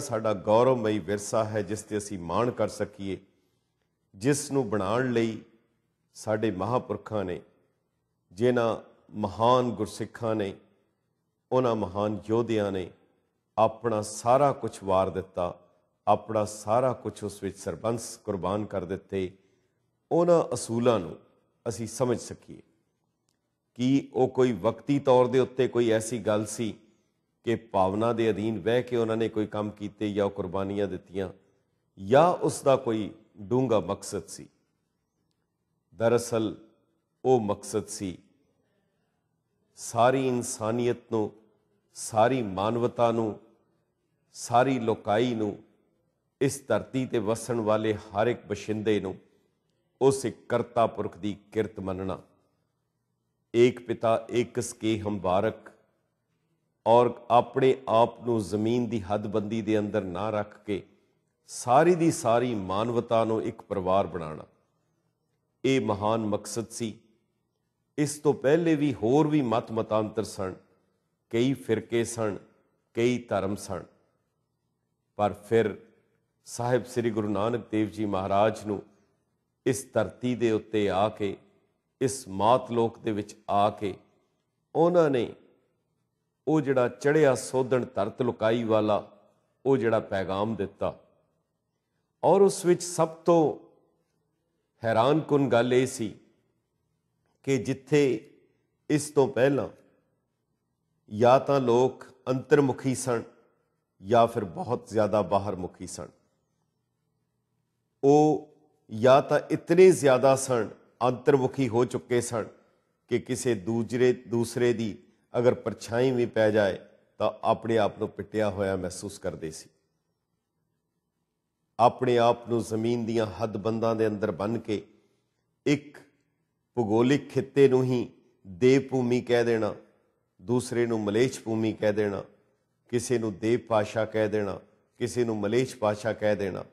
ਸਾਡਾ ਗੌਰਵਮਈ ਵਿਰਸਾ ਹੈ ਜਿਸ ਤੇ ਅਸੀਂ ਮਾਣ ਕਰ ਸਕੀਏ ਜਿਸ ਨੂੰ ਬਣਾਉਣ ਲਈ ਸਾਡੇ ਮਹਾਪੁਰਖਾਂ ਨੇ ਜਿਨ੍ਹਾਂ ਮਹਾਨ ਗੁਰਸਿੱਖਾਂ ਨੇ ਉਹਨਾਂ ਮਹਾਨ ਯੋਧਿਆਂ ਨੇ ਆਪਣਾ ਸਾਰਾ ਕੁਝ ਵਾਰ ਦਿੱਤਾ ਆਪਣਾ ਸਾਰਾ ਕੁਝ ਉਸ ਵਿੱਚ ਸਰਬੰਸ ਕੁਰਬਾਨ ਕਰ ਦਿੱਤੇ ਉਹਨਾਂ ਅਸੂਲਾਂ ਨੂੰ ਅਸੀਂ ਸਮਝ ਸਕੀਏ ਕਿ ਉਹ ਕੋਈ ਵਕਤੀ ਤੌਰ ਦੇ ਉੱਤੇ ਕੋਈ ਐਸੀ ਗੱਲ ਸੀ ਕਿ ਭਾਵਨਾ ਦੇ ਅਧੀਨ ਵਹਿ ਕੇ ਉਹਨਾਂ ਨੇ ਕੋਈ ਕੰਮ ਕੀਤੇ ਜਾਂ ਕੁਰਬਾਨੀਆਂ ਦਿੱਤੀਆਂ ਜਾਂ ਉਸ ਦਾ ਕੋਈ ਡੂੰਗਾ ਮਕਸਦ ਸੀ ਦਰਅਸਲ ਉਹ ਮਕਸਦ ਸੀ ਸਾਰੀ ਇਨਸਾਨੀਅਤ ਨੂੰ ਸਾਰੀ ਮਾਨਵਤਾ ਨੂੰ ਸਾਰੀ ਲੋਕਾਈ ਨੂੰ ਇਸ ਧਰਤੀ ਤੇ ਵਸਣ ਵਾਲੇ ਹਰ ਇੱਕ ਬਸ਼ਿੰਦੇ ਨੂੰ ਉਸ ਇੱਕ ਕਰਤਾ ਪੁਰਖ ਦੀ ਕਿਰਤ ਮੰਨਣਾ ਏਕ ਪਿਤਾ ਏਕਸ ਕੇ ਹਮਬਾਰਕ ਔਰ ਆਪਣੇ ਆਪ ਨੂੰ ਜ਼ਮੀਨ ਦੀ ਹੱਦਬੰਦੀ ਦੇ ਅੰਦਰ ਨਾ ਰੱਖ ਕੇ ਸਾਰੀ ਦੀ ਸਾਰੀ ਮਾਨਵਤਾ ਨੂੰ ਇੱਕ ਪਰਿਵਾਰ ਬਣਾਉਣਾ ਇਹ ਮਹਾਨ ਮਕਸਦ ਸੀ ਇਸ ਤੋਂ ਪਹਿਲੇ ਵੀ ਹੋਰ ਵੀ ਮਤ ਮਤਾਂਤਰ ਸਨ ਕਈ ਫਿਰਕੇ ਸਨ ਕਈ ਧਰਮ ਸਨ ਪਰ ਫਿਰ ਸਾਹਿਬ ਸ੍ਰੀ ਗੁਰੂ ਨਾਨਕ ਦੇਵ ਜੀ ਮਹਾਰਾਜ ਨੂੰ ਇਸ ਧਰਤੀ ਦੇ ਉੱਤੇ ਆ ਕੇ ਇਸ ਮਾਤ ਲੋਕ ਦੇ ਵਿੱਚ ਆ ਕੇ ਉਹਨਾਂ ਨੇ ਉਹ ਜਿਹੜਾ ਚੜਿਆ ਸੋਧਣ ਧਰਤ ਲੁਕਾਈ ਵਾਲਾ ਉਹ ਜਿਹੜਾ ਪੈਗਾਮ ਦਿੱਤਾ ਔਰ ਉਸ ਵਿੱਚ ਸਭ ਤੋਂ ਹੈਰਾਨ ਕੁਨ ਗੱਲ ਇਹ ਸੀ ਕਿ ਜਿੱਥੇ ਇਸ ਤੋਂ ਪਹਿਲਾਂ ਜਾਂ ਤਾਂ ਲੋਕ ਅੰਤਰਮੁਖੀ ਸਨ ਜਾਂ ਫਿਰ ਬਹੁਤ ਜ਼ਿਆਦਾ ਬਾਹਰਮੁਖੀ ਸਨ ਉਹ ਜਾਂ ਤਾਂ ਇਤਨੇ ਜ਼ਿਆਦਾ ਸਣ ਅੰਤਰਮੁਖੀ ਹੋ ਚੁੱਕੇ ਸਣ ਕਿ ਕਿਸੇ ਦੂਜਰੇ ਦੂਸਰੇ ਦੀ ਅਗਰ ਪਰਛਾਈ ਵੀ ਪੈ ਜਾਏ ਤਾਂ ਆਪਣੇ ਆਪ ਨੂੰ ਪਿੱਟਿਆ ਹੋਇਆ ਮਹਿਸੂਸ ਕਰਦੇ ਸੀ ਆਪਣੇ ਆਪ ਨੂੰ ਜ਼ਮੀਨ ਦੀਆਂ ਹੱਦਬੰਦਾਂ ਦੇ ਅੰਦਰ ਬੰਨ ਕੇ ਇੱਕ ਭੂਗੋਲਿਕ ਖਿੱਤੇ ਨੂੰ ਹੀ ਦੇਵ ਭੂਮੀ ਕਹਿ ਦੇਣਾ ਦੂਸਰੇ ਨੂੰ ਮਲੇਛ ਭੂਮੀ ਕਹਿ ਦੇਣਾ ਕਿਸੇ ਨੂੰ ਦੇਵ ਪਾਸ਼ਾ ਕਹਿ ਦੇਣਾ ਕਿਸੇ ਨੂੰ ਮਲੇਛ ਪਾਸ਼ਾ ਕਹਿ ਦੇਣਾ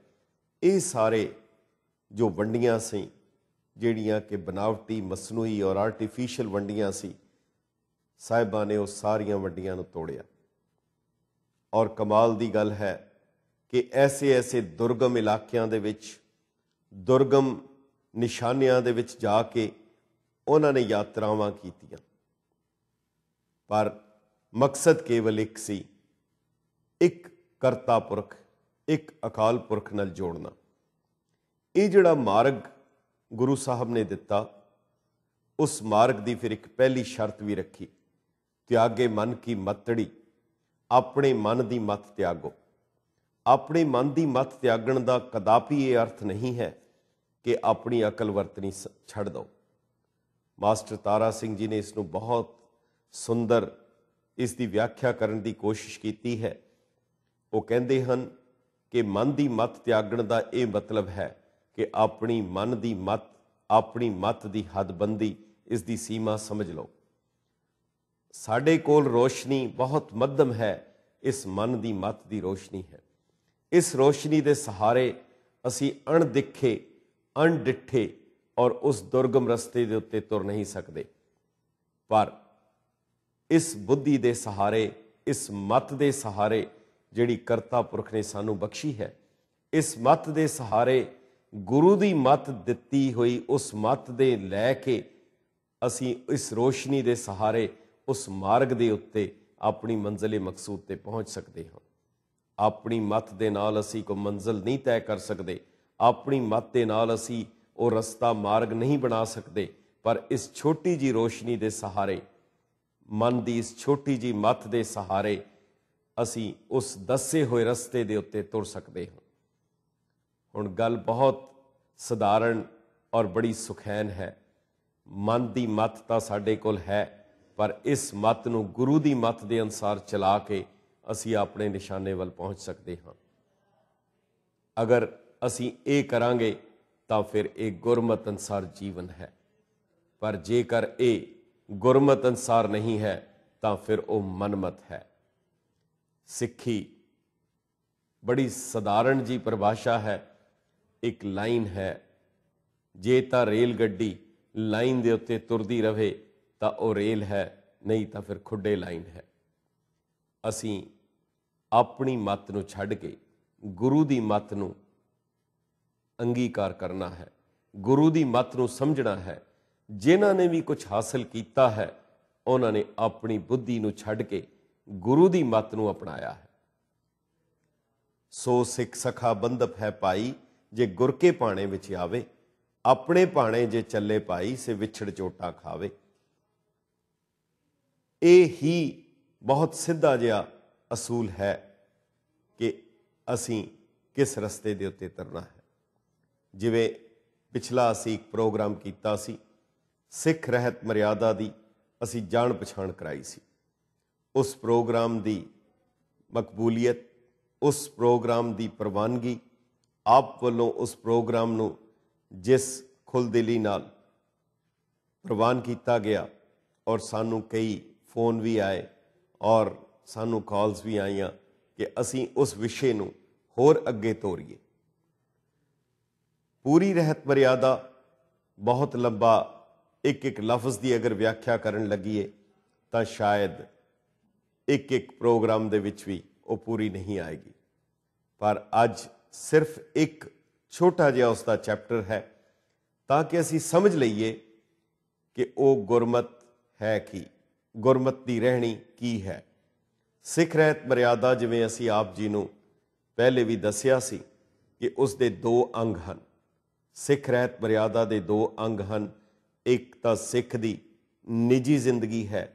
ਇਹ ਸਾਰੇ ਜੋ ਵੰਡੀਆਂ ਸੀ ਜਿਹੜੀਆਂ ਕਿ ਬਨਾਵਟੀ ਮਸਨੂਈ ਔਰ ਆਰਟੀਫੀਸ਼ੀਅਲ ਵੰਡੀਆਂ ਸੀ ਸਾਹਿਬਾਂ ਨੇ ਉਹ ਸਾਰੀਆਂ ਵੱਡੀਆਂ ਨੂੰ ਤੋੜਿਆ ਔਰ ਕਮਾਲ ਦੀ ਗੱਲ ਹੈ ਕਿ ਐਸੇ ਐਸੇ ਦੁਰਗਮ ਇਲਾਕਿਆਂ ਦੇ ਵਿੱਚ ਦੁਰਗਮ ਨਿਸ਼ਾਨਿਆਂ ਦੇ ਵਿੱਚ ਜਾ ਕੇ ਉਹਨਾਂ ਨੇ ਯਾਤਰਾਵਾਂ ਕੀਤੀਆਂ ਪਰ ਮਕਸਦ ਕੇਵਲ ਇੱਕ ਸੀ ਇੱਕ ਕਰਤਾ ਪੁਰਖ ਇੱਕ ਅਕਾਲ ਪੁਰਖ ਨਾਲ ਜੋੜਨਾ ਇਹ ਜਿਹੜਾ ਮਾਰਗ ਗੁਰੂ ਸਾਹਿਬ ਨੇ ਦਿੱਤਾ ਉਸ ਮਾਰਗ ਦੀ ਫਿਰ ਇੱਕ ਪਹਿਲੀ ਸ਼ਰਤ ਵੀ ਰੱਖੀ ਤਿਆਗੇ ਮਨ ਕੀ ਮਤੜੀ ਆਪਣੇ ਮਨ ਦੀ ਮਤ ਤਿਆਗੋ ਆਪਣੇ ਮਨ ਦੀ ਮਤ ਤਿਆਗਣ ਦਾ ਕਦਾਪੀ ਇਹ ਅਰਥ ਨਹੀਂ ਹੈ ਕਿ ਆਪਣੀ ਅਕਲ ਵਰਤਨੀ ਛੱਡ ਦੋ ਮਾਸਟਰ ਤਾਰਾ ਸਿੰਘ ਜੀ ਨੇ ਇਸ ਨੂੰ ਬਹੁਤ ਸੁੰਦਰ ਇਸ ਦੀ ਵਿਆਖਿਆ ਕਰਨ ਦੀ ਕੋਸ਼ਿਸ਼ ਕੀਤੀ ਹੈ ਉਹ ਕਹਿੰਦੇ ਹਨ ਕਿ ਮਨ ਦੀ ਮਤ ਤਿਆਗਣ ਦਾ ਇਹ ਮਤਲਬ ਹੈ ਕਿ ਆਪਣੀ ਮਨ ਦੀ ਮਤ ਆਪਣੀ ਮਤ ਦੀ ਹੱਦਬੰਦੀ ਇਸ ਦੀ ਸੀਮਾ ਸਮਝ ਲਓ ਸਾਡੇ ਕੋਲ ਰੋਸ਼ਨੀ ਬਹੁਤ ਮੱਧਮ ਹੈ ਇਸ ਮਨ ਦੀ ਮਤ ਦੀ ਰੋਸ਼ਨੀ ਹੈ ਇਸ ਰੋਸ਼ਨੀ ਦੇ ਸਹਾਰੇ ਅਸੀਂ ਅਣਦਿੱਖੇ ਅਣਡਿੱਠੇ ਔਰ ਉਸ ਦੁਰਗਮ ਰਸਤੇ ਦੇ ਉੱਤੇ ਤੁਰ ਨਹੀਂ ਸਕਦੇ ਪਰ ਇਸ ਬੁੱਧੀ ਦੇ ਸਹਾਰੇ ਇਸ ਮਤ ਦੇ ਸਹਾਰੇ ਜਿਹੜੀ ਕਰਤਾ ਪੁਰਖ ਨੇ ਸਾਨੂੰ ਬਖਸ਼ੀ ਹੈ ਇਸ ਮਤ ਦੇ ਸਹਾਰੇ ਗੁਰੂ ਦੀ ਮਤ ਦਿੱਤੀ ਹੋਈ ਉਸ ਮਤ ਦੇ ਲੈ ਕੇ ਅਸੀਂ ਇਸ ਰੋਸ਼ਨੀ ਦੇ ਸਹਾਰੇ ਉਸ ਮਾਰਗ ਦੇ ਉੱਤੇ ਆਪਣੀ ਮੰਜ਼ਲੇ ਮਕਸੂਦ ਤੇ ਪਹੁੰਚ ਸਕਦੇ ਹਾਂ ਆਪਣੀ ਮੱਤ ਦੇ ਨਾਲ ਅਸੀਂ ਕੋਈ ਮੰਜ਼ਲ ਨਹੀਂ ਤੈਅ ਕਰ ਸਕਦੇ ਆਪਣੀ ਮੱਤ ਦੇ ਨਾਲ ਅਸੀਂ ਉਹ ਰਸਤਾ ਮਾਰਗ ਨਹੀਂ ਬਣਾ ਸਕਦੇ ਪਰ ਇਸ ਛੋਟੀ ਜੀ ਰੋਸ਼ਨੀ ਦੇ ਸਹਾਰੇ ਮਨ ਦੀ ਇਸ ਛੋਟੀ ਜੀ ਮੱਤ ਦੇ ਸਹਾਰੇ ਅਸੀਂ ਉਸ ਦੱਸੇ ਹੋਏ ਰਸਤੇ ਦੇ ਉੱਤੇ ਤੁਰ ਸਕਦੇ ਹਾਂ ਹੁਣ ਗੱਲ ਬਹੁਤ ਸਧਾਰਨ ਔਰ ਬੜੀ ਸੁਖੈਨ ਹੈ ਮਨ ਦੀ ਮੱਤ ਤਾਂ ਸਾਡੇ ਕੋਲ ਹੈ ਪਰ ਇਸ ਮਤ ਨੂੰ ਗੁਰੂ ਦੀ ਮਤ ਦੇ ਅਨਸਾਰ ਚਲਾ ਕੇ ਅਸੀਂ ਆਪਣੇ ਨਿਸ਼ਾਨੇ ਵੱਲ ਪਹੁੰਚ ਸਕਦੇ ਹਾਂ ਅਗਰ ਅਸੀਂ ਇਹ ਕਰਾਂਗੇ ਤਾਂ ਫਿਰ ਇਹ ਗੁਰਮਤ ਅਨਸਾਰ ਜੀਵਨ ਹੈ ਪਰ ਜੇਕਰ ਇਹ ਗੁਰਮਤ ਅਨਸਾਰ ਨਹੀਂ ਹੈ ਤਾਂ ਫਿਰ ਉਹ ਮਨਮਤ ਹੈ ਸਿੱਖੀ ਬੜੀ ਸਧਾਰਨ ਜੀ ਪਰਿਭਾਸ਼ਾ ਹੈ ਇੱਕ ਲਾਈਨ ਹੈ ਜੇ ਤਾਂ ਰੇਲ ਗੱਡੀ ਲਾਈਨ ਦੇ ਉੱਤੇ ਤੁਰਦੀ ਰਹੇ ਤਾਂ ਉਹ ਰੇਲ ਹੈ ਨਹੀਂ ਤਾਂ ਫਿਰ ਖੁੱਡੇ ਲਾਈਨ ਹੈ ਅਸੀਂ ਆਪਣੀ ਮਤ ਨੂੰ ਛੱਡ ਕੇ ਗੁਰੂ ਦੀ ਮਤ ਨੂੰ ਅੰਗੀਕਾਰ ਕਰਨਾ ਹੈ ਗੁਰੂ ਦੀ ਮਤ ਨੂੰ ਸਮਝਣਾ ਹੈ ਜਿਨ੍ਹਾਂ ਨੇ ਵੀ ਕੁਝ ਹਾਸਲ ਕੀਤਾ ਹੈ ਉਹਨਾਂ ਨੇ ਆਪਣੀ ਬੁੱਧੀ ਨੂੰ ਛੱਡ ਕੇ ਗੁਰੂ ਦੀ ਮਤ ਨੂੰ ਅਪਣਾਇਆ ਹੈ ਸੋ ਸਿੱਖ ਸਖਾ ਬੰਧਪ ਹੈ ਪਾਈ ਜੇ ਗੁਰ ਕੇ ਪਾਣੇ ਵਿੱਚ ਆਵੇ ਆਪਣੇ ਪਾਣੇ ਜੇ ਚੱਲੇ ਪਾਈ ਸੇ ਵਿਛੜ ਚੋਟਾ ਖਾਵੇ ਇਹ ਹੀ ਬਹੁਤ ਸਿੱਧਾ ਜਿਹਾ ਅਸੂਲ ਹੈ ਕਿ ਅਸੀਂ ਕਿਸ ਰਸਤੇ ਦੇ ਉੱਤੇ ਤਰਨਾ ਹੈ ਜਿਵੇਂ ਪਿਛਲਾ ਅਸੀਂ ਇੱਕ ਪ੍ਰੋਗਰਾਮ ਕੀਤਾ ਸੀ ਸਿੱਖ ਰਹਿਤ ਮਰਿਆਦਾ ਦੀ ਅਸੀਂ ਜਾਣ ਪਛਾਣ ਕਰਾਈ ਸੀ ਉਸ ਪ੍ਰੋਗਰਾਮ ਦੀ ਮਕਬੂਲੀਅਤ ਉਸ ਪ੍ਰੋਗਰਾਮ ਦੀ ਪ੍ਰਵਾਨਗੀ ਆਪ ਵੱਲੋਂ ਉਸ ਪ੍ਰੋਗਰਾਮ ਨੂੰ ਜਿਸ ਖੁੱਲ੍ਹਦਿਲੀ ਨਾਲ ਪ੍ਰਵਾਨ ਕੀਤਾ ਗਿਆ ਔਰ ਸਾਨੂੰ ਕਈ ਫੋਨ ਵੀ ਆਏ ਔਰ ਸਾਨੂੰ ਕਾਲਸ ਵੀ ਆਈਆਂ ਕਿ ਅਸੀਂ ਉਸ ਵਿਸ਼ੇ ਨੂੰ ਹੋਰ ਅੱਗੇ ਤੋਰੀਏ ਪੂਰੀ ਰਹਿਤ ਮਰਿਆਦਾ ਬਹੁਤ ਲੰਬਾ ਇੱਕ ਇੱਕ ਲਫ਼ਜ਼ ਦੀ ਅਗਰ ਵਿਆਖਿਆ ਕਰਨ ਲੱਗੀਏ ਤਾਂ ਸ਼ਾਇਦ ਇੱਕ ਇੱਕ ਪ੍ਰੋਗਰਾਮ ਦੇ ਵਿੱਚ ਵੀ ਉਹ ਪੂਰੀ ਨਹੀਂ ਆਏਗੀ ਪਰ ਅੱਜ ਸਿਰਫ ਇੱਕ ਛੋਟਾ ਜਿਹਾ ਉਸ ਦਾ ਚੈਪਟਰ ਹੈ ਤਾਂ ਕਿ ਅਸੀਂ ਸਮਝ ਲਈਏ ਕਿ ਉਹ ਗੁਰਮਤ ਹੈ ਕੀ ਗੁਰਮਤਿ ਦੀ ਰਹਿਣੀ ਕੀ ਹੈ ਸਿੱਖ ਰਹਿਤ ਮਰਿਆਦਾ ਜਿਵੇਂ ਅਸੀਂ ਆਪ ਜੀ ਨੂੰ ਪਹਿਲੇ ਵੀ ਦੱਸਿਆ ਸੀ ਕਿ ਉਸ ਦੇ ਦੋ ਅੰਗ ਹਨ ਸਿੱਖ ਰਹਿਤ ਮਰਿਆਦਾ ਦੇ ਦੋ ਅੰਗ ਹਨ ਇੱਕ ਤਾਂ ਸਿੱਖ ਦੀ ਨਿੱਜੀ ਜ਼ਿੰਦਗੀ ਹੈ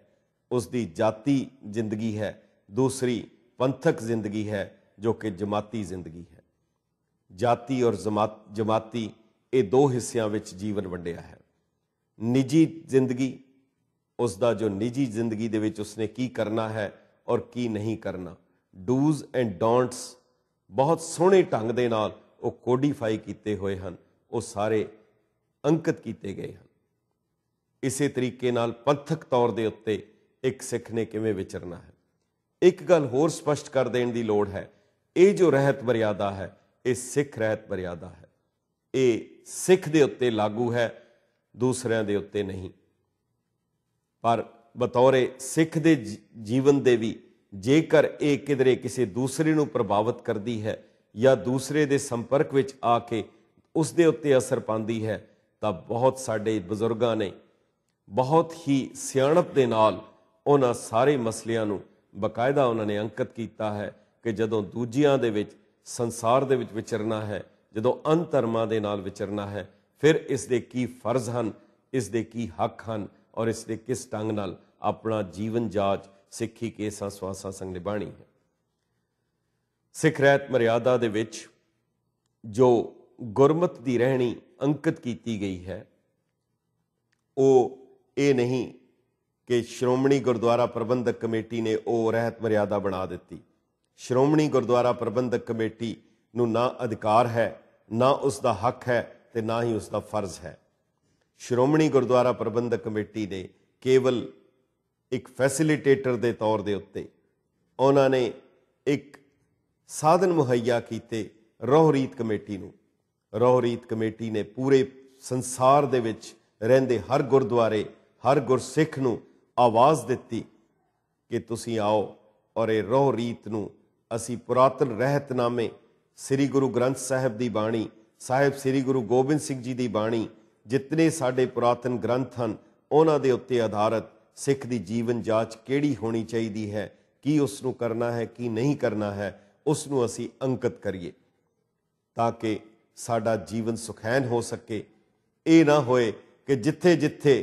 ਉਸ ਦੀ ਜਾਤੀ ਜ਼ਿੰਦਗੀ ਹੈ ਦੂਸਰੀ ਪੰਥਕ ਜ਼ਿੰਦਗੀ ਹੈ ਜੋ ਕਿ ਜਮਾਤੀ ਜ਼ਿੰਦਗੀ ਹੈ ਜਾਤੀ ਔਰ ਜਮਾਤੀ ਇਹ ਦੋ ਹਿੱਸਿਆਂ ਵਿੱਚ ਜੀਵਨ ਵੰਡਿਆ ਹੈ ਨਿੱਜੀ ਜ਼ਿੰਦਗੀ ਉਸ ਦਾ ਜੋ ਨਿੱਜੀ ਜ਼ਿੰਦਗੀ ਦੇ ਵਿੱਚ ਉਸਨੇ ਕੀ ਕਰਨਾ ਹੈ ਔਰ ਕੀ ਨਹੀਂ ਕਰਨਾ ਡੂਜ਼ ਐਂਡ ਡੋਂਟਸ ਬਹੁਤ ਸੋਹਣੇ ਢੰਗ ਦੇ ਨਾਲ ਉਹ ਕੋਡੀਫਾਈ ਕੀਤੇ ਹੋਏ ਹਨ ਉਹ ਸਾਰੇ ਅੰਕਿਤ ਕੀਤੇ ਗਏ ਹਨ ਇਸੇ ਤਰੀਕੇ ਨਾਲ ਪੰਥਕ ਤੌਰ ਦੇ ਉੱਤੇ ਇੱਕ ਸਿੱਖ ਨੇ ਕਿਵੇਂ ਵਿਚਰਨਾ ਹੈ ਇੱਕ ਗੱਲ ਹੋਰ ਸਪਸ਼ਟ ਕਰ ਦੇਣ ਦੀ ਲੋੜ ਹੈ ਇਹ ਜੋ ਰਹਿਤ ਬਰਿਆਦਾ ਹੈ ਇਹ ਸਿੱਖ ਰਹਿਤ ਬਰਿਆਦਾ ਹੈ ਇਹ ਸਿੱਖ ਦੇ ਉੱਤੇ ਲਾਗੂ ਹੈ ਦੂਸਰਿਆਂ ਦੇ ਉੱਤੇ ਨਹੀਂ ਪਰ ਬਤੌਰੇ ਸਿੱਖ ਦੇ ਜੀਵਨ ਦੇ ਵੀ ਜੇਕਰ ਇਹ ਕਿਦਰੇ ਕਿਸੇ ਦੂਸਰੇ ਨੂੰ ਪ੍ਰਭਾਵਿਤ ਕਰਦੀ ਹੈ ਜਾਂ ਦੂਸਰੇ ਦੇ ਸੰਪਰਕ ਵਿੱਚ ਆ ਕੇ ਉਸ ਦੇ ਉੱਤੇ ਅਸਰ ਪਾਉਂਦੀ ਹੈ ਤਾਂ ਬਹੁਤ ਸਾਡੇ ਬਜ਼ੁਰਗਾਂ ਨੇ ਬਹੁਤ ਹੀ ਸਿਆਣਪ ਦੇ ਨਾਲ ਉਹਨਾਂ ਸਾਰੇ ਮਸਲਿਆਂ ਨੂੰ ਬਕਾਇਦਾ ਉਹਨਾਂ ਨੇ ਅੰਕਿਤ ਕੀਤਾ ਹੈ ਕਿ ਜਦੋਂ ਦੂਜਿਆਂ ਦੇ ਵਿੱਚ ਸੰਸਾਰ ਦੇ ਵਿੱਚ ਵਿਚਰਨਾ ਹੈ ਜਦੋਂ ਅੰਤਰਮਾ ਦੇ ਨਾਲ ਵਿਚਰਨਾ ਹੈ ਫਿਰ ਇਸ ਦੇ ਕੀ ਫਰਜ਼ ਹਨ ਇਸ ਦੇ ਕੀ ਹੱਕ ਹਨ ਔਰ ਇਸ ਦੇ ਕਿਸ ਢੰਗ ਨਾਲ ਆਪਣਾ ਜੀਵਨ ਜਾਚ ਸਿੱਖੀ ਕੇ ਸਵਾਸਾ ਸੰਗ ਨਿਭਾਣੀ ਹੈ ਸਿੱਖ ਰਹਿਤ ਮਰਿਆਦਾ ਦੇ ਵਿੱਚ ਜੋ ਗੁਰਮਤ ਦੀ ਰਹਿਣੀ ਅੰਕਿਤ ਕੀਤੀ ਗਈ ਹੈ ਉਹ ਇਹ ਨਹੀਂ ਕਿ ਸ਼੍ਰੋਮਣੀ ਗੁਰਦੁਆਰਾ ਪ੍ਰਬੰਧਕ ਕਮੇਟੀ ਨੇ ਉਹ ਰਹਿਤ ਮਰਿਆਦਾ ਬਣਾ ਦਿੱਤੀ ਸ਼੍ਰੋਮਣੀ ਗੁਰਦੁਆਰਾ ਪ੍ਰਬੰਧਕ ਕਮੇਟੀ ਨੂੰ ਨਾ ਅਧਿਕਾਰ ਹੈ ਨਾ ਉਸ ਦਾ ਹੱਕ ਹੈ ਤੇ ਨਾ ਹੀ ਉਸ ਦਾ ਫਰਜ਼ ਹੈ ਸ਼੍ਰੋਮਣੀ ਗੁਰਦੁਆਰਾ ਪ੍ਰਬੰਧਕ ਕਮੇਟੀ ਨੇ ਕੇਵਲ ਇੱਕ ਫੈਸਿਲਿਟੇਟਰ ਦੇ ਤੌਰ ਦੇ ਉੱਤੇ ਉਹਨਾਂ ਨੇ ਇੱਕ ਸਾਧਨ ਮੁਹੱਈਆ ਕੀਤੇ ਰੋਹਰੀਤ ਕਮੇਟੀ ਨੂੰ ਰੋਹਰੀਤ ਕਮੇਟੀ ਨੇ ਪੂਰੇ ਸੰਸਾਰ ਦੇ ਵਿੱਚ ਰਹਿੰਦੇ ਹਰ ਗੁਰਦੁਆਰੇ ਹਰ ਗੁਰਸਿੱਖ ਨੂੰ ਆਵਾਜ਼ ਦਿੱਤੀ ਕਿ ਤੁਸੀਂ ਆਓ ਔਰ ਇਹ ਰੋਹਰੀਤ ਨੂੰ ਅਸੀਂ ਪੁਰਾਤਨ ਰਹਿਤਨਾਮੇ ਸ੍ਰੀ ਗੁਰੂ ਗ੍ਰੰਥ ਸਾਹਿਬ ਦੀ ਬਾਣੀ ਸਾਹਿਬ ਸ੍ਰੀ ਗੁਰੂ ਗੋਬਿੰਦ ਸਿੰਘ ਜੀ ਦੀ ਬਾਣੀ ਜਿੰਨੇ ਸਾਡੇ ਪੁਰਾਤਨ ਗ੍ਰੰਥ ਹਨ ਉਹਨਾਂ ਦੇ ਉੱਤੇ ਆਧਾਰਿਤ ਸਿੱਖ ਦੀ ਜੀਵਨ ਜਾਂਚ ਕਿਹੜੀ ਹੋਣੀ ਚਾਹੀਦੀ ਹੈ ਕੀ ਉਸ ਨੂੰ ਕਰਨਾ ਹੈ ਕੀ ਨਹੀਂ ਕਰਨਾ ਹੈ ਉਸ ਨੂੰ ਅਸੀਂ ਅੰਕਿਤ ਕਰੀਏ ਤਾਂ ਕਿ ਸਾਡਾ ਜੀਵਨ ਸੁਖੈਨ ਹੋ ਸਕੇ ਇਹ ਨਾ ਹੋਏ ਕਿ ਜਿੱਥੇ ਜਿੱਥੇ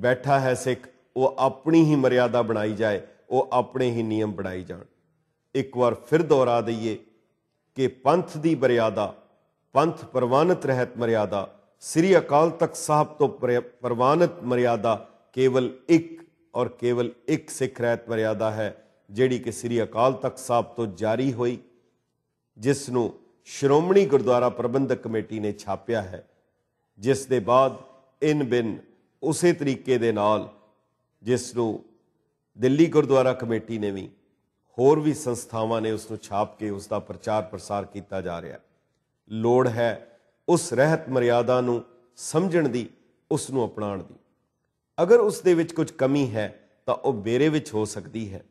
ਬੈਠਾ ਹੈ ਸਿੱਖ ਉਹ ਆਪਣੀ ਹੀ ਮਰਿਆਦਾ ਬਣਾਈ ਜਾਏ ਉਹ ਆਪਣੇ ਹੀ ਨਿਯਮ ਬਣਾਈ ਜਾਣ ਇੱਕ ਵਾਰ ਫਿਰ ਦੁਹਰਾ ਦਈਏ ਕਿ ਪੰਥ ਦੀ ਮਰਿਆਦਾ ਪੰਥ ਪ੍ਰਵਾਨਿਤ ਰਹਿਤ ਮਰਿਆਦਾ ਸ੍ਰੀ ਅਕਾਲ ਤਖਤ ਸਾਹਿਬ ਤੋਂ ਪ੍ਰਵਾਨਿਤ ਮਰਿਆਦਾ ਕੇਵਲ ਇੱਕ ਔਰ ਕੇਵਲ ਇੱਕ ਸਿੱਖ ਰਹਿਤ ਮਰਿਆਦਾ ਹੈ ਜਿਹੜੀ ਕਿ ਸ੍ਰੀ ਅਕਾਲ ਤਖਤ ਸਾਹਿਬ ਤੋਂ ਜਾਰੀ ਹੋਈ ਜਿਸ ਨੂੰ ਸ਼੍ਰੋਮਣੀ ਗੁਰਦੁਆਰਾ ਪ੍ਰਬੰਧਕ ਕਮੇਟੀ ਨੇ ਛਾਪਿਆ ਹੈ ਜਿਸ ਦੇ ਬਾਅਦ ਇਨ ਬਿਨ ਉਸੇ ਤਰੀਕੇ ਦੇ ਨਾਲ ਜਿਸ ਨੂੰ ਦਿੱਲੀ ਗੁਰਦੁਆਰਾ ਕਮੇਟੀ ਨੇ ਵੀ ਹੋਰ ਵੀ ਸੰਸਥਾਵਾਂ ਨੇ ਉਸ ਨੂੰ ਛਾਪ ਕੇ ਉਸ ਦਾ ਪ੍ਰਚਾਰ ਪ੍ਰਸਾਰ ਕੀਤਾ ਜਾ ਰਿਹਾ ਲੋੜ ਹੈ ਉਸ ਰਹਿਤ ਮਰਿਆਦਾ ਨੂੰ ਸਮਝਣ ਦੀ ਉਸ ਨੂੰ ਅਪਣਾਉਣ ਦੀ ਅਗਰ ਉਸ ਦੇ ਵਿੱਚ ਕੁਝ ਕਮੀ ਹੈ ਤਾਂ ਉਹ ਮੇਰੇ ਵਿੱਚ ਹੋ ਸਕਦੀ ਹੈ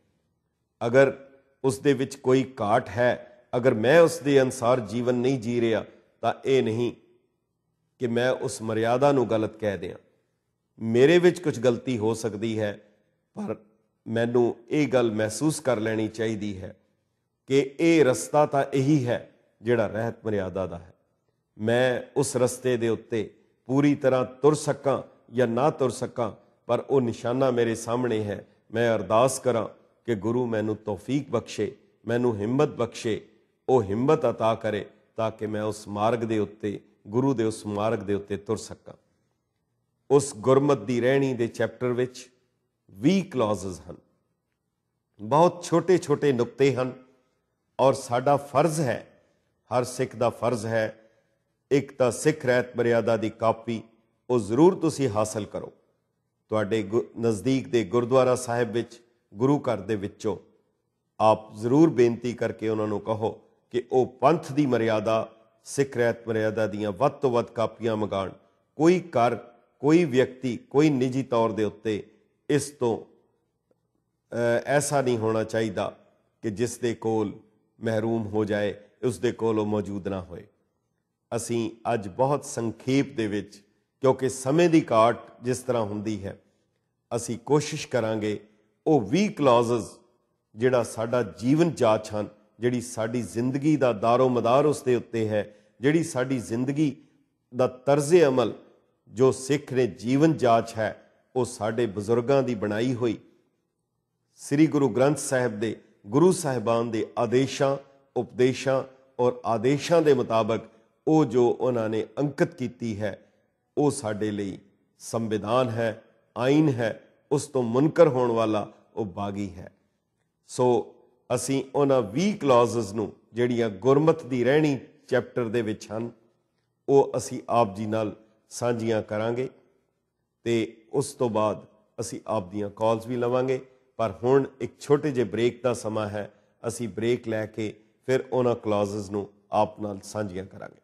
ਅਗਰ ਉਸ ਦੇ ਵਿੱਚ ਕੋਈ ਘਾਟ ਹੈ ਅਗਰ ਮੈਂ ਉਸ ਦੇ ਅਨਸਾਰ ਜੀਵਨ ਨਹੀਂ ਜੀ ਰਿਹਾ ਤਾਂ ਇਹ ਨਹੀਂ ਕਿ ਮੈਂ ਉਸ ਮਰਿਆਦਾ ਨੂੰ ਗਲਤ ਕਹਿ ਦਿਆਂ ਮੇਰੇ ਵਿੱਚ ਕੁਝ ਗਲਤੀ ਹੋ ਸਕਦੀ ਹੈ ਪਰ ਮੈਨੂੰ ਇਹ ਗੱਲ ਮਹਿਸੂਸ ਕਰ ਲੈਣੀ ਚਾਹੀਦੀ ਹੈ ਕਿ ਇਹ ਰਸਤਾ ਤਾਂ ਇਹੀ ਹੈ ਜਿਹੜਾ ਰਹਿਤ ਮਰਿਆਦਾ ਦਾ ਹੈ ਮੈਂ ਉਸ ਰਸਤੇ ਦੇ ਉੱਤੇ ਪੂਰੀ ਤਰ੍ਹਾਂ ਤੁਰ ਸਕਾਂ ਜਾਂ ਨਾ ਤੁਰ ਸਕਾਂ ਪਰ ਉਹ ਨਿਸ਼ਾਨਾ ਮੇਰੇ ਸਾਹਮਣੇ ਹੈ ਮੈਂ ਅਰਦਾਸ ਕਰਾਂ ਕਿ ਗੁਰੂ ਮੈਨੂੰ ਤੌਫੀਕ ਬਖਸ਼ੇ ਮੈਨੂੰ ਹਿੰਮਤ ਬਖਸ਼ੇ ਉਹ ਹਿੰਮਤ عطا ਕਰੇ ਤਾਂ ਕਿ ਮੈਂ ਉਸ ਮਾਰਗ ਦੇ ਉੱਤੇ ਗੁਰੂ ਦੇ ਉਸ ਮਾਰਗ ਦੇ ਉੱਤੇ ਤੁਰ ਸਕਾਂ ਉਸ ਗੁਰਮਤ ਦੀ ਰਹਿਣੀ ਦੇ ਚੈਪਟਰ ਵਿੱਚ 20 ਕਲੌਜ਼ਸ ਹਨ ਬਹੁਤ ਛੋਟੇ-ਛੋਟੇ ਨੁਕਤੇ ਹਨ ਔਰ ਸਾਡਾ ਫਰਜ਼ ਹੈ ਹਰ ਸਿੱਖ ਦਾ ਫਰਜ਼ ਹੈ ਇੱਕ ਤਾਂ ਸਿੱਖ ਰਹਿਤ ਮਰਿਆਦਾ ਦੀ ਕਾਪੀ ਉਹ ਜ਼ਰੂਰ ਤੁਸੀਂ ਹਾਸਲ ਕਰੋ ਤੁਹਾਡੇ ਨਜ਼ਦੀਕ ਦੇ ਗੁਰਦੁਆਰਾ ਸਾਹਿਬ ਵਿੱਚ ਗੁਰੂ ਘਰ ਦੇ ਵਿੱਚੋਂ ਆਪ ਜ਼ਰੂਰ ਬੇਨਤੀ ਕਰਕੇ ਉਹਨਾਂ ਨੂੰ ਕਹੋ ਕਿ ਉਹ ਪੰਥ ਦੀ ਮਰਿਆਦਾ ਸਿੱਖ ਰਹਿਤ ਮਰਿਆਦਾ ਦੀਆਂ ਵੱਧ ਤੋਂ ਵੱਧ ਕਾਪੀਆਂ ਮੰਗਾਣ ਕੋਈ ਕਰ ਕੋਈ ਵਿਅਕਤੀ ਕੋਈ ਨਿੱਜੀ ਤੌਰ ਦੇ ਉੱਤੇ ਇਸ ਤੋਂ ਐਸਾ ਨਹੀਂ ਹੋਣਾ ਚਾਹੀਦਾ ਕਿ ਜਿਸ ਦੇ ਕੋਲ ਮਹਿਰੂਮ ਹੋ ਜਾਏ ਉਸ ਦੇ ਕੋਲ ਉਹ ਮੌਜੂਦ ਨਾ ਹੋਏ ਅਸੀਂ ਅੱਜ ਬਹੁਤ ਸੰਖੇਪ ਦੇ ਵਿੱਚ ਕਿਉਂਕਿ ਸਮੇਂ ਦੀ ਘਾਟ ਜਿਸ ਤਰ੍ਹਾਂ ਹੁੰਦੀ ਹੈ ਅਸੀਂ ਕੋਸ਼ਿਸ਼ ਕਰਾਂਗੇ ਉਹ 20 ਕਲੌਜ਼ਸ ਜਿਹੜਾ ਸਾਡਾ ਜੀਵਨ ਜਾਚ ਹਨ ਜਿਹੜੀ ਸਾਡੀ ਜ਼ਿੰਦਗੀ ਦਾ ਦਾਰੋ ਮਦਾਰ ਉਸ ਦੇ ਉੱਤੇ ਹੈ ਜਿਹੜੀ ਸਾਡੀ ਜ਼ਿੰਦਗੀ ਦਾ ਤਰਜ਼ ਅਮਲ ਜੋ ਸਿੱਖ ਨੇ ਜੀਵਨ ਜਾਚ ਹੈ ਉਹ ਸਾਡੇ ਬਜ਼ੁਰਗਾਂ ਦੀ ਬਣਾਈ ਹੋਈ ਸ੍ਰੀ ਗੁਰੂ ਗ੍ਰੰਥ ਸਾਹਿਬ ਦੇ ਗੁਰੂ ਸਾਹਿਬਾਨ ਦੇ ਆਦੇਸ਼ਾਂ ਉਪਦੇਸ਼ਾਂ ਔਰ ਆਦੇਸ਼ਾਂ ਦੇ ਮੁਤਾਬਕ ਉਹ ਜੋ ਉਹਨਾਂ ਨੇ ਅੰਕਿਤ ਕੀਤੀ ਹੈ ਉਹ ਸਾਡੇ ਲਈ ਸੰਵਿਧਾਨ ਹੈ ਆਇਨ ਹੈ ਉਸ ਤੋਂ ਮੁਨਕਰ ਹੋਣ ਵਾਲਾ ਉਹ ਬਾਗੀ ਹੈ ਸੋ ਅਸੀਂ ਉਹਨਾਂ 20 ਕਲੌਜ਼ਸ ਨੂੰ ਜਿਹੜੀਆਂ ਗੁਰਮਤ ਦੀ ਰਹਿਣੀ ਚੈਪਟਰ ਦੇ ਵਿੱਚ ਹਨ ਉਹ ਅਸੀਂ ਆਪ ਜੀ ਨਾਲ ਸਾਂਝੀਆਂ ਕਰਾਂਗੇ ਤੇ ਉਸ ਤੋਂ ਬਾਅਦ ਅਸੀਂ ਆਪ ਦੀਆਂ ਕਾਲਸ ਵੀ ਲਵਾਂਗੇ ਪਰ ਹੁਣ ਇੱਕ ਛੋਟੇ ਜਿਹੇ ਬ੍ਰੇਕ ਦਾ ਸਮਾਂ ਹੈ ਅਸੀਂ ਬ੍ਰੇਕ ਲੈ ਕੇ ਫਿਰ ਉਹਨਾਂ ਕਲੌਜ਼ਸ ਨੂੰ ਆਪ ਨਾਲ ਸਾਂਝੀਆਂ ਕਰਾਂਗੇ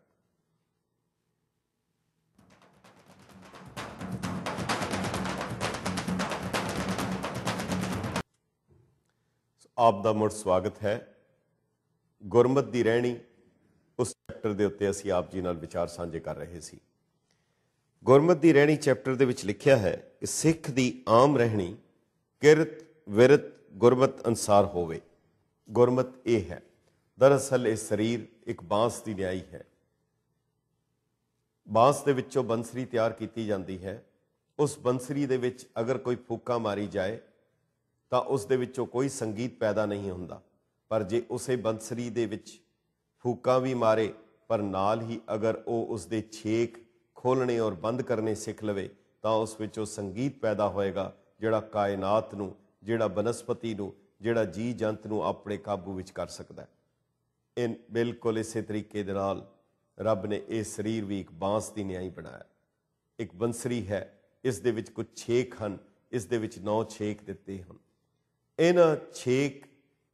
ਆਪ ਦਾ ਮੁੜ ਸਵਾਗਤ ਹੈ ਗੁਰਮਤ ਦੀ ਰਹਿਣੀ ਉਸ ਚੈਪਟਰ ਦੇ ਉੱਤੇ ਅਸੀਂ ਆਪ ਜੀ ਨਾਲ ਵਿਚਾਰ ਸਾਂਝੇ ਕਰ ਰਹੇ ਸੀ ਗੁਰਮਤ ਦੀ ਰਹਿਣੀ ਚੈਪਟਰ ਦੇ ਵਿੱਚ ਲਿਖਿਆ ਹੈ ਕਿ ਸਿੱਖ ਦੀ ਆਮ ਰਹਿਣੀ ਕਿਰਤ ਵਿਰਤ ਗੁਰਮਤ ਅਨਸਾਰ ਹੋਵੇ ਗੁਰਮਤ ਇਹ ਹੈ ਦਰਅਸਲ ਇਹ ਸਰੀਰ ਇੱਕ ਬਾਂਸ ਦੀ ਨਿਆਈ ਹੈ ਬਾਂਸ ਦੇ ਵਿੱਚੋਂ ਬੰਸਰੀ ਤਿਆਰ ਕੀਤੀ ਜਾਂਦੀ ਹੈ ਉਸ ਬੰਸਰੀ ਦੇ ਵਿੱਚ ਅਗਰ ਕੋਈ ਫੂਕਾ ਮਾਰੀ ਜਾਏ ਤਾਂ ਉਸ ਦੇ ਵਿੱਚੋਂ ਕੋਈ ਸੰਗੀਤ ਪੈਦਾ ਨਹੀਂ ਹੁੰਦਾ ਪਰ ਜੇ ਉਸੇ ਬੰਸਰੀ ਦੇ ਵਿੱਚ ਫੂਕਾਂ ਵੀ ਮਾਰੇ ਪਰ ਨਾਲ ਹੀ ਅਗਰ ਉਹ ਉਸ ਦੇ ਛੇਕ ਖੋਲਣੇ ਔਰ ਬੰਦ ਕਰਨੇ ਸਿੱਖ ਲਵੇ ਤਾਂ ਉਸ ਵਿੱਚੋਂ ਸੰਗੀਤ ਪੈਦਾ ਹੋਏਗਾ ਜਿਹੜਾ ਕਾਇਨਾਤ ਨੂੰ ਜਿਹੜਾ ਬਨਸਪਤੀ ਨੂੰ ਜਿਹੜਾ ਜੀ ਜੰਤ ਨੂੰ ਆਪਣੇ ਕਾਬੂ ਵਿੱਚ ਕਰ ਸਕਦਾ ਹੈ ਇਹ ਬਿਲਕੁਲ ਇਸੇ ਤਰੀਕੇ ਦੇ ਨਾਲ ਰੱਬ ਨੇ ਇਹ ਸਰੀਰ ਵੀ ਇੱਕ ਬਾਂਸ ਦੀ ਨਿਆਈ ਬਣਾਇਆ ਇੱਕ ਬੰਸਰੀ ਹੈ ਇਸ ਦੇ ਵਿੱਚ ਕੁਝ ਛੇਕ ਹਨ ਇਸ ਦੇ ਵਿੱਚ ਨੌ ਛੇਕ ਦਿੱਤੇ ਹਨ ਇਹਨਾਂ ਛੇਕ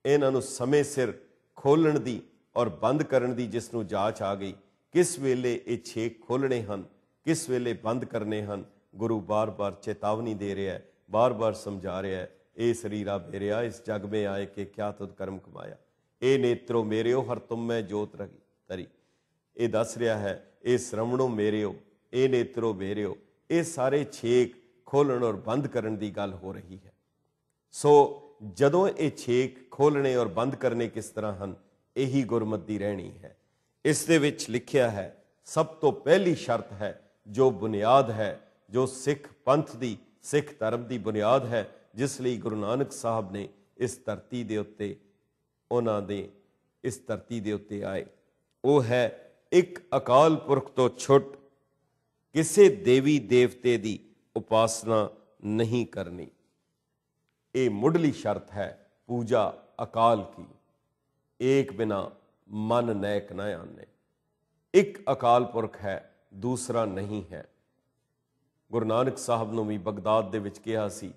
ਇਹਨਾਂ ਨੂੰ ਸਮੇਂ ਸਿਰ ਖੋਲਣ ਦੀ ਔਰ ਬੰਦ ਕਰਨ ਦੀ ਜਿਸ ਨੂੰ ਜਾਚ ਆ ਗਈ ਕਿਸ ਵੇਲੇ ਇਹ ਛੇਕ ਖੋਲਣੇ ਹਨ ਕਿਸ ਵੇਲੇ ਬੰਦ ਕਰਨੇ ਹਨ ਗੁਰੂ ਬਾਰ-ਬਾਰ ਚੇਤਾਵਨੀ ਦੇ ਰਿਹਾ ਹੈ ਬਾਰ-ਬਾਰ ਸਮਝਾ ਰਿਹਾ ਹੈ ਇਹ ਸਰੀਰਾ ਬੇਰਿਆ ਇਸ ਜਗ ਮੇ ਆਏ ਕਿ ਕਿਆ ਤੁਦ ਕਰਮ ਕਮਾਇਆ ਇਹ ਨੇਤਰੋ ਮੇਰਿਓ ਹਰ ਤੁਮ ਮੈਂ ਜੋਤ ਰਹੀ ਤਰੀ ਇਹ ਦੱਸ ਰਿਹਾ ਹੈ ਇਹ ਸ਼ਰਮਣੋ ਮੇਰਿਓ ਇਹ ਨੇਤਰੋ ਮੇਰਿਓ ਇਹ ਸਾਰੇ ਛੇਕ ਖੋਲਣ ਔਰ ਬੰਦ ਕਰਨ ਦੀ ਗੱਲ ਹੋ ਰਹੀ ਹੈ ਸੋ ਜਦੋਂ ਇਹ ਛੇਕ ਖੋਲਣੇ ਔਰ ਬੰਦ ਕਰਨੇ ਕਿਸ ਤਰ੍ਹਾਂ ਹਨ ਇਹੀ ਗੁਰਮਤ ਦੀ ਰਹਿਣੀ ਹੈ ਇਸ ਦੇ ਵਿੱਚ ਲਿਖਿਆ ਹੈ ਸਭ ਤੋਂ ਪਹਿਲੀ ਸ਼ਰਤ ਹੈ ਜੋ ਬੁਨਿਆਦ ਹੈ ਜੋ ਸਿੱਖ ਪੰਥ ਦੀ ਸਿੱਖ ਧਰਮ ਦੀ ਬੁਨਿਆਦ ਹੈ ਜਿਸ ਲਈ ਗੁਰੂ ਨਾਨਕ ਸਾਹਿਬ ਨੇ ਇਸ ਧਰਤੀ ਦੇ ਉੱਤੇ ਉਹਨਾਂ ਦੇ ਇਸ ਧਰਤੀ ਦੇ ਉੱਤੇ ਆਏ ਉਹ ਹੈ ਇੱਕ ਅਕਾਲ ਪੁਰਖ ਤੋਂ ਛੁੱਟ ਕਿਸੇ ਦੇਵੀ ਦੇਵਤੇ ਦੀ ਉਪਾਸਨਾ ਨਹੀਂ ਕਰਨੀ ਇਹ ਮੁੱਢਲੀ ਸ਼ਰਤ ਹੈ ਪੂਜਾ ਅਕਾਲ ਕੀ ਏਕ ਬਿਨਾ ਮਨ ਨੈਕ ਨਾ ਆਨੇ ਇੱਕ ਅਕਾਲ ਪੁਰਖ ਹੈ ਦੂਸਰਾ ਨਹੀਂ ਹੈ ਗੁਰੂ ਨਾਨਕ ਸਾਹਿਬ ਨੂੰ ਵੀ ਬਗਦਾਦ ਦੇ ਵਿੱਚ ਕਿਹਾ ਸੀ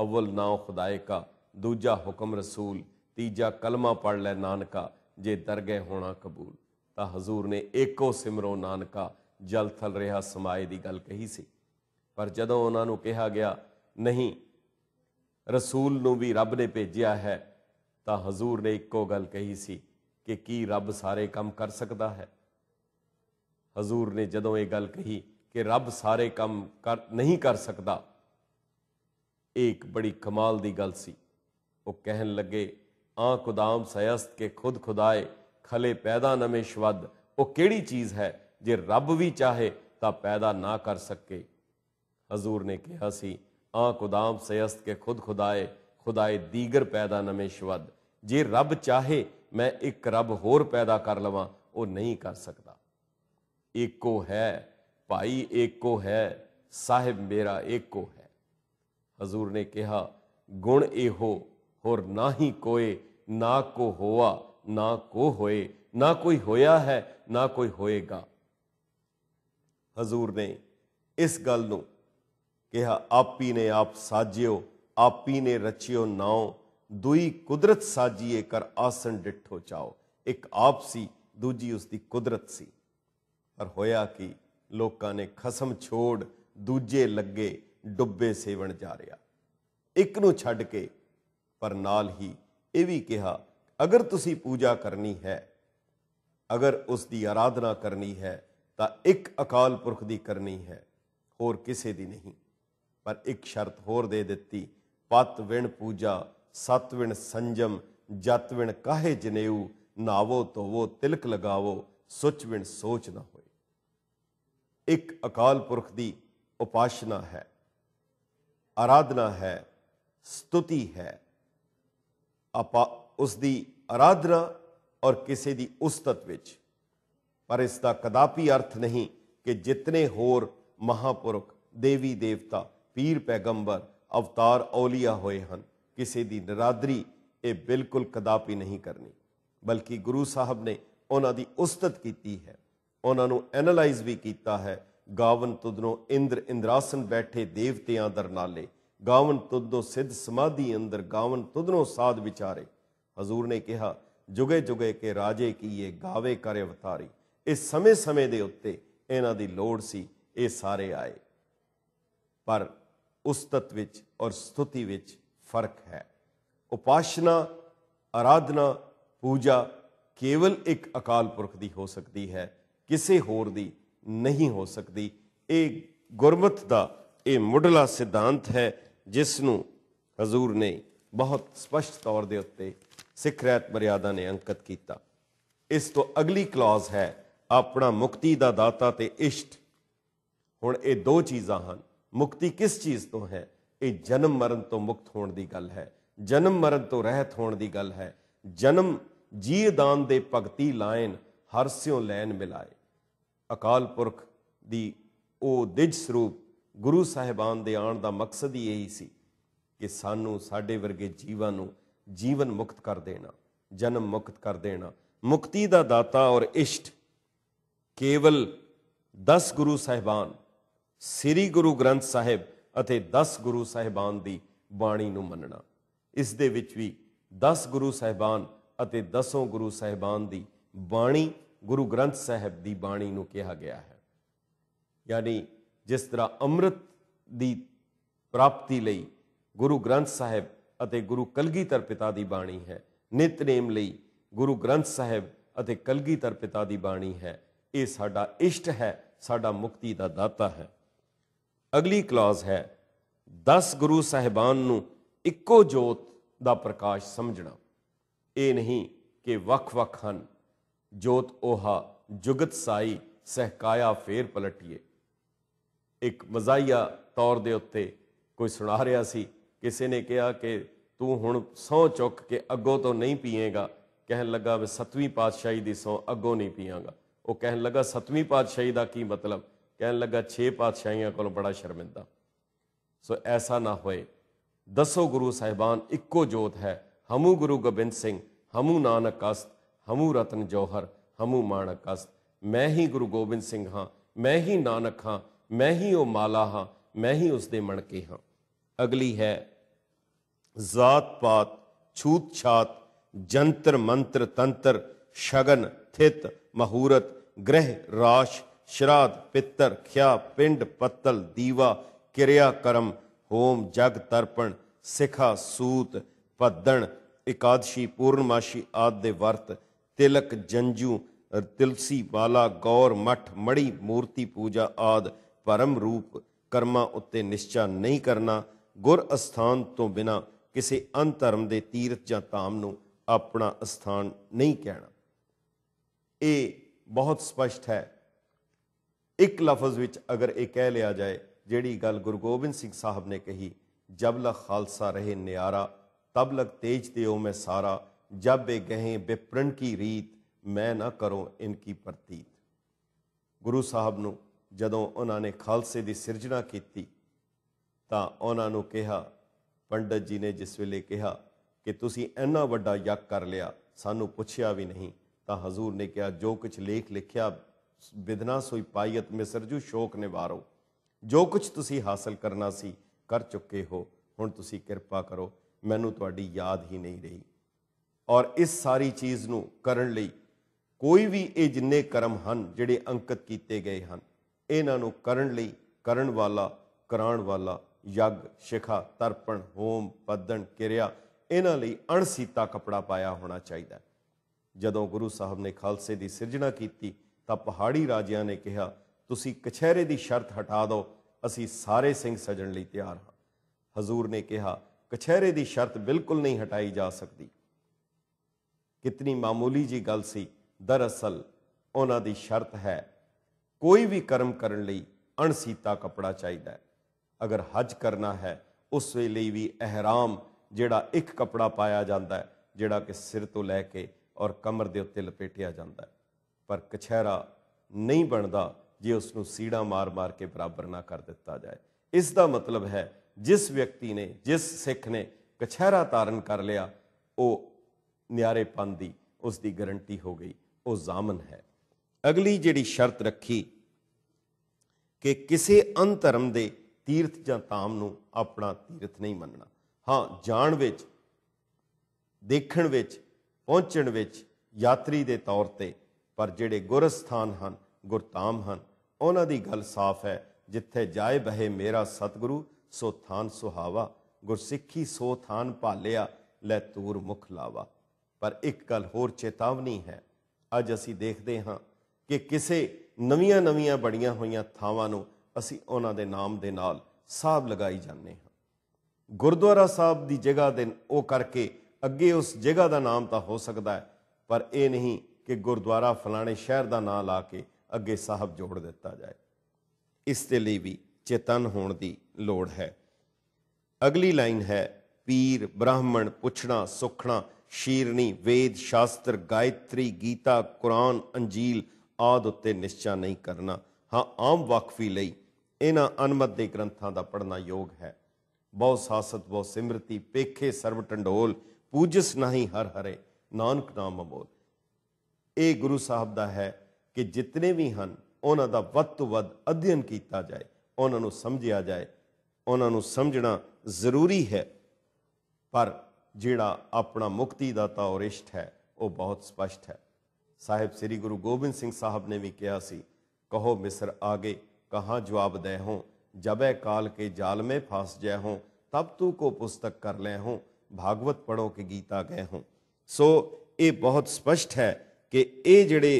ਅਵਲ ਨਾਉ ਖੁਦਾਏ ਕਾ ਦੂਜਾ ਹੁਕਮ ਰਸੂਲ ਤੀਜਾ ਕਲਮਾ ਪੜ ਲੈ ਨਾਨਕਾ ਜੇ ਦਰਗਹਿ ਹੋਣਾ ਕਬੂਲ ਤਾਂ ਹਜ਼ੂਰ ਨੇ ਏਕੋ ਸਿਮਰੋ ਨਾਨਕਾ ਜਲ ਥਲ ਰਿਹਾ ਸਮਾਏ ਦੀ ਗੱਲ ਕਹੀ ਸੀ ਪਰ ਜਦੋਂ ਉਹਨਾਂ ਨੂੰ ਕਿਹਾ ਗਿਆ ਨਹੀਂ ਰਸੂਲ ਨੂੰ ਵੀ ਰੱਬ ਨੇ ਭੇਜਿਆ ਹੈ ਤਾਂ ਹਜ਼ੂਰ ਨੇ ਇੱਕੋ ਗੱਲ ਕਹੀ ਸੀ ਕਿ ਕੀ ਰੱਬ ਸਾਰੇ ਕੰਮ ਕਰ ਸਕਦਾ ਹੈ ਹਜ਼ੂਰ ਨੇ ਜਦੋਂ ਇਹ ਗੱਲ ਕਹੀ ਕਿ ਰੱਬ ਸਾਰੇ ਕੰਮ ਕਰ ਨਹੀਂ ਕਰ ਸਕਦਾ ਇੱਕ ਬੜੀ ਕਮਾਲ ਦੀ ਗੱਲ ਸੀ ਉਹ ਕਹਿਣ ਲੱਗੇ ਆ ਖੁਦਾਮ ਸਯਸਤ ਕੇ ਖੁਦ ਖੁਦਾਏ ਖਲੇ ਪੈਦਾ ਨਮੇਸ਼ਵਦ ਉਹ ਕਿਹੜੀ ਚੀਜ਼ ਹੈ ਜੇ ਰੱਬ ਵੀ ਚਾਹੇ ਤਾਂ ਪੈਦਾ ਨਾ ਕਰ ਸਕੇ ਹਜ਼ੂਰ ਨੇ ਕਿਹਾ ਸੀ ਆ ਕੁਦਾਮ ਸਯਸਤ ਕੇ ਖੁਦ ਖੁਦਾਏ ਖੁਦਾਏ ਦੀਗਰ ਪੈਦਾ ਸ਼ਵਦ ਜੇ ਰੱਬ ਚਾਹੇ ਮੈਂ ਇੱਕ ਰੱਬ ਹੋਰ ਪੈਦਾ ਕਰ ਲਵਾਂ ਉਹ ਨਹੀਂ ਕਰ ਸਕਦਾ ਏਕੋ ਹੈ ਭਾਈ ਏਕੋ ਹੈ ਸਾਹਿਬ ਮੇਰਾ ਏਕੋ ਹੈ ਹਜ਼ੂਰ ਨੇ ਕਿਹਾ ਗੁਣ ਇਹੋ ਹੋਰ ਨਾ ਹੀ ਕੋਏ ਨਾ ਕੋ ਹੋਆ ਨਾ ਕੋ ਹੋਏ ਨਾ ਕੋਈ ਹੋਇਆ ਹੈ ਨਾ ਕੋਈ ਹੋਏਗਾ ਹਜ਼ੂਰ ਨੇ ਇਸ ਗੱਲ ਨੂੰ कि आपी ने आप साजियो आपी ने रचियो नाओ दुई ਕੁਦਰਤ ਸਾਜੀਏ ਕਰ ਆਸਣ ਡਿੱਠੋ ਚਾਓ ਇੱਕ ਆਪ ਸੀ ਦੂਜੀ ਉਸ ਦੀ ਕੁਦਰਤ ਸੀ ਪਰ ਹੋਇਆ ਕਿ ਲੋਕਾਂ ਨੇ ਖਸਮ ਛੋੜ ਦੂਜੇ ਲੱਗੇ ਡੁੱਬੇ ਸੇਵਣ ਜਾ ਰਿਆ ਇੱਕ ਨੂੰ ਛੱਡ ਕੇ ਪਰ ਨਾਲ ਹੀ ਇਹ ਵੀ ਕਿਹਾ ਅਗਰ ਤੁਸੀਂ ਪੂਜਾ ਕਰਨੀ ਹੈ ਅਗਰ ਉਸ ਦੀ ਆਰਾਧਨਾ ਕਰਨੀ ਹੈ ਤਾਂ ਇੱਕ ਅਕਾਲ ਪੁਰਖ ਦੀ ਕਰਨੀ ਹੈ ਹੋਰ ਕਿਸੇ ਦੀ ਨਹੀਂ ਪਰ ਇੱਕ ਸ਼ਰਤ ਹੋਰ ਦੇ ਦਿੱਤੀ ਪਤ ਵਿਣ ਪੂਜਾ ਸਤ ਵਿਣ ਸੰਜਮ ਜਤ ਵਿਣ ਕਾਹੇ ਜਨੇਊ ਨਾਵੋ ਧੋਵੋ ਤਿਲਕ ਲਗਾਵੋ ਸੁਚ ਵਿਣ ਸੋਚ ਨਾ ਹੋਏ ਇੱਕ ਅਕਾਲ ਪੁਰਖ ਦੀ ਉਪਾਸ਼ਨਾ ਹੈ ਆਰਾਧਨਾ ਹੈ ਸਤੁਤੀ ਹੈ ਆਪਾ ਉਸ ਦੀ ਆਰਾਧਨਾ ਔਰ ਕਿਸੇ ਦੀ ਉਸਤਤ ਵਿੱਚ ਪਰ ਇਸ ਦਾ ਕਦਾਪੀ ਅਰਥ ਨਹੀਂ ਕਿ ਜਿਤਨੇ ਹੋਰ ਮਹਾਪੁਰਖ ਦੇਵੀ ਦੇਵਤਾ ਪੀਰ ਪੈਗੰਬਰ ਅਵਤਾਰ ਔਲੀਆ ਹੋਏ ਹਨ ਕਿਸੇ ਦੀ ਨਰਾਦਰੀ ਇਹ ਬਿਲਕੁਲ ਕਦਾਪੀ ਨਹੀਂ ਕਰਨੀ ਬਲਕਿ ਗੁਰੂ ਸਾਹਿਬ ਨੇ ਉਹਨਾਂ ਦੀ ਉਸਤਤ ਕੀਤੀ ਹੈ ਉਹਨਾਂ ਨੂੰ ਐਨਲਾਈਜ਼ ਵੀ ਕੀਤਾ ਹੈ ਗਾਵਨ ਤੁਦਨੋ ਇੰਦਰ ਇੰਦਰਾਸਨ ਬੈਠੇ ਦੇਵਤਿਆਂ ਦਰ ਨਾਲੇ ਗਾਵਨ ਤੁਦਨੋ ਸਿੱਧ ਸਮਾਧੀ ਅੰਦਰ ਗਾਵਨ ਤੁਦਨੋ ਸਾਧ ਵਿਚਾਰੇ ਹਜ਼ੂਰ ਨੇ ਕਿਹਾ ਜੁਗੇ ਜੁਗੇ ਕੇ ਰਾਜੇ ਕੀਏ ਗਾਵੇ ਕਰੇ ਅਵਤਾਰੀ ਇਸ ਸਮੇਂ ਸਮੇਂ ਦੇ ਉੱਤੇ ਇਹਨਾਂ ਦੀ ਲੋੜ ਸੀ ਇਹ ਸਾਰੇ ਆਏ ਪਰ ਉਸਤਤ ਵਿੱਚ ਔਰ ਸਤੁਤੀ ਵਿੱਚ ਫਰਕ ਹੈ ਉਪਾਸ਼ਨਾ ਆਰਾਧਨਾ ਪੂਜਾ ਕੇਵਲ ਇੱਕ ਅਕਾਲ ਪੁਰਖ ਦੀ ਹੋ ਸਕਦੀ ਹੈ ਕਿਸੇ ਹੋਰ ਦੀ ਨਹੀਂ ਹੋ ਸਕਦੀ ਇਹ ਗੁਰਮਤ ਦਾ ਇਹ ਮੁੱਢਲਾ ਸਿਧਾਂਤ ਹੈ ਜਿਸ ਨੂੰ ਹਜ਼ੂਰ ਨੇ ਬਹੁਤ ਸਪਸ਼ਟ ਤੌਰ ਦੇ ਉੱਤੇ ਸਿੱਖ ਰਹਿਤ ਮਰਿਆਦਾ ਨੇ ਅੰਕਿਤ ਕੀਤਾ ਇਸ ਤੋਂ ਅਗਲੀ ਕਲੌਜ਼ ਹੈ ਆਪਣਾ ਮੁਕਤੀ ਦਾ ਦਾਤਾ ਤੇ ਇਸ਼ਟ ਹੁਣ ਇਹ ਦੋ ਚੀਜ਼ਾਂ ਹਨ ਮੁਕਤੀ ਕਿਸ ਚੀਜ਼ ਤੋਂ ਹੈ ਇਹ ਜਨਮ ਮਰਨ ਤੋਂ ਮੁਕਤ ਹੋਣ ਦੀ ਗੱਲ ਹੈ ਜਨਮ ਮਰਨ ਤੋਂ ਰਹਿਤ ਹੋਣ ਦੀ ਗੱਲ ਹੈ ਜਨਮ ਜੀਵਦਾਨ ਦੇ ਭਗਤੀ ਲਾਇਨ ਹਰ ਸਿਉ ਲੈਨ ਮਿਲਾਏ ਅਕਾਲ ਪੁਰਖ ਦੀ ਉਹ ਦਿਜ ਸਰੂਪ ਗੁਰੂ ਸਾਹਿਬਾਨ ਦੇ ਆਣ ਦਾ ਮਕਸਦ ਹੀ ਇਹੀ ਸੀ ਕਿ ਸਾਨੂੰ ਸਾਡੇ ਵਰਗੇ ਜੀਵਾਂ ਨੂੰ ਜੀਵਨ ਮੁਕਤ ਕਰ ਦੇਣਾ ਜਨਮ ਮੁਕਤ ਕਰ ਦੇਣਾ ਮੁਕਤੀ ਦਾ ਦਾਤਾ ਔਰ ਇਸ਼ਟ ਕੇਵਲ 10 ਗੁਰੂ ਸਾਹਿਬਾਨ ਸ੍ਰੀ ਗੁਰੂ ਗ੍ਰੰਥ ਸਾਹਿਬ ਅਤੇ 10 ਗੁਰੂ ਸਾਹਿਬਾਨ ਦੀ ਬਾਣੀ ਨੂੰ ਮੰਨਣਾ ਇਸ ਦੇ ਵਿੱਚ ਵੀ 10 ਗੁਰੂ ਸਾਹਿਬਾਨ ਅਤੇ 10ੋਂ ਗੁਰੂ ਸਾਹਿਬਾਨ ਦੀ ਬਾਣੀ ਗੁਰੂ ਗ੍ਰੰਥ ਸਾਹਿਬ ਦੀ ਬਾਣੀ ਨੂੰ ਕਿਹਾ ਗਿਆ ਹੈ ਯਾਨੀ ਜਿਸ ਤਰ੍ਹਾਂ ਅੰਮ੍ਰਿਤ ਦੀ ਪ੍ਰਾਪਤੀ ਲਈ ਗੁਰੂ ਗ੍ਰੰਥ ਸਾਹਿਬ ਅਤੇ ਗੁਰੂ ਕਲਗੀਧਰ ਪਿਤਾ ਦੀ ਬਾਣੀ ਹੈ ਨਿਤਨੇਮ ਲਈ ਗੁਰੂ ਗ੍ਰੰਥ ਸਾਹਿਬ ਅਤੇ ਕਲਗੀਧਰ ਪਿਤਾ ਦੀ ਬਾਣੀ ਹੈ ਇਹ ਸਾਡਾ ਇਸ਼ਟ ਹੈ ਸਾਡਾ ਮੁਕਤੀ ਦਾ ਦਾਤਾ ਹੈ ਅਗਲੀ ਕਲਾਸ ਹੈ 10 ਗੁਰੂ ਸਾਹਿਬਾਨ ਨੂੰ ਇੱਕੋ ਜੋਤ ਦਾ ਪ੍ਰਕਾਸ਼ ਸਮਝਣਾ ਇਹ ਨਹੀਂ ਕਿ ਵੱਖ-ਵੱਖ ਹਨ ਜੋਤ ਉਹਾ ਜੁਗਤ ਸਾਈ ਸਹਕਾਇਆ ਫੇਰ ਪਲਟੀਏ ਇੱਕ ਮਜ਼ਾਈਆ ਤੌਰ ਦੇ ਉੱਤੇ ਕੋਈ ਸੁਣਾ ਰਿਹਾ ਸੀ ਕਿਸੇ ਨੇ ਕਿਹਾ ਕਿ ਤੂੰ ਹੁਣ ਸੌ ਚੁੱਕ ਕੇ ਅੱਗੋਂ ਤੋਂ ਨਹੀਂ ਪੀਏਗਾ ਕਹਿਣ ਲੱਗਾ ਵੀ ਸਤਵੀਂ ਪਾਤਸ਼ਾਹੀ ਦੀ ਸੌ ਅੱਗੋਂ ਨਹੀਂ ਪੀਵਾਂਗਾ ਉਹ ਕਹਿਣ ਲੱਗਾ ਸਤਵੀਂ ਪਾਤਸ਼ਾਹੀ ਦਾ ਕੀ ਮਤਲਬ કેન લગા છ પેટશાહિયા કોલો બડા શરમિંદા સો એસા ના હોએ દસો ગુરુ સાહેબાન ઇક્કો જોત હે હમુ ગુરુ ગોવિંદ સિંહ હમુ નાનક કસ હમુ રતન જોહર હમુ માણક કસ મેહી ગુરુ ગોવિંદ સિંહ હા મેહી નાનક હા મેહી ઓ માલા હા મેહી ઉસ દે મણ કે હા اگલી હે જાત પાત છૂત છાત જંત્ર મંત્ર તંત્ર શગન થિત મહોરત ગ્રહ રાશ ਸ਼ਰਾਧ ਪਿੱਤਰ ਖਿਆ ਪਿੰਡ ਪੱਤਲ ਦੀਵਾ ਕਿਰਿਆ ਕਰਮ ਹੋਮ ਜਗ ਤਰਪਣ ਸਿਖਾ ਸੂਤ ਪੱਦਣ ਇਕਾਦਸ਼ੀ ਪੂਰਨਮਾਸ਼ੀ ਆਦ ਦੇ ਵਰਤ ਤਿਲਕ ਜੰਜੂ ਤਿਲਸੀ ਵਾਲਾ ਗੌਰ ਮਠ ਮੜੀ ਮੂਰਤੀ ਪੂਜਾ ਆਦ ਪਰਮ ਰੂਪ ਕਰਮਾ ਉੱਤੇ ਨਿਸ਼ਚਾ ਨਹੀਂ ਕਰਨਾ ਗੁਰ ਅਸਥਾਨ ਤੋਂ ਬਿਨਾ ਕਿਸੇ ਅੰਤਰਮ ਦੇ ਤੀਰਥ ਜਾਂ ਧਾਮ ਨੂੰ ਆਪਣਾ ਅਸਥਾਨ ਨਹੀਂ ਕਹਿਣਾ ਇਹ ਬਹੁਤ ਸਪਸ਼ਟ ਹੈ ਇੱਕ ਲਫ਼ਜ਼ ਵਿੱਚ ਅਗਰ ਇਹ ਕਹਿ ਲਿਆ ਜਾਏ ਜਿਹੜੀ ਗੱਲ ਗੁਰੂ ਗੋਬਿੰਦ ਸਿੰਘ ਸਾਹਿਬ ਨੇ ਕਹੀ ਜਬ ਲਖ ਖਾਲਸਾ ਰਹੇ ਨਿਆਰਾ ਤਬ ਲਗ ਤੇਜ ਦਿਓ ਮੈਂ ਸਾਰਾ ਜਬ ਬੇ ਗਹੇ ਬਿਪਰਣ ਕੀ ਰੀਤ ਮੈਂ ਨਾ ਕਰੋ ਇਨਕੀ ਪ੍ਰਤੀਤ ਗੁਰੂ ਸਾਹਿਬ ਨੂੰ ਜਦੋਂ ਉਹਨਾਂ ਨੇ ਖਾਲਸੇ ਦੀ ਸਿਰਜਣਾ ਕੀਤੀ ਤਾਂ ਉਹਨਾਂ ਨੂੰ ਕਿਹਾ ਪੰਡਤ ਜੀ ਨੇ ਜਿਸ ਵੇਲੇ ਕਿਹਾ ਕਿ ਤੁਸੀਂ ਇੰਨਾ ਵੱਡਾ ਯੱਗ ਕਰ ਲਿਆ ਸਾਨੂੰ ਪੁੱਛਿਆ ਵੀ ਨਹੀਂ ਤਾਂ ਹਜ਼ੂਰ ਨੇ ਕਿਹਾ ਜੋ ਕੁਝ ਲੇਖ ਲਿਖਿਆ ਬਿਦਨਾ ਸੋਈ ਪਾਇਤ ਮਿਸਰ ਜੂ ਸ਼ੋਕ ਨਿਵਾਰੋ ਜੋ ਕੁਝ ਤੁਸੀਂ ਹਾਸਲ ਕਰਨਾ ਸੀ ਕਰ ਚੁੱਕੇ ਹੋ ਹੁਣ ਤੁਸੀਂ ਕਿਰਪਾ ਕਰੋ ਮੈਨੂੰ ਤੁਹਾਡੀ ਯਾਦ ਹੀ ਨਹੀਂ ਰਹੀ ਔਰ ਇਸ ਸਾਰੀ ਚੀਜ਼ ਨੂੰ ਕਰਨ ਲਈ ਕੋਈ ਵੀ ਇਹ ਜਿੰਨੇ ਕਰਮ ਹਨ ਜਿਹੜੇ ਅੰਕਿਤ ਕੀਤੇ ਗਏ ਹਨ ਇਹਨਾਂ ਨੂੰ ਕਰਨ ਲਈ ਕਰਨ ਵਾਲਾ ਕਰਾਉਣ ਵਾਲਾ ਯੱਗ ਸ਼ਿਖਾ ਤਰਪਣ ਹੋਮ ਪਦਨ ਕਿਰਿਆ ਇਹਨਾਂ ਲਈ ਅਣਸੀਤਾ ਕਪੜਾ ਪਾਇਆ ਹੋਣਾ ਚਾਹੀਦਾ ਜਦੋਂ ਗੁਰੂ ਸਾਹਿਬ ਨੇ ਖਾਲਸੇ ਦੀ ਸਿਰਜਣਾ ਕੀਤੀ ਤਾਂ ਪਹਾੜੀ ਰਾਜਿਆਂ ਨੇ ਕਿਹਾ ਤੁਸੀਂ ਕਛਹਿਰੇ ਦੀ ਸ਼ਰਤ ਹਟਾ ਦਿਓ ਅਸੀਂ ਸਾਰੇ ਸਿੰਘ ਸਜਣ ਲਈ ਤਿਆਰ ਹਾਂ ਹਜ਼ੂਰ ਨੇ ਕਿਹਾ ਕਛਹਿਰੇ ਦੀ ਸ਼ਰਤ ਬਿਲਕੁਲ ਨਹੀਂ ਹਟਾਈ ਜਾ ਸਕਦੀ ਕਿਤਨੀ ਮਾਮੂਲੀ ਜੀ ਗੱਲ ਸੀ ਦਰਅਸਲ ਉਹਨਾਂ ਦੀ ਸ਼ਰਤ ਹੈ ਕੋਈ ਵੀ ਕਰਮ ਕਰਨ ਲਈ ਅਣਸੀਤਾ ਕਪੜਾ ਚਾਹੀਦਾ ਹੈ ਅਗਰ ਹਜ ਕਰਨਾ ਹੈ ਉਸ ਲਈ ਵੀ ਇਹਰਾਮ ਜਿਹੜਾ ਇੱਕ ਕਪੜਾ ਪਾਇਆ ਜਾਂਦਾ ਹੈ ਜਿਹੜਾ ਕਿ ਸਿਰ ਤੋਂ ਲੈ ਕੇ ਔਰ ਕਮਰ ਦੇ ਉੱਤੇ ਲਪੇਟਿਆ ਜਾਂਦਾ ਹੈ ਪਰ ਕਛਹਿਰਾ ਨਹੀਂ ਬਣਦਾ ਜੇ ਉਸ ਨੂੰ ਸੀੜਾ ਮਾਰ-ਮਾਰ ਕੇ ਬਰਾਬਰ ਨਾ ਕਰ ਦਿੱਤਾ ਜਾਏ ਇਸ ਦਾ ਮਤਲਬ ਹੈ ਜਿਸ ਵਿਅਕਤੀ ਨੇ ਜਿਸ ਸਿੱਖ ਨੇ ਕਛਹਿਰਾ ਤਾਰਨ ਕਰ ਲਿਆ ਉਹ ਨਿਆਰੇਪਨ ਦੀ ਉਸ ਦੀ ਗਾਰੰਟੀ ਹੋ ਗਈ ਉਹ ਜ਼ਾਮਨ ਹੈ ਅਗਲੀ ਜਿਹੜੀ ਸ਼ਰਤ ਰੱਖੀ ਕਿ ਕਿਸੇ ਅੰਤਰਮ ਦੇ ਤੀਰਥ ਜਾਂ ਤਾਮ ਨੂੰ ਆਪਣਾ ਤੀਰਥ ਨਹੀਂ ਮੰਨਣਾ ਹਾਂ ਜਾਣ ਵਿੱਚ ਦੇਖਣ ਵਿੱਚ ਪਹੁੰਚਣ ਵਿੱਚ ਯਾਤਰੀ ਦੇ ਤੌਰ ਤੇ ਪਰ ਜਿਹੜੇ ਗੁਰਸਥਾਨ ਹਨ ਗੁਰਤਾਮ ਹਨ ਉਹਨਾਂ ਦੀ ਗੱਲ ਸਾਫ਼ ਹੈ ਜਿੱਥੇ ਜਾਏ ਬਹੇ ਮੇਰਾ ਸਤਿਗੁਰੂ ਸੋ ਥਾਨ ਸੁਹਾਵਾ ਗੁਰਸਿੱਖੀ ਸੋ ਥਾਨ ਭਾਲਿਆ ਲੈ ਤੂਰ ਮੁਖ ਲਾਵਾ ਪਰ ਇੱਕ ਗੱਲ ਹੋਰ ਚੇਤਾਵਨੀ ਹੈ ਅੱਜ ਅਸੀਂ ਦੇਖਦੇ ਹਾਂ ਕਿ ਕਿਸੇ ਨਵੀਆਂ-ਨਵੀਆਂ ਬੜੀਆਂ ਹੋਈਆਂ ਥਾਵਾਂ ਨੂੰ ਅਸੀਂ ਉਹਨਾਂ ਦੇ ਨਾਮ ਦੇ ਨਾਲ ਸਾਬ ਲਗਾਈ ਜਾਂਦੇ ਹਾਂ ਗੁਰਦੁਆਰਾ ਸਾਹਿਬ ਦੀ ਜਗ੍ਹਾ ਦੇ ਉਹ ਕਰਕੇ ਅੱਗੇ ਉਸ ਜਗ੍ਹਾ ਦਾ ਨਾਮ ਤਾਂ ਹੋ ਸਕਦਾ ਹੈ ਪਰ ਇਹ ਨਹੀਂ ਕਿ ਗੁਰਦੁਆਰਾ ਫਲਾਣੇ ਸ਼ਹਿਰ ਦਾ ਨਾਂ ਲਾ ਕੇ ਅੱਗੇ ਸਾਹਿਬ ਜੋੜ ਦਿੱਤਾ ਜਾਏ ਇਸ ਦੇ ਲਈ ਵੀ ਚੇਤਨ ਹੋਣ ਦੀ ਲੋੜ ਹੈ ਅਗਲੀ ਲਾਈਨ ਹੈ ਪੀਰ ਬ੍ਰਾਹਮਣ ਪੁੱਛਣਾ ਸੁਖਣਾ ਸ਼ੀਰਣੀ ਵੇਦ ਸ਼ਾਸਤਰ ਗਾਇਤਰੀ ਗੀਤਾ ਕੁਰਾਨ ਅੰਜੀਲ ਆਦ ਉੱਤੇ ਨਿਸ਼ਚਾ ਨਹੀਂ ਕਰਨਾ ਹਾਂ ਆਮ ਵਕਫੀ ਲਈ ਇਹਨਾਂ ਅਨਮਤ ਦੇ ਗ੍ਰੰਥਾਂ ਦਾ ਪੜਨਾ ਯੋਗ ਹੈ ਬਹੁ ਸਾਸਤ ਬਹੁ ਸਿਮਰਤੀ ਪੇਖੇ ਸਰਬ ਟੰਡੋਲ ਪੂਜਸ ਨਹੀਂ ਹਰ ਹਰੇ ਨਾਨਕ ਨਾਮ ਅਮੋਲ ਇਹ ਗੁਰੂ ਸਾਹਿਬ ਦਾ ਹੈ ਕਿ ਜਿਤਨੇ ਵੀ ਹਨ ਉਹਨਾਂ ਦਾ ਵੱਧ ਤੋਂ ਵੱਧ ਅਧਿਐਨ ਕੀਤਾ ਜਾਏ ਉਹਨਾਂ ਨੂੰ ਸਮਝਿਆ ਜਾਏ ਉਹਨਾਂ ਨੂੰ ਸਮਝਣਾ ਜ਼ਰੂਰੀ ਹੈ ਪਰ ਜਿਹੜਾ ਆਪਣਾ ਮੁਕਤੀ ਦਾਤਾ ਔਰ ਇਸ਼ਟ ਹੈ ਉਹ ਬਹੁਤ ਸਪਸ਼ਟ ਹੈ ਸਾਹਿਬ ਸ੍ਰੀ ਗੁਰੂ ਗੋਬਿੰਦ ਸਿੰਘ ਸਾਹਿਬ ਨੇ ਵੀ ਕਿਹਾ ਸੀ ਕਹੋ ਮਿਸਰ ਆਗੇ ਕਹਾਂ ਜਵਾਬ ਦੇ ਹੋ ਜਬੈ ਕਾਲ ਕੇ ਜਾਲ ਮੇ ਫਸ ਜੈ ਹੋ ਤਬ ਤੂ ਕੋ ਪੁਸਤਕ ਕਰ ਲੈ ਹੋ ਭਾਗਵਤ ਪੜੋ ਕੇ ਗੀਤਾ ਗਏ ਹੋ ਸੋ ਇਹ ਬਹੁਤ ਸਪਸ਼ਟ ਹੈ ਕਿ ਇਹ ਜਿਹੜੇ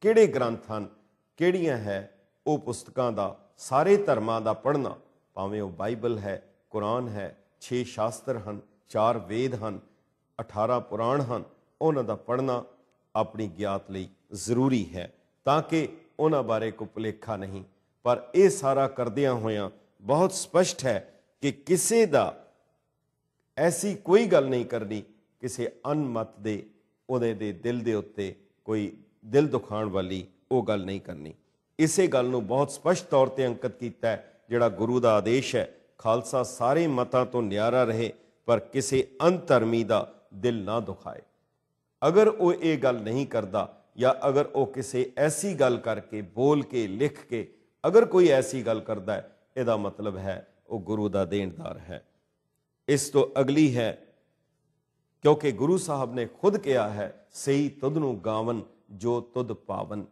ਕਿਹੜੇ ਗ੍ਰੰਥ ਹਨ ਕਿਹੜੀਆਂ ਹੈ ਉਹ ਪੁਸਤਕਾਂ ਦਾ ਸਾਰੇ ਧਰਮਾਂ ਦਾ ਪੜਨਾ ਭਾਵੇਂ ਉਹ ਬਾਈਬਲ ਹੈ ਕੁਰਾਨ ਹੈ 6 ਸ਼ਾਸਤਰ ਹਨ 4 ਵੇਦ ਹਨ 18 ਪੁਰਾਣ ਹਨ ਉਹਨਾਂ ਦਾ ਪੜਨਾ ਆਪਣੀ ਗਿਆਤ ਲਈ ਜ਼ਰੂਰੀ ਹੈ ਤਾਂ ਕਿ ਉਹਨਾਂ ਬਾਰੇ ਕੋ ਭੁਲੇਖਾ ਨਹੀਂ ਪਰ ਇਹ ਸਾਰਾ ਕਰਦਿਆਂ ਹੋਇਆਂ ਬਹੁਤ ਸਪਸ਼ਟ ਹੈ ਕਿ ਕਿਸੇ ਦਾ ਐਸੀ ਕੋਈ ਗੱਲ ਨਹੀਂ ਕਰਨੀ ਕਿਸੇ ਅਨਮਤ ਦੇ ਉਹਦੇ ਦੇ ਦਿਲ ਦੇ ਉੱਤੇ ਕੋਈ ਦਿਲ ਦੁਖਾਣ ਵਾਲੀ ਉਹ ਗੱਲ ਨਹੀਂ ਕਰਨੀ ਇਸੇ ਗੱਲ ਨੂੰ ਬਹੁਤ ਸਪਸ਼ਟ ਤੌਰ ਤੇ ਅੰਕਿਤ ਕੀਤਾ ਹੈ ਜਿਹੜਾ ਗੁਰੂ ਦਾ ਆਦੇਸ਼ ਹੈ ਖਾਲਸਾ ਸਾਰੇ ਮਤਾਂ ਤੋਂ ਨਿਆਰਾ ਰਹੇ ਪਰ ਕਿਸੇ ਅੰਤਰਮੀ ਦਾ ਦਿਲ ਨਾ ਦੁਖਾਏ ਅਗਰ ਉਹ ਇਹ ਗੱਲ ਨਹੀਂ ਕਰਦਾ ਜਾਂ ਅਗਰ ਉਹ ਕਿਸੇ ਐਸੀ ਗੱਲ ਕਰਕੇ ਬੋਲ ਕੇ ਲਿਖ ਕੇ ਅਗਰ ਕੋਈ ਐਸੀ ਗੱਲ ਕਰਦਾ ਹੈ ਇਹਦਾ ਮਤਲਬ ਹੈ ਉਹ ਗੁਰੂ ਦਾ ਦੇਣਦਾਰ ਹੈ ਇਸ ਤੋਂ ਅਗਲੀ ਹੈ ਕਿਉਂਕਿ ਗੁਰੂ ਸਾਹਿਬ ਨੇ ਖੁਦ ਕਿਹਾ ਹੈ ਸਹੀ ਤੁਧ ਨੂੰ ਗਾਵਨ ਜੋ ਤੁਧ ਪਾਵਨ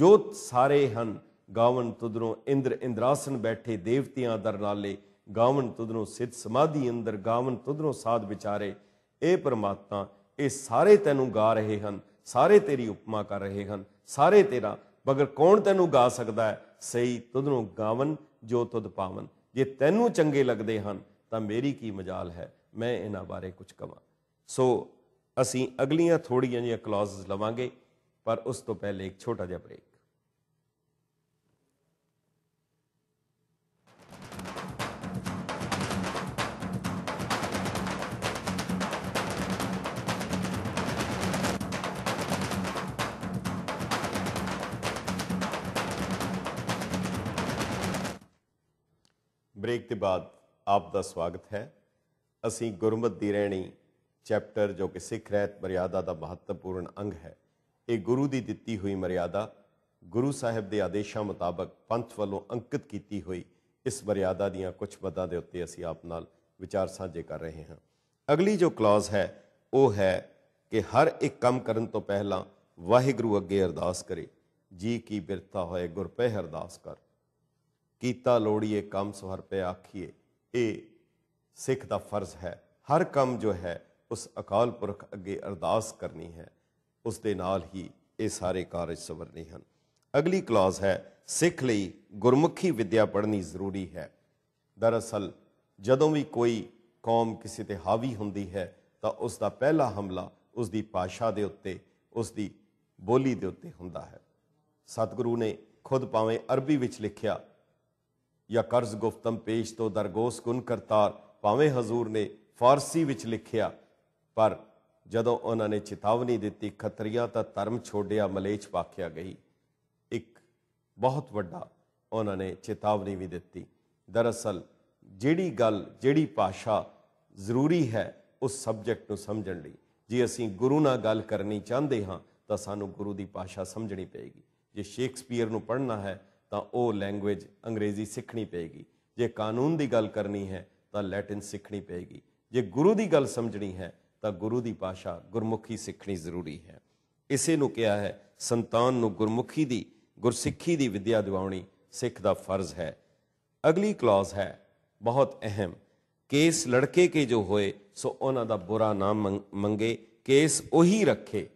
ਜੋ ਸਾਰੇ ਹਨ ਗਾਵਨ ਤੁਧਰੋਂ ਇੰਦਰ ਇੰਦਰਾਸਨ ਬੈਠੇ ਦੇਵਤਿਆਂ ਨਾਲੇ ਗਾਵਨ ਤੁਧਰੋਂ ਸਿੱਧ ਸਮਾਧੀ ਅੰਦਰ ਗਾਵਨ ਤੁਧਰੋਂ ਸਾਧ ਵਿਚਾਰੇ ਇਹ ਪਰਮਾਤਮਾ ਇਹ ਸਾਰੇ ਤੈਨੂੰ ਗਾ ਰਹੇ ਹਨ ਸਾਰੇ ਤੇਰੀ ਉਪਮਾ ਕਰ ਰਹੇ ਹਨ ਸਾਰੇ ਤੇਰਾ ਬਗਰ ਕੌਣ ਤੈਨੂੰ ਗਾ ਸਕਦਾ ਹੈ ਸਹੀ ਤੁਧਰੋਂ ਗਾਵਨ ਜੋ ਤੁਧ ਪਾਵਨ ਜੇ ਤੈਨੂੰ ਚੰਗੇ ਲੱਗਦੇ ਹਨ ਤਾਂ ਮੇਰੀ ਕੀ ਮਜਾਲ ਹੈ ਮੈਂ ਇਹਨਾਂ ਬਾਰੇ ਕੁਝ ਕਵਾਂ ਸੋ ਅਸੀਂ ਅਗਲੀਆਂ ਥੋੜੀਆਂ ਜਿਹੀਆਂ ਕਲੌਜ਼ਸ ਲਵਾਂਗੇ ਪਰ ਉਸ ਤੋਂ ਪਹਿਲੇ ਇੱਕ ਛੋਟਾ ਜਿਹਾ ਬ੍ਰੇਕ ਬ੍ਰੇਕ ਦੇ ਬਾਅਦ ਆਪ ਦਾ ਸਵਾਗਤ ਹੈ ਅਸੀਂ ਗੁਰਮਤ ਦੀ ਰਹਿਣੀ ਚੈਪਟਰ ਜੋ ਕਿ ਸਿੱਖ ਰਹਿਤ ਮਰਿਆਦਾ ਦਾ ਮਹੱਤਵਪੂਰਨ ਅੰਗ ਹੈ ਇਹ ਗੁਰੂ ਦੀ ਦਿੱਤੀ ਹੋਈ ਮਰਿਆਦਾ ਗੁਰੂ ਸਾਹਿਬ ਦੇ ਆਦੇਸ਼ਾਂ ਮੁਤਾਬਕ ਪੰਥ ਵੱਲੋਂ ਅੰਕਿਤ ਕੀਤੀ ਹੋਈ ਇਸ ਮਰਿਆਦਾ ਦੀਆਂ ਕੁਝ ਮੱਦਾਂ ਦੇ ਉੱਤੇ ਅਸੀਂ ਆਪ ਨਾਲ ਵਿਚਾਰ ਸਾਂਝੇ ਕਰ ਰਹੇ ਹਾਂ ਅਗਲੀ ਜੋ ਕਲੌਜ਼ ਹੈ ਉਹ ਹੈ ਕਿ ਹਰ ਇੱਕ ਕੰਮ ਕਰਨ ਤੋਂ ਪਹਿਲਾਂ ਵਾਹਿਗੁਰੂ ਅੱਗੇ ਅਰਦਾਸ ਕਰੇ ਜੀ ਕੀ ਬਿਰਤਾ ਹੋਏ ਗੁਰ ਪੈ ਅਰਦਾਸ ਕਰ ਕੀਤਾ ਲੋੜੀਏ ਕੰਮ ਸੁਹਰ ਪੈ ਆਖੀਏ ਇਹ ਸਿੱਖ ਦਾ ਫਰਜ਼ ਹੈ ਹਰ ਕੰਮ ਜੋ ਹੈ ਉਸ ਅਕਾਲ ਪੁਰਖ ਅੱਗੇ ਅਰਦਾਸ ਕਰਨੀ ਹੈ ਉਸ ਦੇ ਨਾਲ ਹੀ ਇਹ ਸਾਰੇ ਕਾਰਜ ਸਵਰਨੇ ਹਨ ਅਗਲੀ ਕਲਾਸ ਹੈ ਸਿੱਖ ਲਈ ਗੁਰਮੁਖੀ ਵਿਦਿਆ ਪੜ੍ਹਨੀ ਜ਼ਰੂਰੀ ਹੈ ਦਰਅਸਲ ਜਦੋਂ ਵੀ ਕੋਈ ਕੌਮ ਕਿਸੇ ਤੇ ਹਾਵੀ ਹੁੰਦੀ ਹੈ ਤਾਂ ਉਸ ਦਾ ਪਹਿਲਾ ਹਮਲਾ ਉਸ ਦੀ ਪਾਸ਼ਾ ਦੇ ਉੱਤੇ ਉਸ ਦੀ ਬੋਲੀ ਦੇ ਉੱਤੇ ਹੁੰਦਾ ਹੈ ਸਤਿਗੁਰੂ ਨੇ ਖੁਦ ਪਾਵੇਂ ਅਰਬੀ ਵਿੱਚ ਲਿਖਿਆ ਯਾ ਕਰਜ਼ ਗੁਫਤਮ ਪੇਸ਼ ਤੋ ਦਰਗੋਸ ਗੁਨ ਕਰਤਾਰ ਪਾਵੇਂ ਹਜ਼ੂਰ ਨੇ ਫਾਰਸੀ ਵਿੱਚ ਲਿਖਿਆ ਪਰ ਜਦੋਂ ਉਹਨਾਂ ਨੇ ਚੇਤਾਵਨੀ ਦਿੱਤੀ ਖੱਤਰੀਆਂ ਤਾਂ ਧਰਮ ਛੋੜਿਆ ਮਲੇਛ ਪਾਖਿਆ ਗਈ ਇੱਕ ਬਹੁਤ ਵੱਡਾ ਉਹਨਾਂ ਨੇ ਚੇਤਾਵਨੀ ਵੀ ਦਿੱਤੀ ਦਰਅਸਲ ਜਿਹੜੀ ਗੱਲ ਜਿਹੜੀ ਭਾਸ਼ਾ ਜ਼ਰੂਰੀ ਹੈ ਉਸ ਸਬਜੈਕਟ ਨੂੰ ਸਮਝਣ ਲਈ ਜੇ ਅਸੀਂ ਗੁਰੂ ਨਾਲ ਗੱਲ ਕਰਨੀ ਚਾਹੁੰਦੇ ਹਾਂ ਤਾਂ ਸਾਨੂੰ ਗੁਰੂ ਦੀ ਭਾਸ਼ਾ ਸਮਝਣੀ ਪਏਗੀ ਜੇ ਸ਼ੇਕਸਪੀਅਰ ਨੂੰ ਪੜ੍ਹਨਾ ਹੈ ਤਾਂ ਉਹ ਲੈਂਗੁਏਜ ਅੰਗਰੇਜ਼ੀ ਸਿੱਖਣੀ ਪਏਗੀ ਜੇ ਕਾਨੂੰਨ ਦੀ ਗੱਲ ਕਰਨੀ ਹੈ ਤਾਂ ਲੈਟਿਨ ਸਿੱਖਣੀ ਪਏਗੀ ਜੇ ਗੁਰੂ ਦੀ ਗੱਲ ਸਮਝਣੀ ਹੈ ਤਾਂ ਗੁਰੂ ਦੀ ਪਾਸ਼ਾ ਗੁਰਮੁਖੀ ਸਿੱਖਣੀ ਜ਼ਰੂਰੀ ਹੈ ਇਸੇ ਨੂੰ ਕਿਹਾ ਹੈ ਸੰਤਾਨ ਨੂੰ ਗੁਰਮੁਖੀ ਦੀ ਗੁਰਸਿੱਖੀ ਦੀ ਵਿਦਿਆ ਦਿਵਾਉਣੀ ਸਿੱਖ ਦਾ ਫਰਜ਼ ਹੈ ਅਗਲੀ ਕਲੌਜ਼ ਹੈ ਬਹੁਤ ਅਹਿਮ ਕੇਸ ਲੜਕੇ ਕੇ ਜੋ ਹੋਏ ਸੋ ਉਹਨਾਂ ਦਾ ਬੁਰਾ ਨਾਮ ਮੰਗੇ ਕੇਸ ਉਹੀ ਰੱਖੇ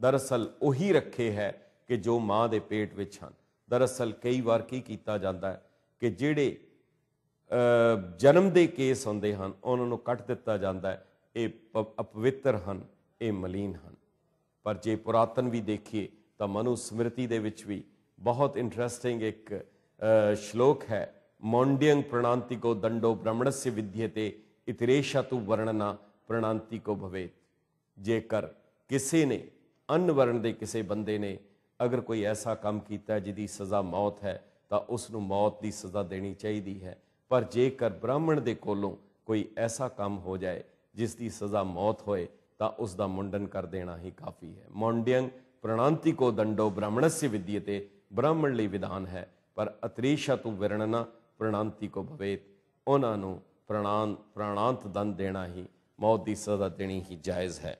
ਦਰਅਸਲ ਉਹੀ ਰੱਖੇ ਹੈ ਕਿ ਜੋ ਮਾਂ ਦੇ ਪੇਟ ਵਿੱਚ ਹਨ ਦਰਅਸਲ ਕਈ ਵਾਰ ਕੀ ਕੀਤਾ ਜਾਂਦਾ ਹੈ ਕਿ ਜਿਹੜੇ ਜਨਮ ਦੇ ਕੇਸ ਹੁੰਦੇ ਹਨ ਉਹਨਾਂ ਨੂੰ ਕੱਟ ਦਿੱਤਾ ਜਾਂਦਾ ਹੈ ਇਹ ਅਪਵਿੱਤਰ ਹਨ ਇਹ ਮਲੀਨ ਹਨ ਪਰ ਜੇ ਪੁਰਾਤਨ ਵੀ ਦੇਖੀਏ ਤਾਂ ਮਨੂ ਸਮ੍ਰਿਤੀ ਦੇ ਵਿੱਚ ਵੀ ਬਹੁਤ ਇੰਟਰਸਟਿੰਗ ਇੱਕ ਸ਼ਲੋਕ ਹੈ ਮੌਂਡਿਯੰ ਪ੍ਰਣਾਂਤੀ ਕੋ ਦੰਡੋ ਬ੍ਰਹਮਣਸਿ ਵਿਧਿਯਤੇ ਇਤਰੇਸ਼ਾ ਤੂ ਵਰਣਨਾ ਪ੍ਰਣਾਂਤੀ ਕੋ ਭਵੇਤ ਜੇਕਰ ਕਿਸੇ ਨੇ ਅਨਵਰਣ ਦੇ ਕਿਸੇ ਬੰਦੇ ਨੇ ਅਗਰ ਕੋਈ ਐਸਾ ਕੰਮ ਕੀਤਾ ਜਿਹਦੀ ਸਜ਼ਾ ਮੌਤ ਹੈ ਤਾਂ ਉਸ ਨੂੰ ਮੌਤ ਦੀ ਸਜ਼ਾ ਦੇਣੀ ਚਾਹੀਦੀ ਹੈ ਪਰ ਜੇਕਰ ਬ੍ਰਾਹਮਣ ਦੇ ਕੋਲੋਂ ਕੋਈ ਐਸਾ ਕੰਮ ਹੋ ਜਾਏ ਜਿਸ ਦੀ ਸਜ਼ਾ ਮੌਤ ਹੋਏ ਤਾਂ ਉਸ ਦਾ ਮੁੰਡਨ ਕਰ ਦੇਣਾ ਹੀ ਕਾਫੀ ਹੈ ਮੌਂਡਿਯੰ ਪ੍ਰਣਾਂਤੀ ਕੋ ਦੰਡੋ ਬ੍ਰਾਹਮਣਸਿ ਵਿਦਿਅਤੇ ਬ੍ਰਾਹਮਣ ਲਈ ਵਿਧਾਨ ਹੈ ਪਰ ਅਤਰੀਸ਼ਾ ਤੂ ਵਿਰਣਨਾ ਪ੍ਰਣਾਂਤੀ ਕੋ ਭਵੇਤ ਉਹਨਾਂ ਨੂੰ ਪ੍ਰਣਾਨ ਪ੍ਰਣਾਂਤ ਦੰਦ ਦੇਣਾ ਹੀ ਮੌਤ ਦੀ ਸਜ਼ਾ ਦੇਣੀ ਹੀ ਜਾਇਜ਼ ਹੈ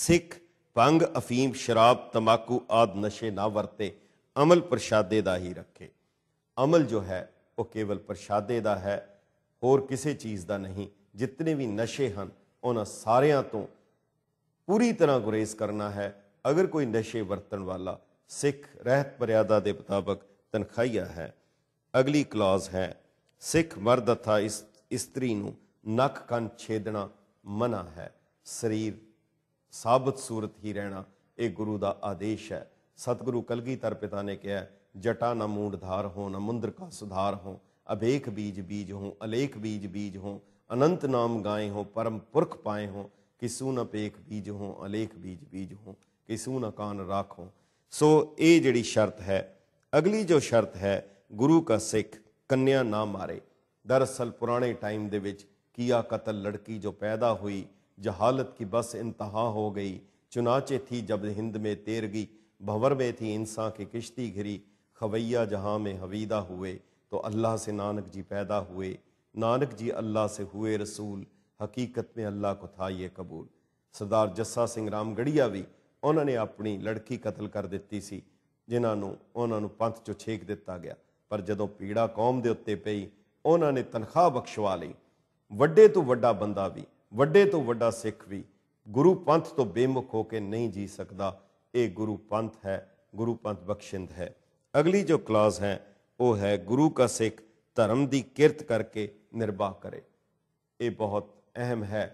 ਸਿੱਖ ਭੰਗ ਅਫੀਮ ਸ਼ਰਾਬ ਤਮਾਕੂ ਆਦ ਨਸ਼ੇ ਨਾ ਵਰਤੇ ਅਮਲ ਪ੍ਰਸ਼ਾਦੇ ਦਾ ਹੀ ਰੱਖੇ ਅਮਲ ਜੋ ਹੈ ਉਹ ਕੇਵਲ ਪ੍ਰਸ਼ਾਦੇ ਦਾ ਹੈ ਹੋਰ ਕਿਸੇ ਚੀਜ਼ ਦਾ ਨਹੀਂ ਜਿੰਨੇ ਵੀ ਨਸ਼ੇ ਹਨ ਉਹਨਾਂ ਸਾਰਿਆਂ ਤੋਂ ਪੂਰੀ ਤਰ੍ਹਾਂ ਗੁਰੇਜ਼ ਕਰਨਾ ਹੈ ਅਗਰ ਕੋਈ ਨਸ਼ੇ ਵਰਤਣ ਵਾਲਾ ਸਿੱਖ ਰਹਿਤ ਪਰਿਆਦਾ ਦੇ ਮੁਤਾਬਕ ਤਨਖਾਈਆ ਹੈ ਅਗਲੀ ਕਲਾਜ਼ ਹੈ ਸਿੱਖ ਮਰਦ ਅਥਾ ਇਸ ਇਸਤਰੀ ਨੂੰ ਨੱਕ ਕੰਨ ਛੇਦਣਾ ਮਨਾ ਹੈ ਸਰੀਰ ਸਾਬਤ ਸੂਰਤ ਹੀ ਰਹਿਣਾ ਇਹ ਗੁਰੂ ਦਾ ਆਦੇਸ਼ ਹੈ ਸਤਿਗੁਰੂ ਕਲਗੀਧਰ ਪਿਤਾ ਨੇ ਕਿਹਾ ਜਟਾ ਨਾ ਮੂੰਡ ਧਾਰ ਹੋ ਨਾ ਮੁੰਦਰ ਕਾ ਸੁਧਾਰ ਹੋ ਅਵੇਖ ਬੀਜ ਬੀਜ ਹੋ ਅਲੇਖ ਬੀਜ ਬੀਜ ਹੋ ਅਨੰਤ ਨਾਮ ਗਾਏ ਹੋ ਪਰਮ ਪੁਰਖ ਪਾਏ ਹੋ ਕਿਸੂ ਨਾ ਪੇਖ ਬੀਜ ਹੋ ਅਲੇਖ ਬੀਜ ਬੀਜ ਹੋ ਕਿਸੂ ਨਾ ਕਾਨ ਰਾਖੋ ਸੋ ਇਹ ਜਿਹੜੀ ਸ਼ਰਤ ਹੈ ਅਗਲੀ ਜੋ ਸ਼ਰਤ ਹੈ ਗੁਰੂ ਕਾ ਸਿੱਖ ਕੰਨਿਆ ਨਾ ਮਾਰੇ ਦਰਅਸਲ ਪੁਰਾਣੇ ਟਾਈਮ ਦੇ ਵਿੱਚ ਕੀਆ ਕਤਲ ਲੜਕੀ ਜੋ ਪੈਦਾ ਹੋਈ ਜਹਾਲਤ ਕੀ ਬਸ ਇੰਤਹਾ ਹੋ ਗਈ ਚੁਨਾਚੇ ਥੀ ਜਬ ਹਿੰਦ ਮੇ ਤੇਰ ਗਈ ਭਵਰ ਮੇ ਥੀ ਇਨਸਾਂ ਕੀ ਕਿਸ਼ਤੀ ਘਰੀ ਖਵਈਆ ਜਹਾਂ ਮੇ ਹਵੀਦਾ ਹੋਏ ਤੋ ਅੱਲਾਹ ਸੇ ਨਾਨਕ ਜੀ ਪੈਦਾ ਹੋਏ नानक जी अल्लाह से हुए रसूल ਹਕੀਕਤ ਮੇ ਅੱਲਾ ਕੋ ਥਾ ਇਹ ਕਬੂਲ ਸਰਦਾਰ ਜੱਸਾ ਸਿੰਘ ਰਾਮਗੜੀਆ ਵੀ ਉਹਨਾਂ ਨੇ ਆਪਣੀ ਲੜਕੀ ਕਤਲ ਕਰ ਦਿੱਤੀ ਸੀ ਜਿਨ੍ਹਾਂ ਨੂੰ ਉਹਨਾਂ ਨੂੰ ਪੰਥ ਚੋਂ ਛੇਕ ਦਿੱਤਾ ਗਿਆ ਪਰ ਜਦੋਂ ਪੀੜਾ ਕੌਮ ਦੇ ਉੱਤੇ ਪਈ ਉਹਨਾਂ ਨੇ ਤਨਖਾਹ ਬਖਸ਼ਵਾ ਲਈ ਵੱਡੇ ਤੋਂ ਵੱਡਾ ਬੰਦਾ ਵੀ ਵੱਡੇ ਤੋਂ ਵੱਡਾ ਸਿੱਖ ਵੀ ਗੁਰੂ ਪੰਥ ਤੋਂ ਬੇਮੁਖ ਹੋ ਕੇ ਨਹੀਂ ਜੀ ਸਕਦਾ ਇਹ ਗੁਰੂ ਪੰਥ ਹੈ ਗੁਰੂ ਪੰਥ ਬਖਸ਼ਿੰਦ ਹੈ ਅਗਲੀ ਜੋ ਕਲਾਸ ਹੈ ਉਹ ਹੈ ਗੁਰੂ ਕਾ ਸਿੱਖ ਧਰਮ ਦੀ ਕਿਰਤ ਕਰਕੇ ਨਿਰਵਾਹ ਕਰੇ ਇਹ ਬਹੁਤ ਅਹਿਮ ਹੈ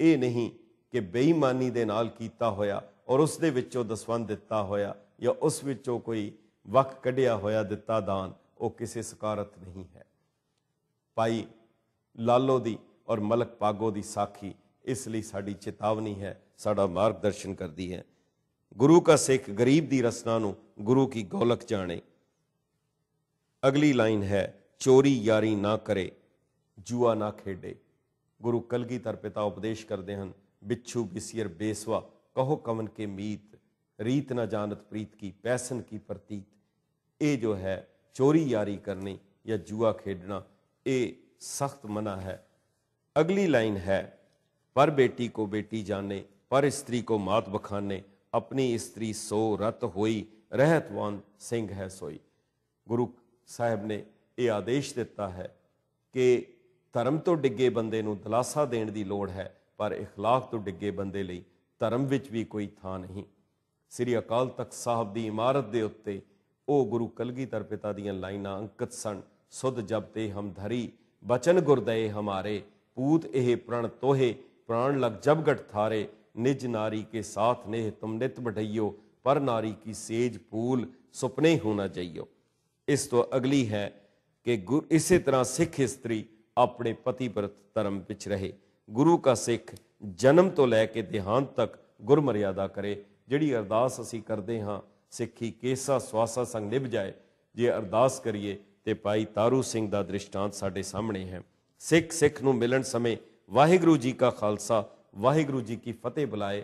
ਇਹ ਨਹੀਂ ਕਿ ਬੇਈਮਾਨੀ ਦੇ ਨਾਲ ਕੀਤਾ ਹੋਇਆ ਔਰ ਉਸ ਦੇ ਵਿੱਚੋਂ ਦਸਵੰਦ ਦਿੱਤਾ ਹੋਇਆ ਜਾਂ ਉਸ ਵਿੱਚੋਂ ਕੋਈ ਵਕ ਕੱਢਿਆ ਹੋਇਆ ਦਿੱਤਾ ਦਾਨ ਉਹ ਕਿਸੇ ਸਕਾਰਤ ਨਹੀਂ ਹੈ ਭਾਈ ਲਾਲੋ ਦੀ ਔਰ ਮਲਕ ਪਾਗੋ ਦੀ ਸਾਖੀ ਇਸ ਲਈ ਸਾਡੀ ਚੇਤਾਵਨੀ ਹੈ ਸਾਡਾ ਮਾਰਗਦਰਸ਼ਨ ਕਰਦੀ ਹੈ ਗੁਰੂ ਕਾ ਸਿੱਖ ਗਰੀਬ ਦੀ ਰਸਨਾ ਨੂੰ ਗੁਰੂ ਕੀ ਗੋਲਕ ਜਾਣੇ ਅਗਲੀ ਲਾਈਨ ਹੈ ਚੋਰੀ ਯਾਰੀ ਨਾ ਕਰੇ ਜੂਆ ਨਾ ਖੇਡੇ ਗੁਰੂ ਕਲਗੀਧਰ ਪਿਤਾ ਉਪਦੇਸ਼ ਕਰਦੇ ਹਨ ਬਿਛੂ ਬਿਸੀਰ ਬੇਸਵਾ ਕਹੋ ਕਮਨ ਕੇ ਮੀਤ ਰੀਤ ਨਾ ਜਾਣਤ ਪ੍ਰੀਤ ਕੀ ਪੈਸਨ ਕੀ ਪ੍ਰਤੀਤ ਇਹ ਜੋ ਹੈ ਚੋਰੀ ਯਾਰੀ ਕਰਨੀ ਜਾਂ ਜੂਆ ਖੇਡਣਾ ਇਹ ਸਖਤ ਮਨਾ ਹੈ ਅਗਲੀ ਲਾਈਨ ਹੈ ਪਰ ਬੇਟੀ ਕੋ ਬੇਟੀ ਜਾਣੇ ਪਰ ਇਸਤਰੀ ਕੋ ਮਾਤ ਬਖਾਨੇ ਆਪਣੀ ਇਸਤਰੀ ਸੋ ਰਤ ਹੋਈ ਰਹਿਤਵਾਨ ਸਿੰਘ ਹੈ ਸੋਈ ਗੁਰੂ ਸਾਹਿਬ ਨੇ ਇਹ ਆਦੇਸ਼ ਦਿੱਤਾ ਹੈ ਕਿ ਧਰਮ ਤੋਂ ਡਿੱਗੇ ਬੰਦੇ ਨੂੰ ਦਲਾਸਾ ਦੇਣ ਦੀ ਲੋੜ ਹੈ ਪਰ اخلاق ਤੋਂ ਡਿੱਗੇ ਬੰਦੇ ਲਈ ਧਰਮ ਵਿੱਚ ਵੀ ਕੋਈ ਥਾਂ ਨਹੀਂ ਸ੍ਰੀ ਅਕਾਲ ਤਖਤ ਸਾਹਿਬ ਦੀ ਇਮਾਰਤ ਦੇ ਉੱਤੇ ਉਹ ਗੁਰੂ ਕਲਗੀਧਰ ਪਿਤਾ ਦੀਆਂ ਲਾਈਨਾਂ ਅੰਕਿਤ ਸਨ ਸੁਧ ਜਬ ਤੇ ਹਮ ਧਰੀ ਬਚਨ ਗੁਰਦਏ ਹਮਾਰੇ ਪੂਤ ਇਹ ਪ੍ਰਣ ਤੋਹੇ ਪ੍ਰਾਣ ਲਗ ਜਬ ਘਟ ਥਾਰੇ ਨਿਜ ਨਾਰੀ ਕੇ ਸਾਥ ਨੇ ਤੁਮ ਨਿਤ ਬਢਈਓ ਪਰ ਨਾਰੀ ਕੀ ਸੇਜ ਪੂਲ ਸੁਪਨੇ ਹੋਣਾ ਚਾਹੀਓ ਇਸ ਤੋਂ ਅਗਲੀ ਹੈ ਕਿ ਇਸੇ ਤਰ੍ਹਾਂ ਸਿੱਖ ਇਸਤਰੀ ਆਪਣੇ ਪਤੀਵਰਤ ਧਰਮ ਵਿੱਚ ਰਹੇ ਗੁਰੂ ਕਾ ਸਿੱਖ ਜਨਮ ਤੋਂ ਲੈ ਕੇ ਦੇਹਾਂਤ ਤੱਕ ਗੁਰਮਰਿਆਦਾ ਕਰੇ ਜਿਹੜੀ ਅਰਦਾਸ ਅਸੀਂ ਕਰਦੇ ਹਾਂ ਸਿੱਖੀ ਕੇਸਾ ਸਵਾਸਾ ਸੰਗ ਨਿਭ ਜਾਏ ਜੇ ਅਰਦਾਸ ਕਰੀਏ ਤੇ ਭਾਈ ਤਾਰੂ ਸਿੰਘ ਦਾ ਦ੍ਰਿਸ਼ਟਾਂਤ ਸਾਡੇ ਸਾਹਮਣੇ ਹੈ ਸਿੱਖ ਸਿੱਖ ਨੂੰ ਮਿਲਣ ਸਮੇਂ ਵਾਹਿਗੁਰੂ ਜੀ ਕਾ ਖਾਲਸਾ ਵਾਹਿਗੁਰੂ ਜੀ ਕੀ ਫਤਿਹ ਬੁਲਾਏ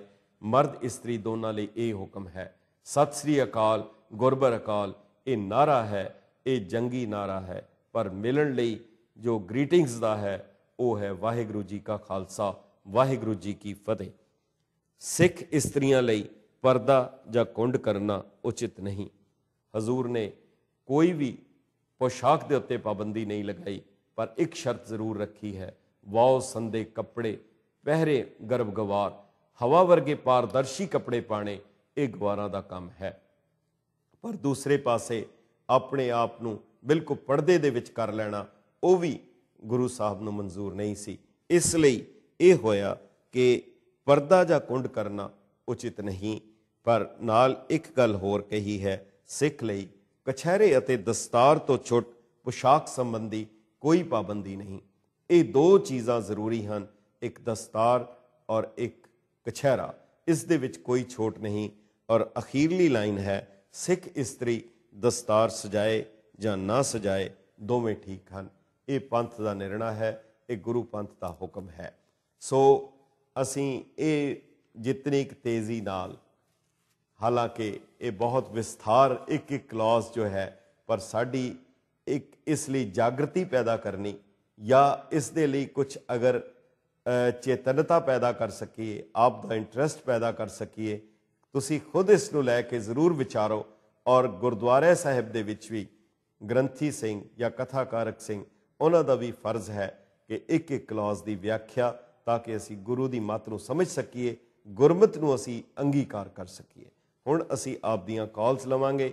ਮਰਦ ਇਸਤਰੀ ਦੋਨਾਂ ਲਈ ਇਹ ਹੁਕਮ ਹੈ ਸਤਿ ਸ੍ਰੀ ਅਕਾਲ ਗੁਰਬਰ ਅਕਾਲ ਇਹ ਨਾਰਾ ਹੈ ਇਹ ਜੰਗੀ ਨਾਰਾ ਹੈ ਪਰ ਮਿਲਣ ਲਈ ਜੋ ਗ੍ਰੀਟਿੰਗਸ ਦਾ ਹੈ ਉਹ ਹੈ ਵਾਹਿਗੁਰੂ ਜੀ ਕਾ ਖਾਲਸਾ ਵਾਹਿਗੁਰੂ ਜੀ ਕੀ ਫਤਿਹ ਸਿੱਖ ਇਸਤਰੀਆਂ ਲਈ ਪਰਦਾ ਜਾਂ ਕੁੰਡ ਕਰਨਾ ਉਚਿਤ ਨਹੀਂ ਹਜ਼ੂਰ ਨੇ ਕੋਈ ਵੀ ਪੋਸ਼ਾਕ ਦੇ ਉੱਤੇ ਪਾਬੰਦੀ ਨਹੀਂ ਲਗਾਈ ਪਰ ਇੱਕ ਸ਼ਰਤ ਜ਼ਰੂਰ ਰੱਖੀ ਹੈ ਵਾਉ ਸੰਦੇ ਕੱਪੜੇ ਪਹਿਰੇ ਗਰਭਗਵਾਰ ਹਵਾ ਵਰਗੇ ਪਾਰਦਰਸ਼ੀ ਕੱਪੜੇ ਪਾਣੇ ਇਹ ਗਵਾਰਾਂ ਦਾ ਕੰਮ ਹੈ ਪਰ ਦੂਸਰੇ ਪਾਸੇ ਆਪਣੇ ਆਪ ਨੂੰ ਬਿਲਕੁਲ ਪਰਦੇ ਦੇ ਵਿੱਚ ਕਰ ਲੈਣਾ ਉਹ ਵੀ ਗੁਰੂ ਸਾਹਿਬ ਨੂੰ ਮਨਜ਼ੂਰ ਨਹੀਂ ਸੀ ਇਸ ਲਈ ਇਹ ਹੋਇਆ ਕਿ ਪਰਦਾ ਜਾਂ ਕੁੰਡ ਕਰਨਾ ਉਚਿਤ ਨਹੀਂ ਪਰ ਨਾਲ ਇੱਕ ਗੱਲ ਹੋਰ ਕਹੀ ਹੈ ਸਿੱਖ ਲਈ ਕਛਹਿਰੇ ਅਤੇ ਦਸਤਾਰ ਤੋਂ ਛੁੱਟ ਪੋਸ਼ਾਕ ਸੰਬੰਧੀ ਕੋਈ ਪਾਬੰਦੀ ਨਹੀਂ ਇਹ ਦੋ ਚੀਜ਼ਾਂ ਜ਼ਰੂਰੀ ਹਨ ਇੱਕ ਦਸਤਾਰ ਔਰ ਇੱਕ ਕਛਹਿਰਾ ਇਸ ਦੇ ਵਿੱਚ ਕੋਈ ਛੋਟ ਨਹੀਂ ਔਰ ਅਖੀਰਲੀ ਲਾਈਨ ਹੈ ਸਿੱਖ ਇਸਤਰੀ ਦਸਤਾਰ ਸਜਾਏ ਜਾਂ ਨਾ ਸਜਾਏ ਦੋਵੇਂ ਠੀਕ ਹਨ ਇਹ ਪੰਥ ਦਾ ਨਿਰਣਾ ਹੈ ਇਹ ਗੁਰੂ ਪੰਥ ਦਾ ਹੁਕਮ ਹੈ ਸੋ ਅਸੀਂ ਇਹ ਜਿਤਨੀ ਇੱਕ ਤੇਜ਼ੀ ਨਾਲ ਹਾਲਾਂਕਿ ਇਹ ਬਹੁਤ ਵਿਸਥਾਰ ਇੱਕ ਇੱਕ ਕਲੌਜ਼ ਜੋ ਹੈ ਪਰ ਸਾਡੀ ਇੱਕ ਇਸ ਲਈ ਜਾਗਰਤੀ ਪੈਦਾ ਕਰਨੀ ਜਾਂ ਇਸ ਦੇ ਲਈ ਕੁਝ ਅਗਰ ਚੇਤਨਤਾ ਪੈਦਾ ਕਰ ਸਕੀਏ ਆਪ ਦਾ ਇੰਟਰਸਟ ਪੈਦਾ ਕਰ ਸਕੀਏ ਤੁਸੀਂ ਖੁਦ ਇਸ ਨੂੰ ਲੈ ਕੇ ਜ਼ਰੂਰ ਵਿਚਾਰੋ ਔਰ ਗੁਰਦੁਆਰੇ ਸਾਹਿਬ ਦੇ ਵਿੱਚ ਵੀ ਗ੍ਰੰਥੀ ਸਿੰਘ ਜਾਂ ਕਥਾਕਾਰਕ ਸਿੰਘ ਉਹਨਾਂ ਦਾ ਵੀ ਫਰਜ਼ ਹੈ ਕਿ ਇੱਕ ਇੱਕ ਕਲਾਜ਼ ਦੀ ਵਿਆਖਿਆ ਤਾਂ ਕਿ ਅਸੀਂ ਗੁਰੂ ਦੀ ਮੱਤ ਨੂੰ ਸਮਝ ਸਕੀਏ ਗੁਰਮਤ ਨੂੰ ਅਸੀਂ ਅੰਗੀਕਾਰ ਕਰ ਸਕੀਏ ਹੁਣ ਅਸੀਂ ਆਪ ਦੀਆਂ ਕਾਲਸ ਲਵਾਂਗੇ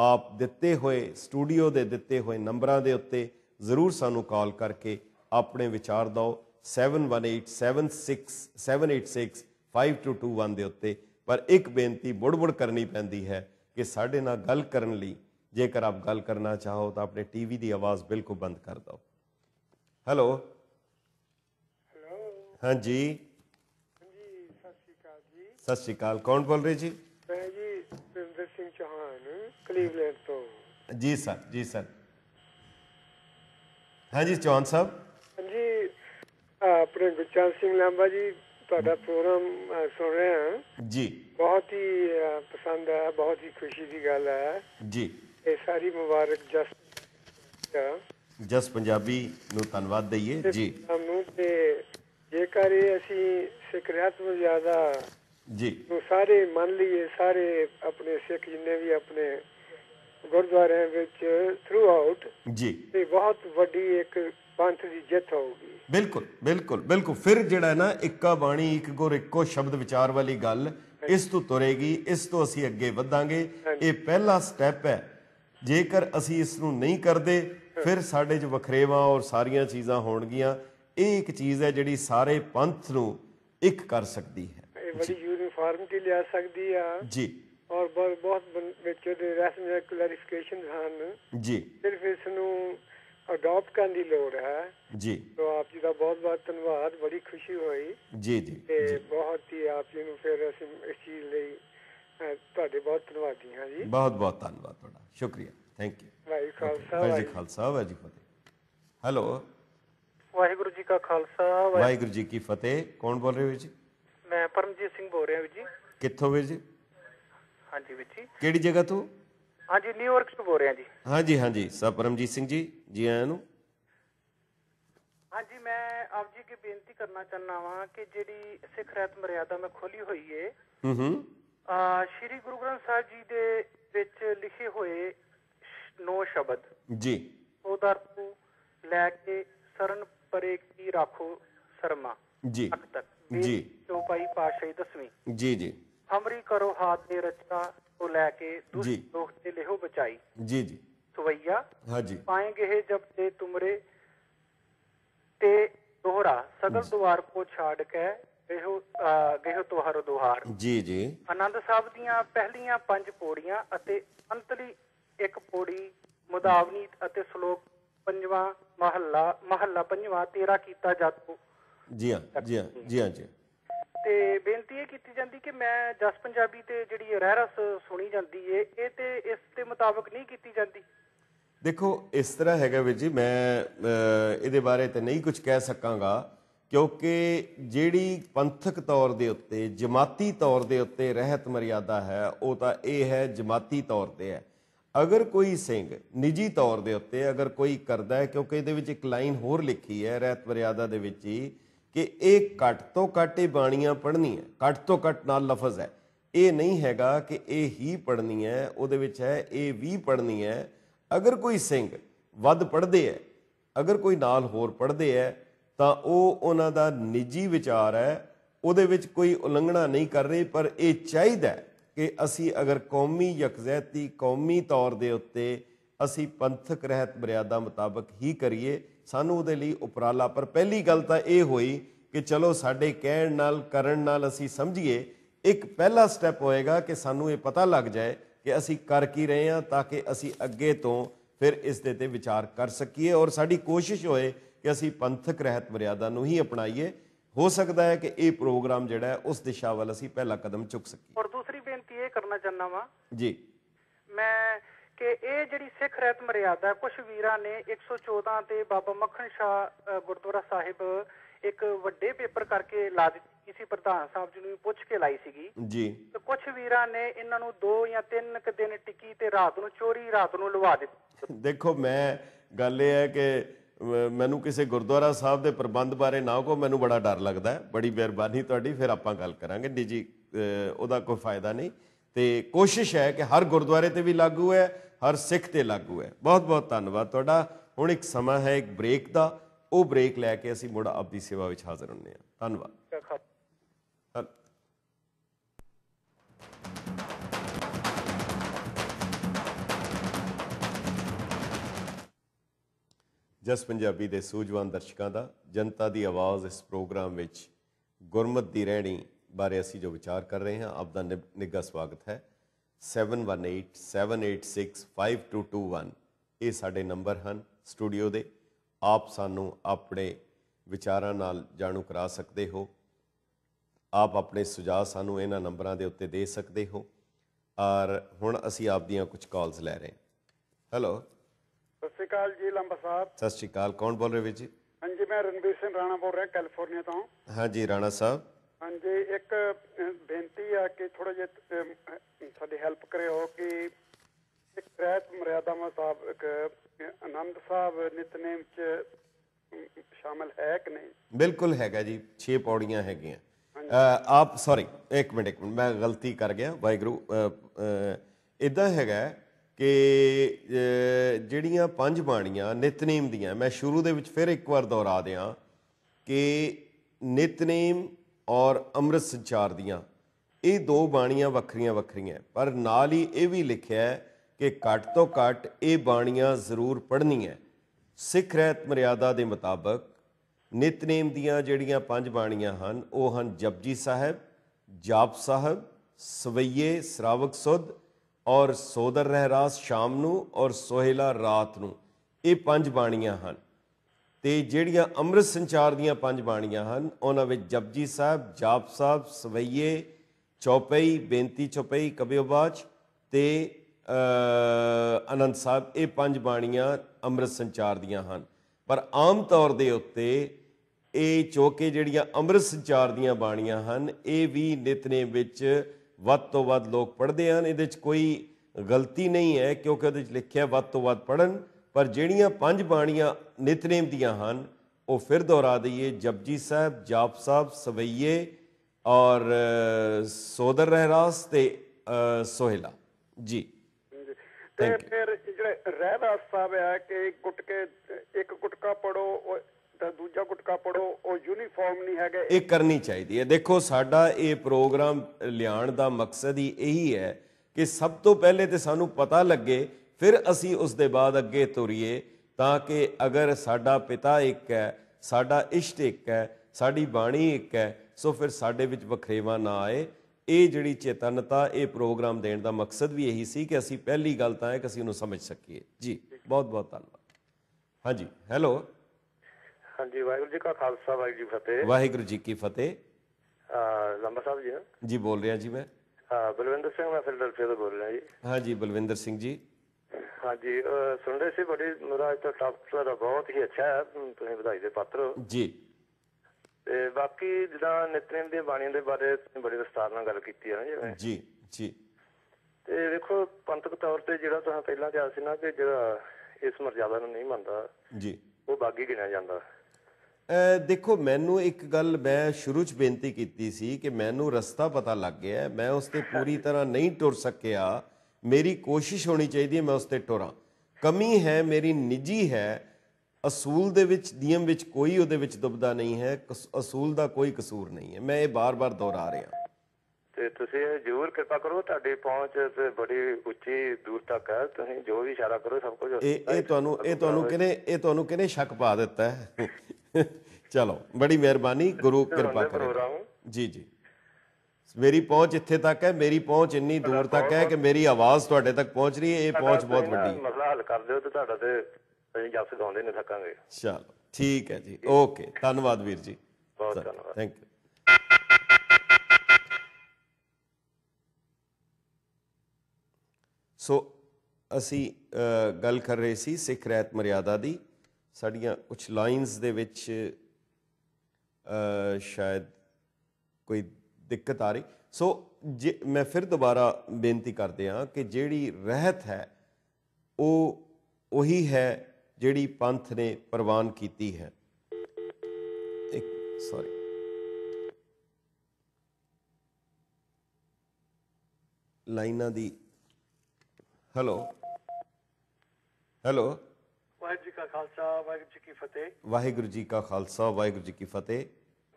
ਆਪ ਦਿੱਤੇ ਹੋਏ ਸਟੂਡੀਓ ਦੇ ਦਿੱਤੇ ਹੋਏ ਨੰਬਰਾਂ ਦੇ ਉੱਤੇ ਜ਼ਰੂਰ ਸਾਨੂੰ ਕਾਲ ਕਰਕੇ ਆਪਣੇ ਵਿਚਾਰ ਦਿਓ 718767865221 ਦੇ ਉੱਤੇ ਪਰ ਇੱਕ ਬੇਨਤੀ ਬੁੜਬੁੜ ਕਰਨੀ ਪੈਂਦੀ ਹੈ ਕਿ ਸਾਡੇ ਨਾਲ ਗੱਲ ਕਰਨ ਲਈ ਜੇਕਰ ਆਪ ਗੱਲ ਕਰਨਾ ਚਾਹੋ ਤਾਂ ਆਪਣੇ ਟੀਵੀ ਦੀ ਆਵਾਜ਼ ਬਿਲਕੁਲ ਬੰਦ ਕਰ ਦਿਓ ਹੈਲੋ ਹੈਲੋ ਹਾਂਜੀ ਹਾਂਜੀ ਸਤਿ ਸ਼੍ਰੀ ਅਕਾਲ ਜੀ ਸਤਿ ਸ਼੍ਰੀ ਅਕਾਲ ਕੌਣ ਬੋਲ ਰਹੇ ਜੀ ਮੈਂ ਜੀ ਸਿੰਦਰ ਸਿੰਘ ਚੌਹਾਨ ਕਲੀਵਲੈਂਡ ਤੋਂ ਜੀ ਸਰ ਜੀ ਸਰ ਹਾਂਜੀ ਚੌਹਾਨ ਸਾਹਿਬ ਹਾਂਜੀ ਆਪਣੇ ਗੁਰਚਰਨ ਸਿੰਘ ਲਾਂਬਾ ਜੀ ਤੁਹਾਡਾ ਪ੍ਰੋਗਰਾਮ ਸੁਣ ਰਿਹਾ ਹਾਂ ਜੀ ਬਹੁਤ ਹੀ ਪਸੰਦ ਆਇਆ ਬਹੁਤ ਹੀ ਖੁਸ਼ੀ ਦੀ ਗੱਲ ਹੈ ਜੀ ਇਹ ਸਾਰੀ ਮੁਬਾਰਕ ਜਸ ਜਸ ਪੰਜਾਬੀ ਨੂੰ ਧੰਨਵਾਦ ਦਈਏ ਜੀ ਸਾਨੂੰ ਤੇ ਜੇਕਰ ਇਹ ਅਸੀਂ ਸਿਕਰਿਆਤ ਤੋਂ ਜ਼ਿਆਦਾ ਜੀ ਨੂੰ ਸਾਰੇ ਮੰਨ ਲਈਏ ਸਾਰੇ ਆਪਣੇ ਸਿੱਖ ਜਿੰਨੇ ਵੀ ਆਪਣੇ ਗੁਰਦੁਆਰਿਆਂ ਵਿੱਚ ਥਰੂ ਆਊਟ ਜੀ ਤੇ ਬਹੁਤ ਵੱਡੀ ਇੱਕ ਪੰਥ ਦੀ ਜਿੱਤ ਹੋਊਗੀ ਬਿਲਕੁਲ ਬਿਲਕੁਲ ਬਿਲਕੁਲ ਫਿਰ ਜਿਹੜਾ ਹੈ ਨਾ ਇੱਕਾ ਬਾਣੀ ਇੱਕ ਗੁਰ ਇੱਕੋ ਸ਼ਬਦ ਵਿਚਾਰ ਵਾਲੀ ਗੱਲ ਇਸ ਤੋਂ ਤੁਰੇਗੀ ਇਸ ਤੋਂ ਅਸੀਂ ਅੱਗੇ ਵਧਾਂਗੇ ਇਹ ਪਹਿਲਾ ਸਟੈਪ ਹੈ ਜੇਕਰ ਅਸੀਂ ਇਸ ਨੂੰ ਨਹੀਂ ਕਰਦੇ ਫਿਰ ਸਾਡੇ 'ਚ ਵਖਰੇਵਾ ਔਰ ਸਾਰੀਆਂ ਚੀਜ਼ਾਂ ਹੋਣਗੀਆਂ ਇਹ ਇੱਕ ਚੀਜ਼ ਹੈ ਜਿਹੜੀ ਸਾਰੇ ਪੰਥ ਨੂੰ ਇੱਕ ਕਰ ਸਕਦੀ ਹੈ ਇਹ ਬੜੀ ਯੂਨੀਫਾਰਮਿਟੀ ਲਿਆ ਸਕਦੀ ਆ ਜੀ ਔਰ ਬਹੁਤ ਵਿੱਚ ਦੇ ਰਸਮ ਕਲੈਰੀਫਿਕੇਸ਼ਨ ਹਨ ਜੀ ਸਿਰਫ ਇਸ ਨੂੰ ਅਡਾਪਟ ਕਰਨ ਦੀ ਲੋੜ ਹੈ ਜੀ ਤੋਂ ਆਪ ਜੀ ਦਾ ਬਹੁਤ ਬਹੁਤ ਧੰਨਵਾਦ ਬੜੀ ਖੁਸ਼ੀ ਹੋਈ ਜੀ ਜੀ ਤੇ ਬਹੁਤ ਹੀ ਆਪ ਜੀ ਨੂੰ ਫਿਰ ਅਸੀਂ ਇਸ ਚੀਜ਼ ਲਈ ਤੁਹਾਡੇ ਬਹੁਤ ਧੰਨਵਾਦੀ ਹਾਂ ਜੀ ਬਹੁਤ ਬਹੁਤ ਧੰਨਵਾਦ ਤੁਹਾਡਾ ਸ਼ੁਕਰੀਆ ਥੈਂਕ ਯੂ ਵਾਹਿਗੁਰੂ ਖਾਲਸਾ ਵਾਹਿਗੁਰੂ ਖਾਲਸਾ ਵਾਹਿਗੁਰੂ ਫਤਿਹ ਹੈਲੋ ਵਾਹਿਗੁਰੂ ਜੀ ਕਾ ਖਾਲਸਾ ਵਾਹਿਗੁਰੂ ਜੀ ਕੀ ਫਤਿਹ ਕੌਣ ਬੋਲ ਰਹੇ ਹੋ ਜੀ ਮੈਂ ਪਰਮਜੀਤ ਸਿੰਘ ਬੋਲ ਰਿਹਾ ਵੀ ਜੀ ਕਿੱਥੋਂ ਵੀਰ ਜੀ ਹਾਂਜੀ ਵੀਰ ਜੀ ਕਿਹੜੀ ਜਗ੍ਹਾ ਤੋਂ ਹਾਂਜੀ ਨਿਊਯਾਰਕ ਤੋਂ ਬੋਲ ਰਿਹਾ ਜੀ ਹਾਂਜੀ ਹਾਂਜੀ ਸਭ ਪਰਮਜੀਤ ਸਿੰਘ ਜੀ ਜੀ ਆਇਆਂ ਨੂੰ ਹਾਂਜੀ ਮੈਂ ਆਪ ਜੀ ਕੀ ਬੇਨਤੀ ਕਰਨਾ ਚਾਹਨਾ ਵਾਂ ਕਿ ਜਿਹੜੀ ਸਿੱਖ ਰਹਿਤ ਮਰਿਆਦਾ ਮੈਂ ਖੋਲੀ ਹੋਈ ਏ ਹੂੰ ਹੂੰ ਸ਼੍ਰੀ ਗੁਰੂ ਗ੍ਰੰਥ ਸਾਹਿਬ ਜੀ ਦੇ ਵਿੱਚ ਲਿਖੇ ਹੋਏ ਨੌ ਸ਼ਬਦ ਜੀ ਉਹ ਦਰਪੂ ਲੈ ਕੇ ਸਰਨ ਪਰੇ ਕੀ ਰਾਖੋ ਸਰਮਾ ਜੀ ਤੱਕ ਜੀ ਚੌਪਾਈ ਪਾਸ਼ਾਈ ਦਸਵੀਂ ਜੀ ਜੀ ਹਮਰੀ ਕਰੋ ਹਾਥ ਦੇ ਰਚਨਾ ਉਹ ਲੈ ਕੇ ਦੁਸ਼ਟ ਲੋਕ ਤੇ ਲਿਹੋ ਬਚਾਈ ਜੀ ਜੀ ਸਵਈਆ ਹਾਂਜੀ ਪਾਏਗੇ ਜਬ ਤੇ ਤੁਮਰੇ ਤੇ ਦੋਹਰਾ ਸਗਲ ਦੁਆਰ ਕੋ ਛਾੜ ਕੇ ਗਿਹੋ ਗਿਹੋ ਤੁਹਾਰ ਦੁਹਾਰ ਜੀ ਜੀ ਆਨੰਦ ਸਾਹਿਬ ਦੀਆਂ ਪਹਿਲੀਆਂ ਪੰਜ ਪੋੜੀਆਂ ਅਤੇ ਅੰਤਲੀ ਇੱਕ ਪੋੜੀ ਮੁਦਾਵਨੀ ਅਤੇ ਸ਼ਲੋਕ ਪੰਜਵਾਂ ਮਹੱਲਾ ਮਹੱਲਾ ਪੰਜਵਾਂ ਤੇਰਾ ਕੀਤਾ ਜਾਤੂ ਜੀ ਹਾਂ ਜੀ ਹਾਂ ਜੀ ਹਾਂ ਜੀ ਤੇ ਬੇਨਤੀ ਇਹ ਕੀਤੀ ਜਾਂਦੀ ਕਿ ਮੈਂ ਜਸ ਪੰਜਾਬੀ ਤੇ ਜਿਹੜੀ ਰਹਿਰਸ ਸੁਣੀ ਜਾਂਦੀ ਏ ਇਹ ਤੇ ਇਸ ਦੇ ਮੁਤਾਬਕ ਨਹੀਂ ਕੀਤੀ ਜਾਂਦੀ ਦੇਖੋ ਇਸ ਤਰ੍ਹਾਂ ਹੈਗਾ ਵੀਰ ਜੀ ਮੈਂ ਇਹਦੇ ਬਾਰੇ ਤੇ ਨਹੀਂ ਕੁਝ ਕਹਿ ਸਕਾਂਗਾ ਕਿਉਂਕਿ ਜਿਹੜੀ ਪੰਥਕ ਤੌਰ ਦੇ ਉੱਤੇ ਜਮਾਤੀ ਤੌਰ ਦੇ ਉੱਤੇ ਰਹਿਤ ਮਰਿਆਦਾ ਹੈ ਉਹ ਤਾਂ ਇਹ ਹੈ ਜਮਾਤੀ ਤੌਰ ਤੇ ਹੈ ਅਗਰ ਕੋਈ ਸਿੰਘ ਨਿੱਜੀ ਤੌਰ ਦੇ ਉੱਤੇ ਅਗਰ ਕੋਈ ਕਰਦਾ ਹੈ ਕਿਉਂਕਿ ਇਹਦੇ ਵਿੱਚ ਇੱਕ ਲਾਈਨ ਹੋਰ ਲਿਖੀ ਹੈ ਰਹਿਤ ਮਰਿਆਦਾ ਦੇ ਵਿੱਚ ਹੀ ਕਿ ਇਹ ਘੱਟ ਤੋਂ ਘੱਟ ਹੀ ਬਾਣੀਆਂ ਪੜ੍ਹਨੀ ਹੈ ਘੱਟ ਤੋਂ ਘੱਟ ਨਾਲ ਲਫ਼ਜ਼ ਹੈ ਇਹ ਨਹੀਂ ਹੈਗਾ ਕਿ ਇਹ ਹੀ ਪੜ੍ਹਨੀ ਹੈ ਉਹਦੇ ਵਿੱਚ ਹੈ ਇਹ ਵੀ ਪੜ੍ਹਨੀ ਹੈ ਅਗਰ ਕੋਈ ਸਿੰਘ ਵੱਧ ਪੜ੍ਹਦੇ ਹੈ ਅਗਰ ਕੋਈ ਨਾਲ ਹੋਰ ਪੜ੍ਹਦੇ ਹੈ ਤਾਂ ਉਹ ਉਹਨਾਂ ਦਾ ਨਿੱਜੀ ਵਿਚਾਰ ਹੈ ਉਹਦੇ ਵਿੱਚ ਕੋਈ ਉਲੰਘਣਾ ਨਹੀਂ ਕਰ ਰਹੇ ਪਰ ਇਹ ਚਾਹੀਦਾ ਕਿ ਅਸੀਂ ਅਗਰ ਕੌਮੀ ਯਕਜ਼ਹਿਤੀ ਕੌਮੀ ਤੌਰ ਦੇ ਉੱਤੇ ਅਸੀਂ ਪੰਥਕ ਰਹਿਤ ਬਰਿਆਦਾ ਮੁਤਾਬਕ ਹੀ ਕਰੀਏ ਸਾਨੂੰ ਉਹਦੇ ਲਈ ਉਪਰਾਲਾ ਪਰ ਪਹਿਲੀ ਗੱਲ ਤਾਂ ਇਹ ਹੋਈ ਕਿ ਚਲੋ ਸਾਡੇ ਕਹਿਣ ਨਾਲ ਕਰਨ ਨਾਲ ਅਸੀਂ ਸਮਝੀਏ ਇੱਕ ਪਹਿਲਾ ਸਟੈਪ ਹੋਏਗਾ ਕਿ ਸਾਨੂੰ ਇਹ ਪਤਾ ਲੱਗ ਜਾਏ ਕਿ ਅਸੀਂ ਕਰ ਕੀ ਰਹੇ ਹਾਂ ਤਾਂ ਕਿ ਅਸੀਂ ਅੱਗੇ ਤੋਂ ਫਿਰ ਇਸ ਦੇ ਤੇ ਵਿਚਾਰ ਕਰ ਸਕੀਏ ਔਰ ਸਾਡੀ ਕੋਸ਼ਿਸ਼ ਹੋਏ ਕਿ ਅਸੀਂ ਪੰਥਕ ਰਹਿਤ ਮਰਿਆਦਾ ਨੂੰ ਹੀ ਅਪਣਾਈਏ ਹੋ ਸਕਦਾ ਹੈ ਕਿ ਇਹ ਪ੍ਰੋਗਰਾਮ ਜਿਹੜਾ ਉਸ ਦਿਸ਼ਾ ਵੱਲ ਅਸੀਂ ਪਹਿਲਾ ਕਦਮ ਚੁੱਕ ਸਕੀਏ ਔਰ ਦੂਸਰੀ ਬੇਨਤੀ ਇਹ ਕਰਨਾ ਚਾਹਨਾ ਵਾਂ ਜੀ ਮੈਂ ਕਿ ਇਹ ਜਿਹੜੀ ਸਿੱਖ ਰਹਿਤ ਮਰਿਆਦਾ ਕੁਝ ਵੀਰਾਂ ਨੇ 114 ਤੇ ਬਾਬਾ ਮੱਖਣ ਸ਼ਾਹ ਗੁਰਦੁਆਰਾ ਸਾਹਿਬ ਇੱਕ ਵੱਡੇ ਪੇਪਰ ਕਰਕੇ ਲਾ ਦਿੱਤੀ ਸੀ ਪ੍ਰਧਾਨ ਸਾਹਿਬ ਜੀ ਨੂੰ ਪੁੱਛ ਕੇ ਲਾਈ ਸੀਗੀ ਜੀ ਤੇ ਕੁਝ ਵੀਰਾਂ ਨੇ ਇਹਨਾਂ ਨੂੰ ਦੋ ਜਾਂ ਤਿੰਨ ਕ ਦਿਨ ਟਿੱਕੀ ਤੇ ਰਾਤ ਨੂੰ ਚੋਰੀ ਰਾਤ ਨੂੰ ਲਵਾ ਦਿੱਤੀ ਦੇਖੋ ਮੈਂ ਗੱਲ ਇਹ ਹੈ ਕਿ ਮੈਨੂੰ ਕਿਸੇ ਗੁਰਦੁਆਰਾ ਸਾਹਿਬ ਦੇ ਪ੍ਰਬੰਧ ਬਾਰੇ ਨਾ ਕੋ ਮੈਨੂੰ ਬੜਾ ਡਰ ਲੱਗਦਾ ਬੜੀ ਮਿਹਰਬਾਨੀ ਤੁਹਾਡੀ ਫਿਰ ਆਪਾਂ ਗੱਲ ਕਰਾਂਗੇ ਨਿੱਜੀ ਉਹਦਾ ਕੋਈ ਫਾਇਦਾ ਨਹੀਂ ਤੇ ਕੋਸ਼ਿਸ਼ ਹੈ ਕਿ ਹਰ ਗੁਰਦੁਆਰੇ ਤੇ ਵੀ ਲਾਗੂ ਹੈ ਹਰ ਸਿੱਖ ਤੇ ਲਾਗੂ ਹੈ ਬਹੁਤ ਬਹੁਤ ਧੰਨਵਾਦ ਤੁਹਾਡਾ ਹੁਣ ਇੱਕ ਸਮਾਂ ਹੈ ਇੱਕ ਬ੍ਰੇਕ ਦਾ ਉਹ ਬ੍ਰੇਕ ਲੈ ਕੇ ਅਸੀਂ ਮੁੜ ਆਪਦੀ ਸੇਵਾ ਵਿੱਚ ਹਾਜ਼ਰ ਹੁੰਨੇ ਆ ਧੰਨਵਾਦ ਜਸ ਪੰਜਾਬੀ ਦੇ ਸੂਝਵਾਨ ਦਰਸ਼ਕਾਂ ਦਾ ਜਨਤਾ ਦੀ ਆਵਾਜ਼ ਇਸ ਪ੍ਰੋਗਰਾਮ ਵਿੱਚ ਗੁਰਮਤ ਦੀ ਰਹਿਣੀ ਬਾਰੇ ਅਸੀਂ ਜੋ ਵਿਚਾਰ ਕਰ ਰਹੇ ਹਾਂ ਆਪ ਦਾ ਨਿੱਘਾ ਸਵਾਗਤ ਹੈ 7187865221 ਇਹ ਸਾਡੇ ਨੰਬਰ ਹਨ ਸਟੂਡੀਓ ਦੇ ਆਪ ਸਾਨੂੰ ਆਪਣੇ ਵਿਚਾਰਾਂ ਨਾਲ ਜਾਣੂ ਕਰਾ ਸਕਦੇ ਹੋ ਆਪ ਆਪਣੇ ਸੁਝਾਅ ਸਾਨੂੰ ਇਹਨਾਂ ਨੰਬਰਾਂ ਦੇ ਉੱਤੇ ਦੇ ਸਕਦੇ ਹੋ ਔਰ ਹੁਣ ਅਸੀਂ ਆਪ ਦੀਆਂ ਕੁਝ ਕਾਲਸ ਲੈ ਰਹੇ ਹਾਂ ਹੈਲੋ ਸ਼੍ਰੀ ਅਕਾਲ ਜੀ ਲੰਬਾ ਸਾਹਿਬ ਸਤਿ ਸ਼੍ਰੀ ਅਕਾਲ ਕੌਣ ਬੋਲ ਰਹੇ ਵੀ ਜੀ ਹਾਂਜੀ ਮੈਂ ਰਣਵੀਰ ਸਿੰਘ ਰਾਣਾ ਬੋਲ ਰਿਹਾ ਕੈਲੀਫੋਰਨੀਆ ਤੋਂ ਹਾਂਜੀ ਰਾਣਾ ਸਾਹਿਬ ਹਾਂਜੀ ਇੱਕ ਬੇਨਤੀ ਆ ਕਿ ਥੋੜਾ ਜਿਹਾ ਸਾਡੀ ਹੈਲਪ ਕਰਿਓ ਕਿ ਇੱਕ ਰਹਿਤ ਮਰਿਆਦਾ ਮੁਤਾਬਕ ਆਨੰਦ ਸਾਹਿਬ ਨਿਤਨੇਮ ਚ ਸ਼ਾਮਲ ਹੈ ਕਿ ਨਹੀਂ ਬਿਲਕੁਲ ਹੈਗਾ ਜੀ 6 ਪੌੜੀਆਂ ਹੈਗੀਆਂ ਆਪ ਸੌਰੀ 1 ਮਿੰਟ 1 ਮਿੰਟ ਮੈਂ ਗਲਤੀ ਕਰ ਗਿਆ ਵਾਹਿਗੁਰੂ ਇਦਾਂ ਹੈਗਾ ਕਿ ਜਿਹੜੀਆਂ ਪੰਜ ਬਾਣੀਆਂ ਨਿਤਨੇਮ ਦੀਆਂ ਮੈਂ ਸ਼ੁਰੂ ਦੇ ਵਿੱਚ ਫਿਰ ਇੱਕ ਵਾਰ ਦੁਹਰਾ ਦਿਆਂ ਕਿ ਨਿਤਨੇਮ ਔਰ ਅੰਮ੍ਰਿਤ ਸੰਚਾਰ ਦੀਆਂ ਇਹ ਦੋ ਬਾਣੀਆਂ ਵੱਖਰੀਆਂ ਵੱਖਰੀਆਂ ਪਰ ਨਾਲ ਹੀ ਇਹ ਵੀ ਲਿਖਿਆ ਹੈ ਕਿ ਘੱਟ ਤੋਂ ਘੱਟ ਇਹ ਬਾਣੀਆਂ ਜ਼ਰੂਰ ਪੜ੍ਹਨੀਆਂ ਸਿੱਖ ਰਹਿਤ ਮਰਿਆਦਾ ਦੇ ਮੁਤਾਬਕ ਨਿਤਨੇਮ ਦੀਆਂ ਜਿਹੜੀਆਂ ਪੰਜ ਬਾਣੀਆਂ ਹਨ ਉਹ ਹਨ ਜਪਜੀ ਸਾਹਿਬ ਜਾਪ ਸਾਹਿਬ ਸਵਈਏ ਸ਼ਰਾਵਕ ਸੁਧ ਔਰ ਸੋਦਰ ਰਹਿਰਾਸ ਸ਼ਾਮ ਨੂੰ ਔਰ ਸੋਹਿਲਾ ਰਾਤ ਨੂੰ ਇਹ ਪੰਜ ਬਾਣੀਆਂ ਹਨ ਤੇ ਜਿਹੜੀਆਂ ਅੰਮ੍ਰਿਤ ਸੰਚਾਰ ਦੀਆਂ ਪੰਜ ਬਾਣੀਆਂ ਹਨ ਉਹਨਾਂ ਵਿੱਚ ਜਪਜੀ ਸਾਹਿਬ ਜਾਪ ਸਾਹਿਬ ਸਵਈਏ ਚੌਪਈ ਬੇਨਤੀ ਚੌਪਈ ਬਾਚ ਤੇ ਅਨੰਦ ਸਾਹਿਬ ਇਹ ਪੰਜ ਬਾਣੀਆਂ ਅੰਮ੍ਰਿਤ ਸੰਚਾਰ ਦੀਆਂ ਹਨ ਪਰ ਆਮ ਤੌਰ ਦੇ ਉੱਤੇ ਇਹ ਚੋਕੇ ਜਿਹੜੀਆਂ ਅੰਮ੍ਰਿਤ ਸੰਚਾਰ ਦੀਆਂ ਬਾਣੀਆਂ ਹਨ ਇਹ ਵੀ ਨਿਤਨੇ ਵਿੱਚ ਵੱਧ ਤੋਂ ਵੱਧ ਲੋਕ ਪੜ੍ਹਦੇ ਹਨ ਇਹਦੇ ਵਿੱਚ ਕੋਈ ਗਲਤੀ ਨਹੀਂ ਹੈ ਕਿਉਂਕਿ ਉਹਦੇ ਵਿੱਚ ਲਿਖਿਆ ਵੱਧ ਤੋਂ ਵੱਧ ਪੜਨ ਪਰ ਜਿਹੜੀਆਂ ਪੰਜ ਬਾਣੀਆਂ ਨਿਤਨੇਮ ਦੀਆਂ ਹਨ ਉਹ ਫਿਰ ਦੁਹਰਾ ਦਈਏ ਜਪਜੀ ਸਾਹਿਬ ਜਾਪ ਸਾਹਿਬ ਸਵਈਏ ਔਰ ਸੋਦਰ ਰਹਿਰਾਸ ਤੇ ਸੋਹਿਲਾ ਜੀ ਤੇ ਫਿਰ ਜਿਹੜੇ ਰਹਿਰਾਸ ਸਾਹਿਬ ਆ ਕਿ ਗੁਟਕੇ ਇੱਕ ਗੁਟਕਾ ਪੜੋ ਤਾਂ ਦੂਜਾ ਗੁਟਕਾ ਪੜੋ ਉਹ ਯੂਨੀਫਾਰਮ ਨਹੀਂ ਹੈਗਾ ਇਹ ਕਰਨੀ ਚਾਹੀਦੀ ਹੈ ਦੇਖੋ ਸਾਡਾ ਇਹ ਪ੍ਰੋਗਰਾਮ ਲਿਆਣ ਦਾ ਮਕਸਦ ਹੀ ਇਹੀ ਹੈ ਕਿ ਸਭ ਤੋਂ ਪਹਿਲੇ ਤੇ ਸਾਨੂੰ ਪਤਾ ਲੱਗੇ ਫਿਰ ਅਸੀਂ ਉਸ ਦੇ ਬਾਅਦ ਅੱਗੇ ਤੁਰੀਏ ਤਾਂ ਕਿ ਅਗਰ ਸਾਡਾ ਪਿਤਾ ਇੱਕ ਹੈ ਸਾਡਾ ਇਸ਼ਟ ਇੱਕ ਹੈ ਸਾਡੀ ਬਾਣੀ ਇੱਕ ਹੈ ਸੋ ਫਿਰ ਸਾਡੇ ਵਿੱਚ ਵਖਰੇਵਾ ਨਾ ਆਏ ਇਹ ਜਿਹੜੀ ਚੇਤਨਤਾ ਇਹ ਪ੍ਰੋਗਰਾਮ ਦੇਣ ਦਾ ਮਕਸਦ ਵੀ ਇਹੀ ਸੀ ਕਿ ਅਸੀਂ ਪਹਿਲੀ ਗੱਲ ਤਾਂ ਹੈ ਕਿ ਅਸੀਂ ਉਹਨੂੰ ਸਮਝ ਸਕੀਏ ਜੀ ਬਹੁਤ ਬਹੁਤ ਧੰਨਵਾਦ ਹਾਂਜੀ ਹੈਲੋ ਹਾਂਜੀ ਵਾਹਿਗੁਰੂ ਜੀ ਕਾ ਖਾਲਸਾ ਵਾਹਿਗੁਰੂ ਜੀ ਕੀ ਫਤਿਹ ਵਾਹਿਗੁਰੂ ਜੀ ਕੀ ਫਤਿਹ ਅ ਲੰਬਾ ਸਾਹਿਬ ਜੀ ਜੀ ਬੋਲ ਰਿਹਾ ਜੀ ਮੈਂ ਬਲਵਿੰਦਰ ਸਿੰਘ ਮੈਂ ਫਿਲਡਲਫੀਆ ਤੋਂ ਬੋਲ ਰਿਹਾ ਜੀ ਹਾਂਜੀ ਬਲਵਿੰਦਰ ਸਿੰਘ ਜੀ ਹਾਂਜੀ ਸੁਣ ਰਹੇ ਸੀ ਬੜੀ ਮੇਰਾ ਤਾਂ ਟਾਪਰ ਬਹੁਤ ਹੀ ਅੱਛਾ ਹੈ ਤੁਸੀਂ ਵਧਾਈ ਦੇ ਪਾਤਰ ਜੀ ਤੇ ਬਾਕੀ ਜਿਹੜਾ ਨਿਤਨੇਮ ਦੀ ਬਾਣੀ ਦੇ ਬਾਰੇ ਤੁਸੀਂ ਬੜੇ ਵਿਸਤਾਰ ਨਾਲ ਗੱਲ ਕੀਤੀ ਹੈ ਨਾ ਜੀ ਜੀ ਤੇ ਵੇਖੋ ਪੰਤਕ ਤੌਰ ਤੇ ਜਿਹੜਾ ਤੁਸੀਂ ਪਹਿਲਾਂ ਕਿਹਾ ਸੀ ਨਾ ਕਿ ਜਿਹੜਾ ਇਸ ਮਰਜ਼ਾਦਾ ਨੂੰ ਨਹੀਂ ਮੰਨਦਾ ਜੀ ਉਹ ਬਾਗੀ ਗਿਣਿਆ ਜਾਂਦਾ ਦੇਖੋ ਮੈਨੂੰ ਇੱਕ ਗੱਲ ਮੈਂ ਸ਼ੁਰੂ 'ਚ ਬੇਨਤੀ ਕੀਤੀ ਸੀ ਕਿ ਮੈਨੂੰ ਰਸਤਾ ਪਤਾ ਲੱਗ ਗਿਆ ਮੈਂ ਉਸ ਤੇ ਪੂਰੀ ਤਰ੍ਹਾਂ ਨਹੀਂ ਟੁਰ ਸਕਿਆ ਮੇਰੀ ਕੋਸ਼ਿਸ਼ ਹੋਣੀ ਚਾਹੀਦੀ ਹੈ ਮੈਂ ਉਸ ਤੇ ਟੁਰਾਂ ਕਮੀ ਹੈ ਮੇਰੀ ਨਿੱਜੀ ਹੈ ਅਸੂਲ ਦੇ ਵਿੱਚ ਨਿਯਮ ਵਿੱਚ ਕੋਈ ਉਹਦੇ ਵਿੱਚ ਦੁਬਦਾ ਨਹੀਂ ਹੈ ਅਸੂਲ ਦਾ ਕੋਈ ਕਸੂਰ ਨਹੀਂ ਹੈ ਮੈਂ ਇਹ ਬਾਰ-ਬਾਰ ਦੁਹਰਾ ਰਿਹਾ ਤੁਸੀਂ ਜਰੂਰ ਕਿਰਪਾ ਕਰੋ ਤੁਹਾਡੀ ਪਹੁੰਚ ਤੇ ਬੜੀ ਉੱਚੀ ਦੂਰ ਤੱਕ ਹੈ ਤੁਸੀਂ ਜੋ ਵੀ ਇਸ਼ਾਰਾ ਕਰੋ ਸਭ ਕੁਝ ਇਹ ਇਹ ਤੁਹਾਨੂੰ ਇਹ ਤੁਹਾਨੂੰ ਕਿਨੇ ਇਹ ਤੁਹਾਨੂੰ ਕਿਨੇ ਸ਼ੱਕ ਪਾ ਦਿੱਤਾ ਹੈ ਚਲੋ ਬੜੀ ਮਿਹਰਬਾਨੀ ਗੁਰੂ ਕਿਰਪਾ ਕਰੋ ਜੀ ਜੀ ਮੇਰੀ ਪਹੁੰਚ ਇੱਥੇ ਤੱਕ ਹੈ ਮੇਰੀ ਪਹੁੰਚ ਇੰਨੀ ਦੂਰ ਤੱਕ ਹੈ ਕਿ ਮੇਰੀ ਆਵਾਜ਼ ਤੁਹਾਡੇ ਤੱਕ ਪਹੁੰਚ ਰਹੀ ਹੈ ਇਹ ਪਹੁੰਚ ਬਹੁਤ ਵੱਡੀ ਹੈ ਮਸਲਾ ਹੱਲ ਕਰ ਦਿਓ ਤੇ ਤੁਹਾਡਾ ਤੇ ਅਸੀਂ ਜੱਸ ਗਾਉਂਦੇ ਨਹੀਂ ਥੱਕਾਂਗੇ ਚਲੋ ਠੀਕ ਹੈ ਜੀ ਓਕੇ ਧੰਨਵਾਦ ਵੀਰ ਜੀ ਬਹੁਤ ਧੰਨਵਾਦ ਥੈਂਕ ਯੂ ਸੋ ਅਸੀਂ ਗੱਲ ਕਰ ਰਹੇ ਸੀ ਸਿੱਖ ਰਹਿਤ ਮਰਿਆਦਾ ਦੀ ਸਾਡੀਆਂ ਕੁਝ ਲਾਈਨਸ ਦੇ ਵਿੱਚ ਸ਼ਾਇਦ ਕੋਈ ਦਿੱਕਤ ਆ ਰਹੀ ਸੋ ਜੇ ਮੈਂ ਫਿਰ ਦੁਬਾਰਾ ਬੇਨਤੀ ਕਰਦੇ ਹਾਂ ਕਿ ਜਿਹੜੀ ਰਹਿਤ ਹੈ ਉਹ ਉਹੀ ਹੈ ਜਿਹੜੀ ਪੰਥ ਨੇ ਪ੍ਰਵਾਨ ਕੀਤੀ ਹੈ ਇੱਕ ਸੌਰੀ ਲਾਈਨਾਂ ਦੀ ਹੈਲੋ ਹੈਲੋ ਵਾਹਿਗੁਰੂ ਜੀ ਕਾ ਖਾਲਸਾ ਵਾਹਿਗੁਰੂ ਜੀ ਕੀ ਫਤਿਹ ਵਾਹਿਗੁਰੂ ਜੀ ਕਾ ਖਾਲਸਾ ਵਾਹਿਗੁਰੂ ਜੀ ਕੀ ਫਤਿਹ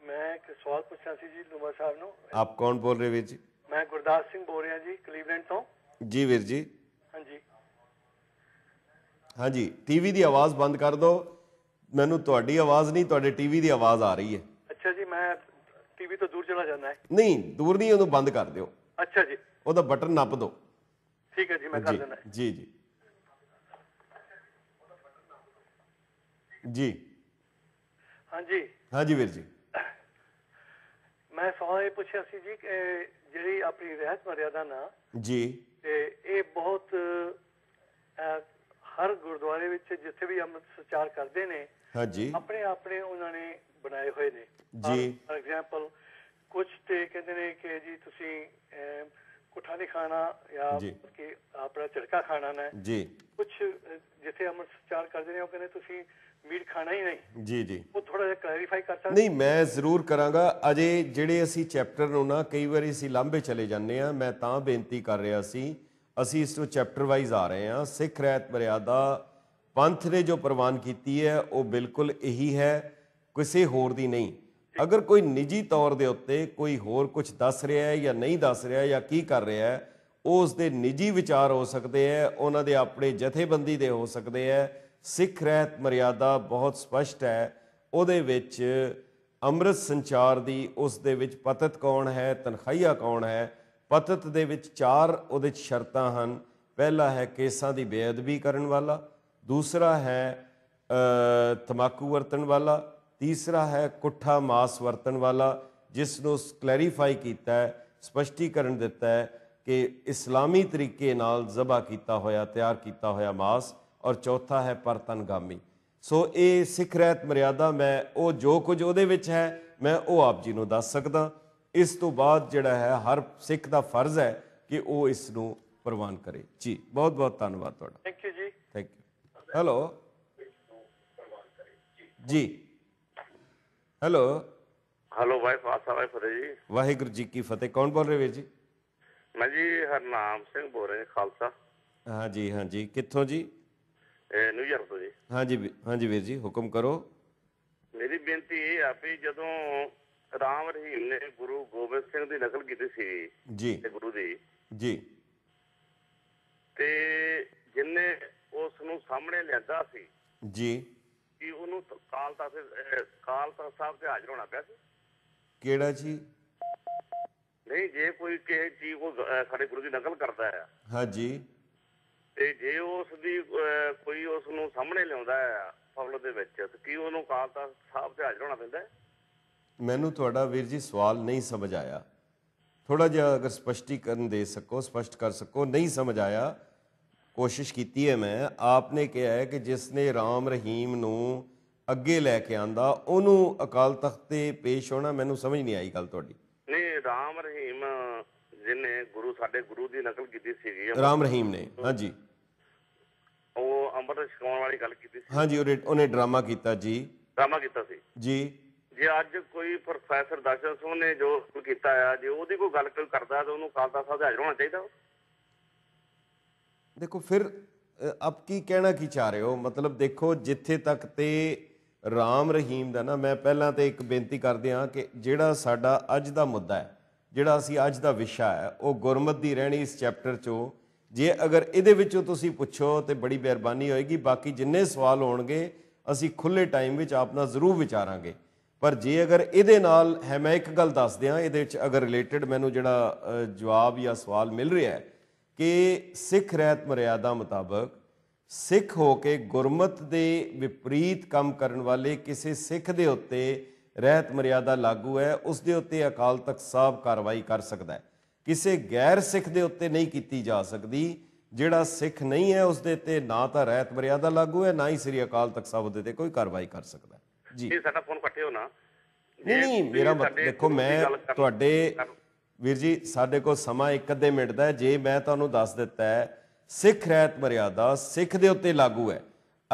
ਮੈਂ ਇੱਕ ਸਵਾਲ ਪੁੱਛਣਾ ਸੀ ਜੀ ਲੁਮਾ ਸਾਹਿਬ ਨੂੰ ਆਪ ਕੌਣ ਬੋਲ ਰਹੇ ਵੀਰ ਜੀ ਮੈਂ ਗੁਰਦਾਸ ਸਿੰਘ ਬੋਲ ਰਿਹਾ ਜੀ ਕਲੀਵਲੈਂਡ ਤੋਂ ਜੀ ਵੀਰ ਜੀ ਹਾਂਜੀ ਹਾਂਜੀ ਟੀਵੀ ਦੀ ਆਵਾਜ਼ ਬੰਦ ਕਰ ਦਿਓ ਮੈਨੂੰ ਤੁਹਾਡੀ ਆਵਾਜ਼ ਨਹੀਂ ਤੁਹਾਡੇ ਟੀਵੀ ਦੀ ਆਵਾਜ਼ ਆ ਰਹੀ ਹੈ ਅੱਛਾ ਜੀ ਮੈਂ ਟੀਵੀ ਤੋਂ ਦੂਰ ਚਲਾ ਜਾਂਦਾ ਹੈ ਨਹੀਂ ਦੂਰ ਨਹੀਂ ਉਹਨੂੰ ਬੰਦ ਕਰ ਦਿਓ ਅੱਛਾ ਜੀ ਉਹਦਾ ਬਟਨ ਨੱਪ ਦਿਓ ਠੀਕ ਹੈ ਜੀ ਮੈਂ ਕਰ ਦਿੰਦਾ ਜੀ ਜੀ ਜੀ ਹਾਂਜੀ ਹਾਂਜੀ ਵੀਰ ਜੀ ਮੈਂ ਸਵਾਲ ਇਹ ਪੁੱਛਿਆ ਸੀ ਜੀ ਕਿ ਜਿਹੜੀ ਆਪਣੀ ਰਹਿਤ ਮਰਿਆਦਾ ਨਾ ਜੀ ਤੇ ਇਹ ਬਹੁਤ ਹਰ ਗੁਰਦੁਆਰੇ ਵਿੱਚ ਜਿੱਥੇ ਵੀ ਅੰਮ੍ਰਿਤ ਸਚਾਰ ਕਰਦੇ ਨੇ ਹਾਂਜੀ ਆਪਣੇ ਆਪਣੇ ਉਹਨਾਂ ਨੇ ਬਣਾਏ ਹੋਏ ਨੇ ਜੀ ਫਾਰ ਐਗਜ਼ਾਮਪਲ ਕੁਝ ਤੇ ਕਹਿੰਦੇ ਨੇ ਕਿ ਜੀ ਤੁਸੀਂ कुठा ਨਹੀਂ ਖਾਣਾ ਜਾਂ ਕਿ ਆਪਣਾ झटका ਖਾਣਾ ਨਾ ਜੀ ਕੁਝ ਜਿੱਥੇ ਅਮਰ ਸਚਾਰ ਕਰਦੇ ਨੇ ਉਹ ਕਹਿੰਦੇ ਤੁਸੀਂ ਮੀਟ ਖਾਣਾ ਹੀ ਨਹੀਂ ਜੀ ਜੀ ਉਹ ਥੋੜਾ ਜਿਹਾ ਕਲੈਰੀਫਾਈ ਕਰ ਸਕਦੇ ਨਹੀਂ ਮੈਂ ਜ਼ਰੂਰ ਕਰਾਂਗਾ ਅਜੇ ਜਿਹੜੇ ਅਸੀਂ ਚੈਪਟਰ ਨੂੰ ਨਾ ਕਈ ਵਾਰੀ ਅਸੀਂ ਲੰਬੇ ਚਲੇ ਜਾਂਦੇ ਆ ਮੈਂ ਤਾਂ ਬੇਨਤੀ ਕਰ ਰਿਹਾ ਸੀ ਅਸੀਂ ਇਸ ਨੂੰ ਚੈਪਟਰ ਵਾਈਜ਼ ਆ ਰਹੇ ਆ ਸਿੱਖ ਰਹਿਤ ਮਰਿਆਦਾ ਪੰਥ ਨੇ ਜੋ ਪ੍ਰਵਾਨ ਕੀਤੀ ਹੈ ਉਹ ਬਿਲਕੁਲ ਇਹੀ ਹੈ ਕਿਸੇ ਹੋਰ ਦੀ ਨਹੀਂ ਅਗਰ ਕੋਈ ਨਿੱਜੀ ਤੌਰ ਦੇ ਉੱਤੇ ਕੋਈ ਹੋਰ ਕੁਝ ਦੱਸ ਰਿਹਾ ਹੈ ਜਾਂ ਨਹੀਂ ਦੱਸ ਰਿਹਾ ਜਾਂ ਕੀ ਕਰ ਰਿਹਾ ਹੈ ਉਸ ਦੇ ਨਿੱਜੀ ਵਿਚਾਰ ਹੋ ਸਕਦੇ ਹੈ ਉਹਨਾਂ ਦੇ ਆਪਣੇ ਜਥੇਬੰਦੀ ਦੇ ਹੋ ਸਕਦੇ ਹੈ ਸਿੱਖ ਰਹਿਤ ਮਰਿਆਦਾ ਬਹੁਤ ਸਪਸ਼ਟ ਹੈ ਉਹਦੇ ਵਿੱਚ ਅੰਮ੍ਰਿਤ ਸੰਚਾਰ ਦੀ ਉਸ ਦੇ ਵਿੱਚ ਪਤਤ ਕੌਣ ਹੈ ਤਨਖਾਹਿਆ ਕੌਣ ਹੈ ਪਤਤ ਦੇ ਵਿੱਚ ਚਾਰ ਉਹਦੇ ਵਿੱਚ ਸ਼ਰਤਾਂ ਹਨ ਪਹਿਲਾ ਹੈ ਕੇਸਾਂ ਦੀ ਬੇਅਦਬੀ ਕਰਨ ਵਾਲਾ ਦੂਸਰਾ ਹੈ ਤਮਾਕੂ ਵਰਤਣ ਵਾਲਾ ਤੀਸਰਾ ਹੈ ਕੁੱਠਾ ਮਾਸ ਵਰਤਣ ਵਾਲਾ ਜਿਸ ਨੂੰ ਕਲੈਰੀਫਾਈ ਕੀਤਾ ਹੈ ਸਪਸ਼ਟੀਕਰਨ ਦਿੱਤਾ ਹੈ ਕਿ ਇਸਲਾਮੀ ਤਰੀਕੇ ਨਾਲ ਜ਼ਬਾ ਕੀਤਾ ਹੋਇਆ ਤਿਆਰ ਕੀਤਾ ਹੋਇਆ ਮਾਸ ਔਰ ਚੌਥਾ ਹੈ ਪਰਤਨਗਾਮੀ ਸੋ ਇਹ ਸਿੱਖ ਰਹਿਤ ਮਰਿਆਦਾ ਮੈਂ ਉਹ ਜੋ ਕੁਝ ਉਹਦੇ ਵਿੱਚ ਹੈ ਮੈਂ ਉਹ ਆਪ ਜੀ ਨੂੰ ਦੱਸ ਸਕਦਾ ਇਸ ਤੋਂ ਬਾਅਦ ਜਿਹੜਾ ਹੈ ਹਰ ਸਿੱਖ ਦਾ ਫਰਜ਼ ਹੈ ਕਿ ਉਹ ਇਸ ਨੂੰ ਪ੍ਰਵਾਨ ਕਰੇ ਜੀ ਬਹੁਤ ਬਹੁਤ ਧੰਨਵਾਦ ਤੁਹਾਡਾ ਥੈਂਕ ਯੂ ਜੀ ਥੈਂਕ ਯੂ ਹੈਲੋ ਜੀ ਹੈਲੋ ਹੈਲੋ ਭਾਈ ਫਾਸਾ ਭਾਈ ਫਰੇ ਜੀ ਵਾਹਿਗੁਰੂ ਜੀ ਕੀ ਫਤਿਹ ਕੌਣ ਬੋਲ ਰਹੇ ਵੀਰ ਜੀ ਮੈਂ ਜੀ ਹਰਨਾਮ ਸਿੰਘ ਬੋਲ ਰਿਹਾ ਖਾਲਸਾ ਹਾਂ ਜੀ ਹਾਂ ਜੀ ਕਿੱਥੋਂ ਜੀ ਇਹ ਨਿਊਯਾਰਕ ਤੋਂ ਜੀ ਹਾਂ ਜੀ ਹਾਂ ਜੀ ਵੀਰ ਜੀ ਹੁਕਮ ਕਰੋ ਮੇਰੀ ਬੇਨਤੀ ਇਹ ਆ ਵੀ ਜਦੋਂ ਰਾਮ ਰਹੀਮ ਨੇ ਗੁਰੂ ਗੋਬਿੰਦ ਸਿੰਘ ਦੀ ਨਕਲ ਕੀਤੀ ਸੀ ਜੀ ਤੇ ਗੁਰੂ ਦੀ ਜੀ ਤੇ ਜਿੰਨੇ ਉਸ ਨੂੰ ਸਾਹਮਣੇ ਲਿਆਦਾ ਸੀ ਜੀ ਕਿ ਉਹਨੂੰ ਕਾਲ ਤਾਂ ਕਾਲ ਤਾਂ ਸਾਹਿਬ ਤੇ ਹਾਜ਼ਰ ਹੋਣਾ ਪਿਆ ਸੀ ਕਿਹੜਾ ਜੀ ਨਹੀਂ ਜੇ ਕੋਈ ਕਿਸੇ ਚੀਜ਼ ਉਹ ਸਾਡੇ ਗੁਰੂ ਦੀ ਨਕਲ ਕਰਦਾ ਹੈ ਹਾਂਜੀ ਤੇ ਜੇ ਉਸ ਦੀ ਕੋਈ ਉਸ ਨੂੰ ਸਾਹਮਣੇ ਲਿਆਉਂਦਾ ਹੈ ਫਬਲ ਦੇ ਵਿੱਚ ਤੇ ਕੀ ਉਹਨੂੰ ਕਾਲ ਤਾਂ ਸਾਹਿਬ ਤੇ ਹਾਜ਼ਰ ਹੋਣਾ ਪੈਂਦਾ ਹੈ ਮੈਨੂੰ ਤੁਹਾਡਾ ਵੀਰ ਜੀ ਸਵਾਲ ਨਹੀਂ ਸਮਝ ਆਇਆ ਥੋੜਾ ਜਿਹਾ ਅਗਰ ਸਪਸ਼ਟੀਕਰਨ ਦੇ ਸਕੋ ਸਪਸ਼ਟ ਕਰ ਸਕੋ ਨਹੀਂ ਸਮਝ ਆਇਆ ਕੋਸ਼ਿਸ਼ ਕੀਤੀ ਹੈ ਮੈਂ ਆਪਨੇ ਕਿਹਾ ਹੈ ਕਿ ਜਿਸ ਨੇ ਰਾਮ ਰਹੀਮ ਨੂੰ ਅੱਗੇ ਲੈ ਕੇ ਆਂਦਾ ਉਹਨੂੰ ਅਕਾਲ ਤਖਤ ਤੇ ਪੇਸ਼ ਹੋਣਾ ਮੈਨੂੰ ਸਮਝ ਨਹੀਂ ਆਈ ਗੱਲ ਤੁਹਾਡੀ ਨਹੀਂ ਰਾਮ ਰਹੀਮ ਜਿਨੇ ਗੁਰੂ ਸਾਡੇ ਗੁਰੂ ਦੀ ਨਕਲ ਕੀਤੀ ਜੀ ਰਾਮ ਰਹੀਮ ਨੇ ਹਾਂਜੀ ਉਹ ਅੰਮ੍ਰਿਤ ਛਕਾਉਣ ਵਾਲੀ ਗੱਲ ਕੀਤੀ ਸੀ ਹਾਂਜੀ ਉਹਨੇ ਡਰਾਮਾ ਕੀਤਾ ਜੀ ਡਰਾਮਾ ਕੀਤਾ ਸੀ ਜੀ ਜੇ ਅੱਜ ਕੋਈ ਪ੍ਰੋਫੈਸਰ ਦਰਸ਼ਨ ਸਿੰਘ ਨੇ ਜੋ ਕੀਤਾ ਆ ਜੇ ਉਹਦੀ ਕੋਈ ਗੱਲ ਕੋਈ ਕਰਦਾ ਤਾਂ ਉਹਨੂੰ ਕਾਲਦਾ ਸਾਹਿਬ ਹਾਜ਼ਰ ਹੋਣਾ ਚਾਹੀਦਾ ਦੇਖੋ ਫਿਰ ਆਪ ਕੀ ਕਹਿਣਾ ਕੀ ਚਾਹ ਰਹੇ ਹੋ ਮਤਲਬ ਦੇਖੋ ਜਿੱਥੇ ਤੱਕ ਤੇ ਰਾਮ ਰਹੀਮ ਦਾ ਨਾ ਮੈਂ ਪਹਿਲਾਂ ਤੇ ਇੱਕ ਬੇਨਤੀ ਕਰਦੇ ਹਾਂ ਕਿ ਜਿਹੜਾ ਸਾਡਾ ਅੱਜ ਦਾ ਮੁੱਦਾ ਹੈ ਜਿਹੜਾ ਅਸੀਂ ਅੱਜ ਦਾ ਵਿਸ਼ਾ ਹੈ ਉਹ ਗੁਰਮਤ ਦੀ ਰਹਿਣੀ ਇਸ ਚੈਪਟਰ ਚੋਂ ਜੇ ਅਗਰ ਇਹਦੇ ਵਿੱਚੋਂ ਤੁਸੀਂ ਪੁੱਛੋ ਤੇ ਬੜੀ ਮਿਹਰਬਾਨੀ ਹੋਏਗੀ ਬਾਕੀ ਜਿੰਨੇ ਸਵਾਲ ਹੋਣਗੇ ਅਸੀਂ ਖੁੱਲੇ ਟਾਈਮ ਵਿੱਚ ਆਪਣਾ ਜ਼ਰੂਰ ਵਿਚਾਰਾਂਗੇ ਪਰ ਜੇ ਅਗਰ ਇਹਦੇ ਨਾਲ ਹੈ ਮੈਂ ਇੱਕ ਗੱਲ ਦੱਸ ਦਿਆਂ ਇਹਦੇ ਵਿੱਚ ਅਗਰ ਰਿਲੇਟਡ ਮੈਨੂੰ ਜਿਹੜਾ ਜਵਾਬ ਜਾਂ ਸਵਾਲ ਮਿਲ ਰਿਹਾ ਹੈ ਕਿ ਸਿੱਖ ਰਹਿਤ ਮਰਿਆਦਾ ਮੁਤਾਬਕ ਸਿੱਖ ਹੋ ਕੇ ਗੁਰਮਤ ਦੇ ਵਿਪਰੀਤ ਕੰਮ ਕਰਨ ਵਾਲੇ ਕਿਸੇ ਸਿੱਖ ਦੇ ਉੱਤੇ ਰਹਿਤ ਮਰਿਆਦਾ ਲਾਗੂ ਹੈ ਉਸ ਦੇ ਉੱਤੇ ਅਕਾਲ ਤਖਤ ਸਾਹਿਬ ਕਾਰਵਾਈ ਕਰ ਸਕਦਾ ਹੈ ਕਿਸੇ ਗੈਰ ਸਿੱਖ ਦੇ ਉੱਤੇ ਨਹੀਂ ਕੀਤੀ ਜਾ ਸਕਦੀ ਜਿਹੜਾ ਸਿੱਖ ਨਹੀਂ ਹੈ ਉਸ ਦੇ ਉੱਤੇ ਨਾ ਤਾਂ ਰਹਿਤ ਮਰਿਆਦਾ ਲਾਗੂ ਹੈ ਨਾ ਹੀ ਸ੍ਰੀ ਅਕਾਲ ਤਖਤ ਸਾਹਿਬ ਦੇ ਤੇ ਕੋਈ ਕਾਰਵਾਈ ਕਰ ਸਕਦਾ ਜੀ ਸਾਡਾ ਫੋਨ ਕੱਟਿਓ ਨਾ ਨਹੀਂ ਨਹੀਂ ਮੇਰਾ ਦੇਖੋ ਮੈਂ ਤੁਹਾਡੇ ਵੀਰ ਜੀ ਸਾਡੇ ਕੋਲ ਸਮਾਂ ਇੱਕ ਅੱਧੇ ਮਿੰਟ ਦਾ ਹੈ ਜੇ ਮੈਂ ਤੁਹਾਨੂੰ ਦੱਸ ਦਿੱਤਾ ਹੈ ਸਿੱਖ ਰਹਿਤ ਮਰਿਆਦਾ ਸਿੱਖ ਦੇ ਉੱਤੇ ਲਾਗੂ ਹੈ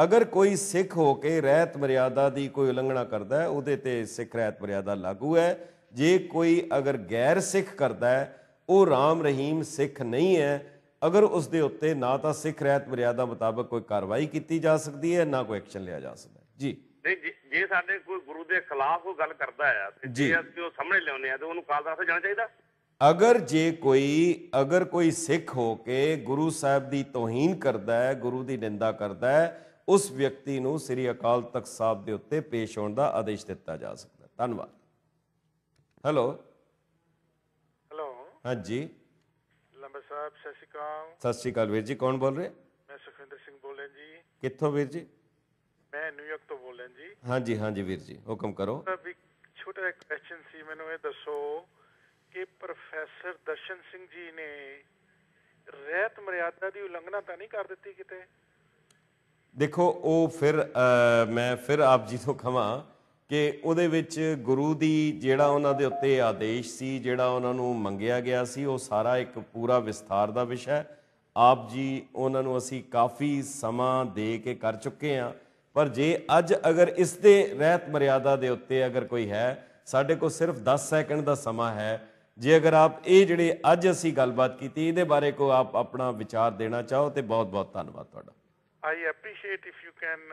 ਅਗਰ ਕੋਈ ਸਿੱਖ ਹੋ ਕੇ ਰਹਿਤ ਮਰਿਆਦਾ ਦੀ ਕੋਈ ਉਲੰਘਣਾ ਕਰਦਾ ਹੈ ਉਹਦੇ ਤੇ ਸਿੱਖ ਰਹਿਤ ਮਰਿਆਦਾ ਲਾਗੂ ਹੈ ਜੇ ਕੋਈ ਅਗਰ ਗੈਰ ਸਿੱਖ ਕਰਦਾ ਹੈ ਉਹ ਰਾਮ ਰਹੀਮ ਸਿੱਖ ਨਹੀਂ ਹੈ ਅਗਰ ਉਸ ਦੇ ਉੱਤੇ ਨਾ ਤਾਂ ਸਿੱਖ ਰਹਿਤ ਮਰਿਆਦਾ ਮੁਤਾਬਕ ਕੋਈ ਕਾਰਵਾਈ ਕੀਤੀ ਜਾ ਸਕਦੀ ਹੈ ਨਾ ਕੋਈ ਐਕਸ਼ਨ ਲਿਆ ਜਾ ਸਕਦਾ ਜੀ ਨਹੀਂ ਜੇ ਸਾਡੇ ਕੋਈ ਗੁਰੂ ਦੇ ਖਿਲਾਫ ਕੋਈ ਗੱਲ ਕਰਦਾ ਹੈ ਤੇ ਜੇ ਅਸੀਂ ਉਹ ਸਾਹਮਣੇ ਲਿਆਉਂਦੇ ਆ ਤੇ ਉਹਨੂੰ ਕਾਲ ਦਾਸਾ ਜਾਣਾ ਚਾਹੀਦਾ ਅਗਰ ਜੇ ਕੋਈ ਅਗਰ ਕੋਈ ਸਿੱਖ ਹੋ ਕੇ ਗੁਰੂ ਸਾਹਿਬ ਦੀ ਤੋਹੀਨ ਕਰਦਾ ਹੈ ਗੁਰੂ ਦੀ ਨਿੰਦਾ ਕਰਦਾ ਹੈ ਉਸ ਵਿਅਕਤੀ ਨੂੰ ਸ੍ਰੀ ਅਕਾਲ ਤਖਤ ਸਾਹਿਬ ਦੇ ਉੱਤੇ ਪੇਸ਼ ਹੋਣ ਦਾ ਆਦੇਸ਼ ਦਿੱਤਾ ਜਾ ਸਕਦਾ ਧੰਨਵਾਦ ਹੈਲੋ ਹੈਲੋ ਹਾਂਜੀ ਲੰਬਾ ਸਾਹਿਬ ਸਤਿ ਸ਼੍ਰੀ ਅਕਾਲ ਸਤਿ ਸ਼੍ਰੀ ਅਕਾਲ ਵੀਰ ਜੀ ਕੌਣ ਬੋਲ ਰਹੇ ਮੈਂ ਸੁਖਿੰਦਰ ਸਿੰਘ ਬੋਲ ਰਿਹਾ ਜੀ ਕਿੱਥੋਂ ਵੀਰ ਜੀ ਮੈਂ ਨਿਊਯਾਰਕ ਤੋਂ ਬੋਲ ਰਿਹਾ ਜੀ ਹਾਂਜੀ ਹਾਂਜੀ ਵੀਰ ਜੀ ਹੁਕਮ ਕਰੋ ਛੋਟਾ ਇੱਕ ਕੁਐਸਚਨ ਸੀ ਮੈਨੂੰ ਇਹ ਦੱਸੋ ਕਿ ਪ੍ਰੋਫੈਸਰ ਦਰਸ਼ਨ ਸਿੰਘ ਜੀ ਨੇ ਰਹਿਤ ਮਰਿਆਦਾ ਦੀ ਉਲੰਘਣਾ ਤਾਂ ਨਹੀਂ ਕਰ ਦਿੱਤੀ ਕਿਤੇ ਦੇਖੋ ਉਹ ਫਿਰ ਮੈਂ ਫਿਰ ਆਪ ਜੀ ਤੋਂ ਕਹਾਂ ਕਿ ਉਹਦੇ ਵਿੱਚ ਗੁਰੂ ਦੀ ਜਿਹੜਾ ਉਹਨਾਂ ਦੇ ਉੱਤੇ ਆਦੇਸ਼ ਸੀ ਜਿਹੜਾ ਉਹਨਾਂ ਨੂੰ ਮੰਗਿਆ ਗਿਆ ਸੀ ਉਹ ਸਾਰਾ ਇੱਕ ਪੂਰਾ ਵਿਸਥਾਰ ਦਾ ਵਿਸ਼ਾ ਹੈ ਆਪ ਜੀ ਉਹਨਾਂ ਨੂੰ ਅਸੀਂ ਕਾਫੀ ਸਮਾਂ ਦੇ ਕੇ ਕਰ ਚੁੱਕੇ ਹਾਂ ਪਰ ਜੇ ਅੱਜ ਅਗਰ ਇਸ ਦੇ ਰਹਿਤ ਮਰਿਆਦਾ ਦੇ ਉੱਤੇ ਅਗਰ ਕੋਈ ਹੈ ਸਾਡੇ ਕੋਲ ਸਿਰਫ 10 ਸੈਕਿੰਡ ਦਾ ਸਮਾਂ ਹੈ ਜੇ ਅਗਰ ਆਪ ਇਹ ਜਿਹੜੇ ਅੱਜ ਅਸੀਂ ਗੱਲਬਾਤ ਕੀਤੀ ਇਹਦੇ ਬਾਰੇ ਕੋ ਆਪ ਆਪਣਾ ਵਿਚਾਰ ਦੇਣਾ ਚਾਹੋ ਤੇ ਬਹੁਤ ਬਹੁਤ ਧੰਨਵਾਦ ਤੁਹਾਡਾ I appreciate if you can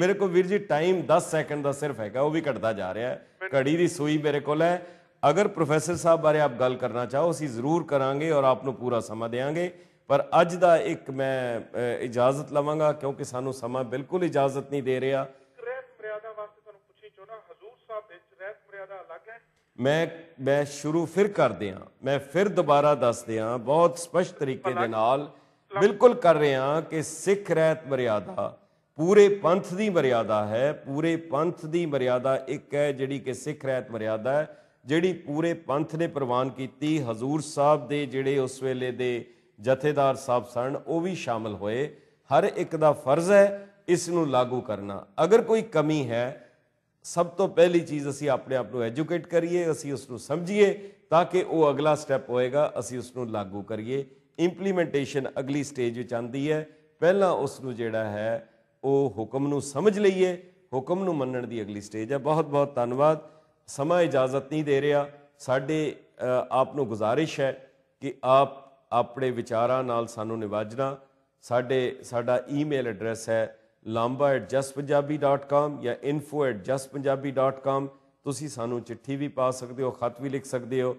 ਮੇਰੇ ਕੋ ਵੀਰ ਜੀ ਟਾਈਮ 10 ਸੈਕਿੰਡ ਦਾ ਸਿਰਫ ਹੈਗਾ ਉਹ ਵੀ ਘਟਦਾ ਜਾ ਰਿਹਾ ਹੈ ਘੜੀ ਦੀ ਸੂਈ ਮੇਰੇ ਕੋਲ ਹੈ ਅਗਰ ਪ੍ਰੋਫੈਸਰ ਸਾਹਿਬ ਬਾਰੇ ਆਪ ਗੱਲ ਕਰਨਾ ਚਾਹੋ ਅਸੀਂ ਜ਼ਰੂਰ ਕਰਾਂਗੇ ਔਰ ਆਪ ਨੂੰ ਪੂਰਾ ਸਮਾਂ ਦੇਵਾਂਗੇ ਪਰ ਅੱਜ ਦਾ ਇੱਕ ਮੈਂ ਇਜਾਜ਼ਤ ਲਵਾਂਗਾ ਕਿਉਂਕਿ ਸਾਨੂੰ ਸਮਾਂ ਬਿਲਕੁਲ ਇਜਾਜ਼ਤ ਨਹੀਂ ਦੇ ਰਿਹਾ ਰਹਿਤ ਮਰਿਆਦਾ ਵਾਸਤੇ ਤੁਹਾਨੂੰ ਪੁੱਛੀ ਚੋਣਾ ਹਜ਼ੂਰ ਸਾਹਿਬ ਵਿੱਚ ਰਹਿਤ ਮਰਿਆਦਾ ਅਲੱਗ ਹੈ ਮੈਂ ਮੈਂ ਸ਼ੁਰੂ ਫਿਰ ਕਰਦੇ ਹਾਂ ਮੈਂ ਫਿਰ ਦੁਬਾਰਾ ਦੱਸਦੇ ਹਾਂ ਬਹੁਤ ਸਪਸ਼ਟ ਤਰੀਕੇ ਦੇ ਨਾਲ ਬਿਲਕੁਲ ਕਰ ਰਹੇ ਹਾਂ ਕਿ ਸਿੱਖ ਰਹਿਤ ਮਰਿਆਦਾ ਪੂਰੇ ਪੰਥ ਦੀ ਮਰਿਆਦਾ ਹੈ ਪੂਰੇ ਪੰਥ ਦੀ ਮਰਿਆਦਾ ਇੱਕ ਹੈ ਜਿਹੜੀ ਕਿ ਸਿੱਖ ਰਹਿਤ ਮਰਿਆਦਾ ਹੈ ਜਿਹੜੀ ਪੂਰੇ ਪੰਥ ਨੇ ਪ੍ਰਵਾਨ ਕੀਤੀ ਹਜ਼ੂਰ ਸਾਹਿਬ ਦੇ ਜਿਹੜੇ ਉਸ ਵੇਲੇ ਦੇ ਜਥੇਦਾਰ ਸਾਹਿਬ ਸਨ ਉਹ ਵੀ ਸ਼ਾਮਲ ਹੋਏ ਹਰ ਇੱਕ ਦਾ ਫਰਜ਼ ਹੈ ਇਸ ਨੂੰ ਲਾਗੂ ਕਰਨਾ ਅਗਰ ਕੋਈ ਕਮੀ ਹੈ ਸਭ ਤੋਂ ਪਹਿਲੀ ਚੀਜ਼ ਅਸੀਂ ਆਪਣੇ ਆਪ ਨੂੰ ਐਜੂਕੇਟ ਕਰੀਏ ਅਸੀਂ ਉਸ ਨੂੰ ਸਮਝੀਏ ਤਾਂ ਕਿ ਉਹ ਅਗਲਾ ਸਟੈਪ ਹੋਏਗਾ ਅਸੀਂ ਉਸ ਨੂੰ ਲਾਗੂ ਕਰੀਏ ਇੰਪਲੀਮੈਂਟੇਸ਼ਨ ਅਗਲੀ ਸਟੇਜ ਵਿੱਚ ਆਂਦੀ ਹੈ ਪਹਿਲਾਂ ਉਸ ਨੂੰ ਜਿਹੜਾ ਹੈ ਉਹ ਹੁਕਮ ਨੂੰ ਸਮਝ ਲਈਏ ਹੁਕਮ ਨੂੰ ਮੰਨਣ ਦੀ ਅਗਲੀ ਸਟੇਜ ਹੈ ਬਹੁਤ ਬਹੁਤ ਧੰਨਵਾਦ ਸਮਾਂ ਇਜਾਜ਼ਤ ਨਹੀਂ ਦੇ ਰਿਹਾ ਸਾਡੇ ਆਪ ਨੂੰ ਗੁਜ਼ਾਰਿਸ਼ ਹੈ ਕਿ ਆਪ ਆਪਣੇ ਵਿਚਾਰਾਂ ਨਾਲ ਸਾਨੂੰ ਨਿਵਾਜਣਾ ਸਾਡੇ ਸਾਡਾ ਈਮੇਲ ਐਡਰੈਸ ਹੈ lamba@justpunjabi.com ਜਾਂ info@justpunjabi.com ਤੁਸੀਂ ਸਾਨੂੰ ਚਿੱਠੀ ਵੀ ਪਾ ਸਕਦੇ ਹੋ ਖਤ ਵੀ ਲਿਖ ਸਕਦੇ ਹੋ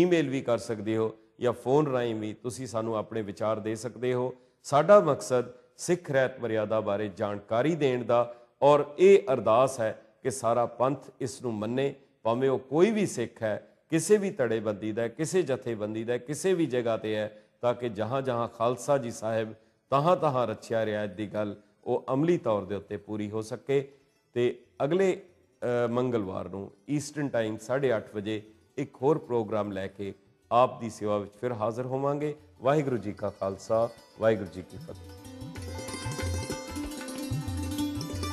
ਈਮੇਲ ਵੀ ਕਰ ਸਕਦੇ ਹੋ ਜਾਂ ਫੋਨ ਰਾਹੀਂ ਵੀ ਤੁਸੀਂ ਸਾਨੂੰ ਆਪਣੇ ਵਿਚਾਰ ਦੇ ਸਕਦੇ ਹੋ ਸਾਡਾ ਮਕਸਦ ਸਿੱਖ ਰਹਿਤ ਮਰਿਆਦਾ ਬਾਰੇ ਜਾਣਕਾਰੀ ਦੇਣ ਦਾ ਔਰ ਇਹ ਅਰਦਾਸ ਹੈ ਕਿ ਸਾਰਾ ਪੰਥ ਇਸ ਨੂੰ ਮੰਨੇ ਭਾਵੇਂ ਉਹ ਕੋਈ ਵੀ ਸਿੱਖ ਹੈ ਕਿਸੇ ਵੀ ਤੜੇਬੰਦੀ ਦਾ ਕਿਸੇ ਜਥੇਬੰਦੀ ਦਾ ਕਿਸੇ ਵੀ ਜਗ੍ਹਾ ਤੇ ਹੈ ਤਾਂ ਕਿ ਜਹਾਂ ਜਹਾਂ ਖਾਲਸਾ ਜੀ ਸਾਹਿਬ ਤਹਾਂ ਤਹਾਂ ਰੱਖਿਆ ਰਿਆਇਤ ਦੀ ਗੱਲ ਉਹ ਅਮਲੀ ਤੌਰ ਦੇ ਉੱਤੇ ਪੂਰੀ ਹੋ ਸਕੇ ਤੇ ਅਗਲੇ ਮੰਗਲਵਾਰ ਨੂੰ ਈਸਟਰਨ ਟਾਈਮ 8:30 ਵਜੇ ਇੱਕ ਹੋਰ ਪ੍ਰੋਗਰਾਮ ਲੈ ਕੇ ਆਪ ਦੀ ਸੇਵਾ ਵਿੱਚ ਫਿਰ ਹਾਜ਼ਰ ਹੋਵਾਂਗੇ ਵਾਹਿਗੁਰੂ ਜੀ ਕਾ ਖਾਲਸਾ ਵਾਹਿਗੁਰੂ ਜੀ ਕੀ ਫਤਿਹ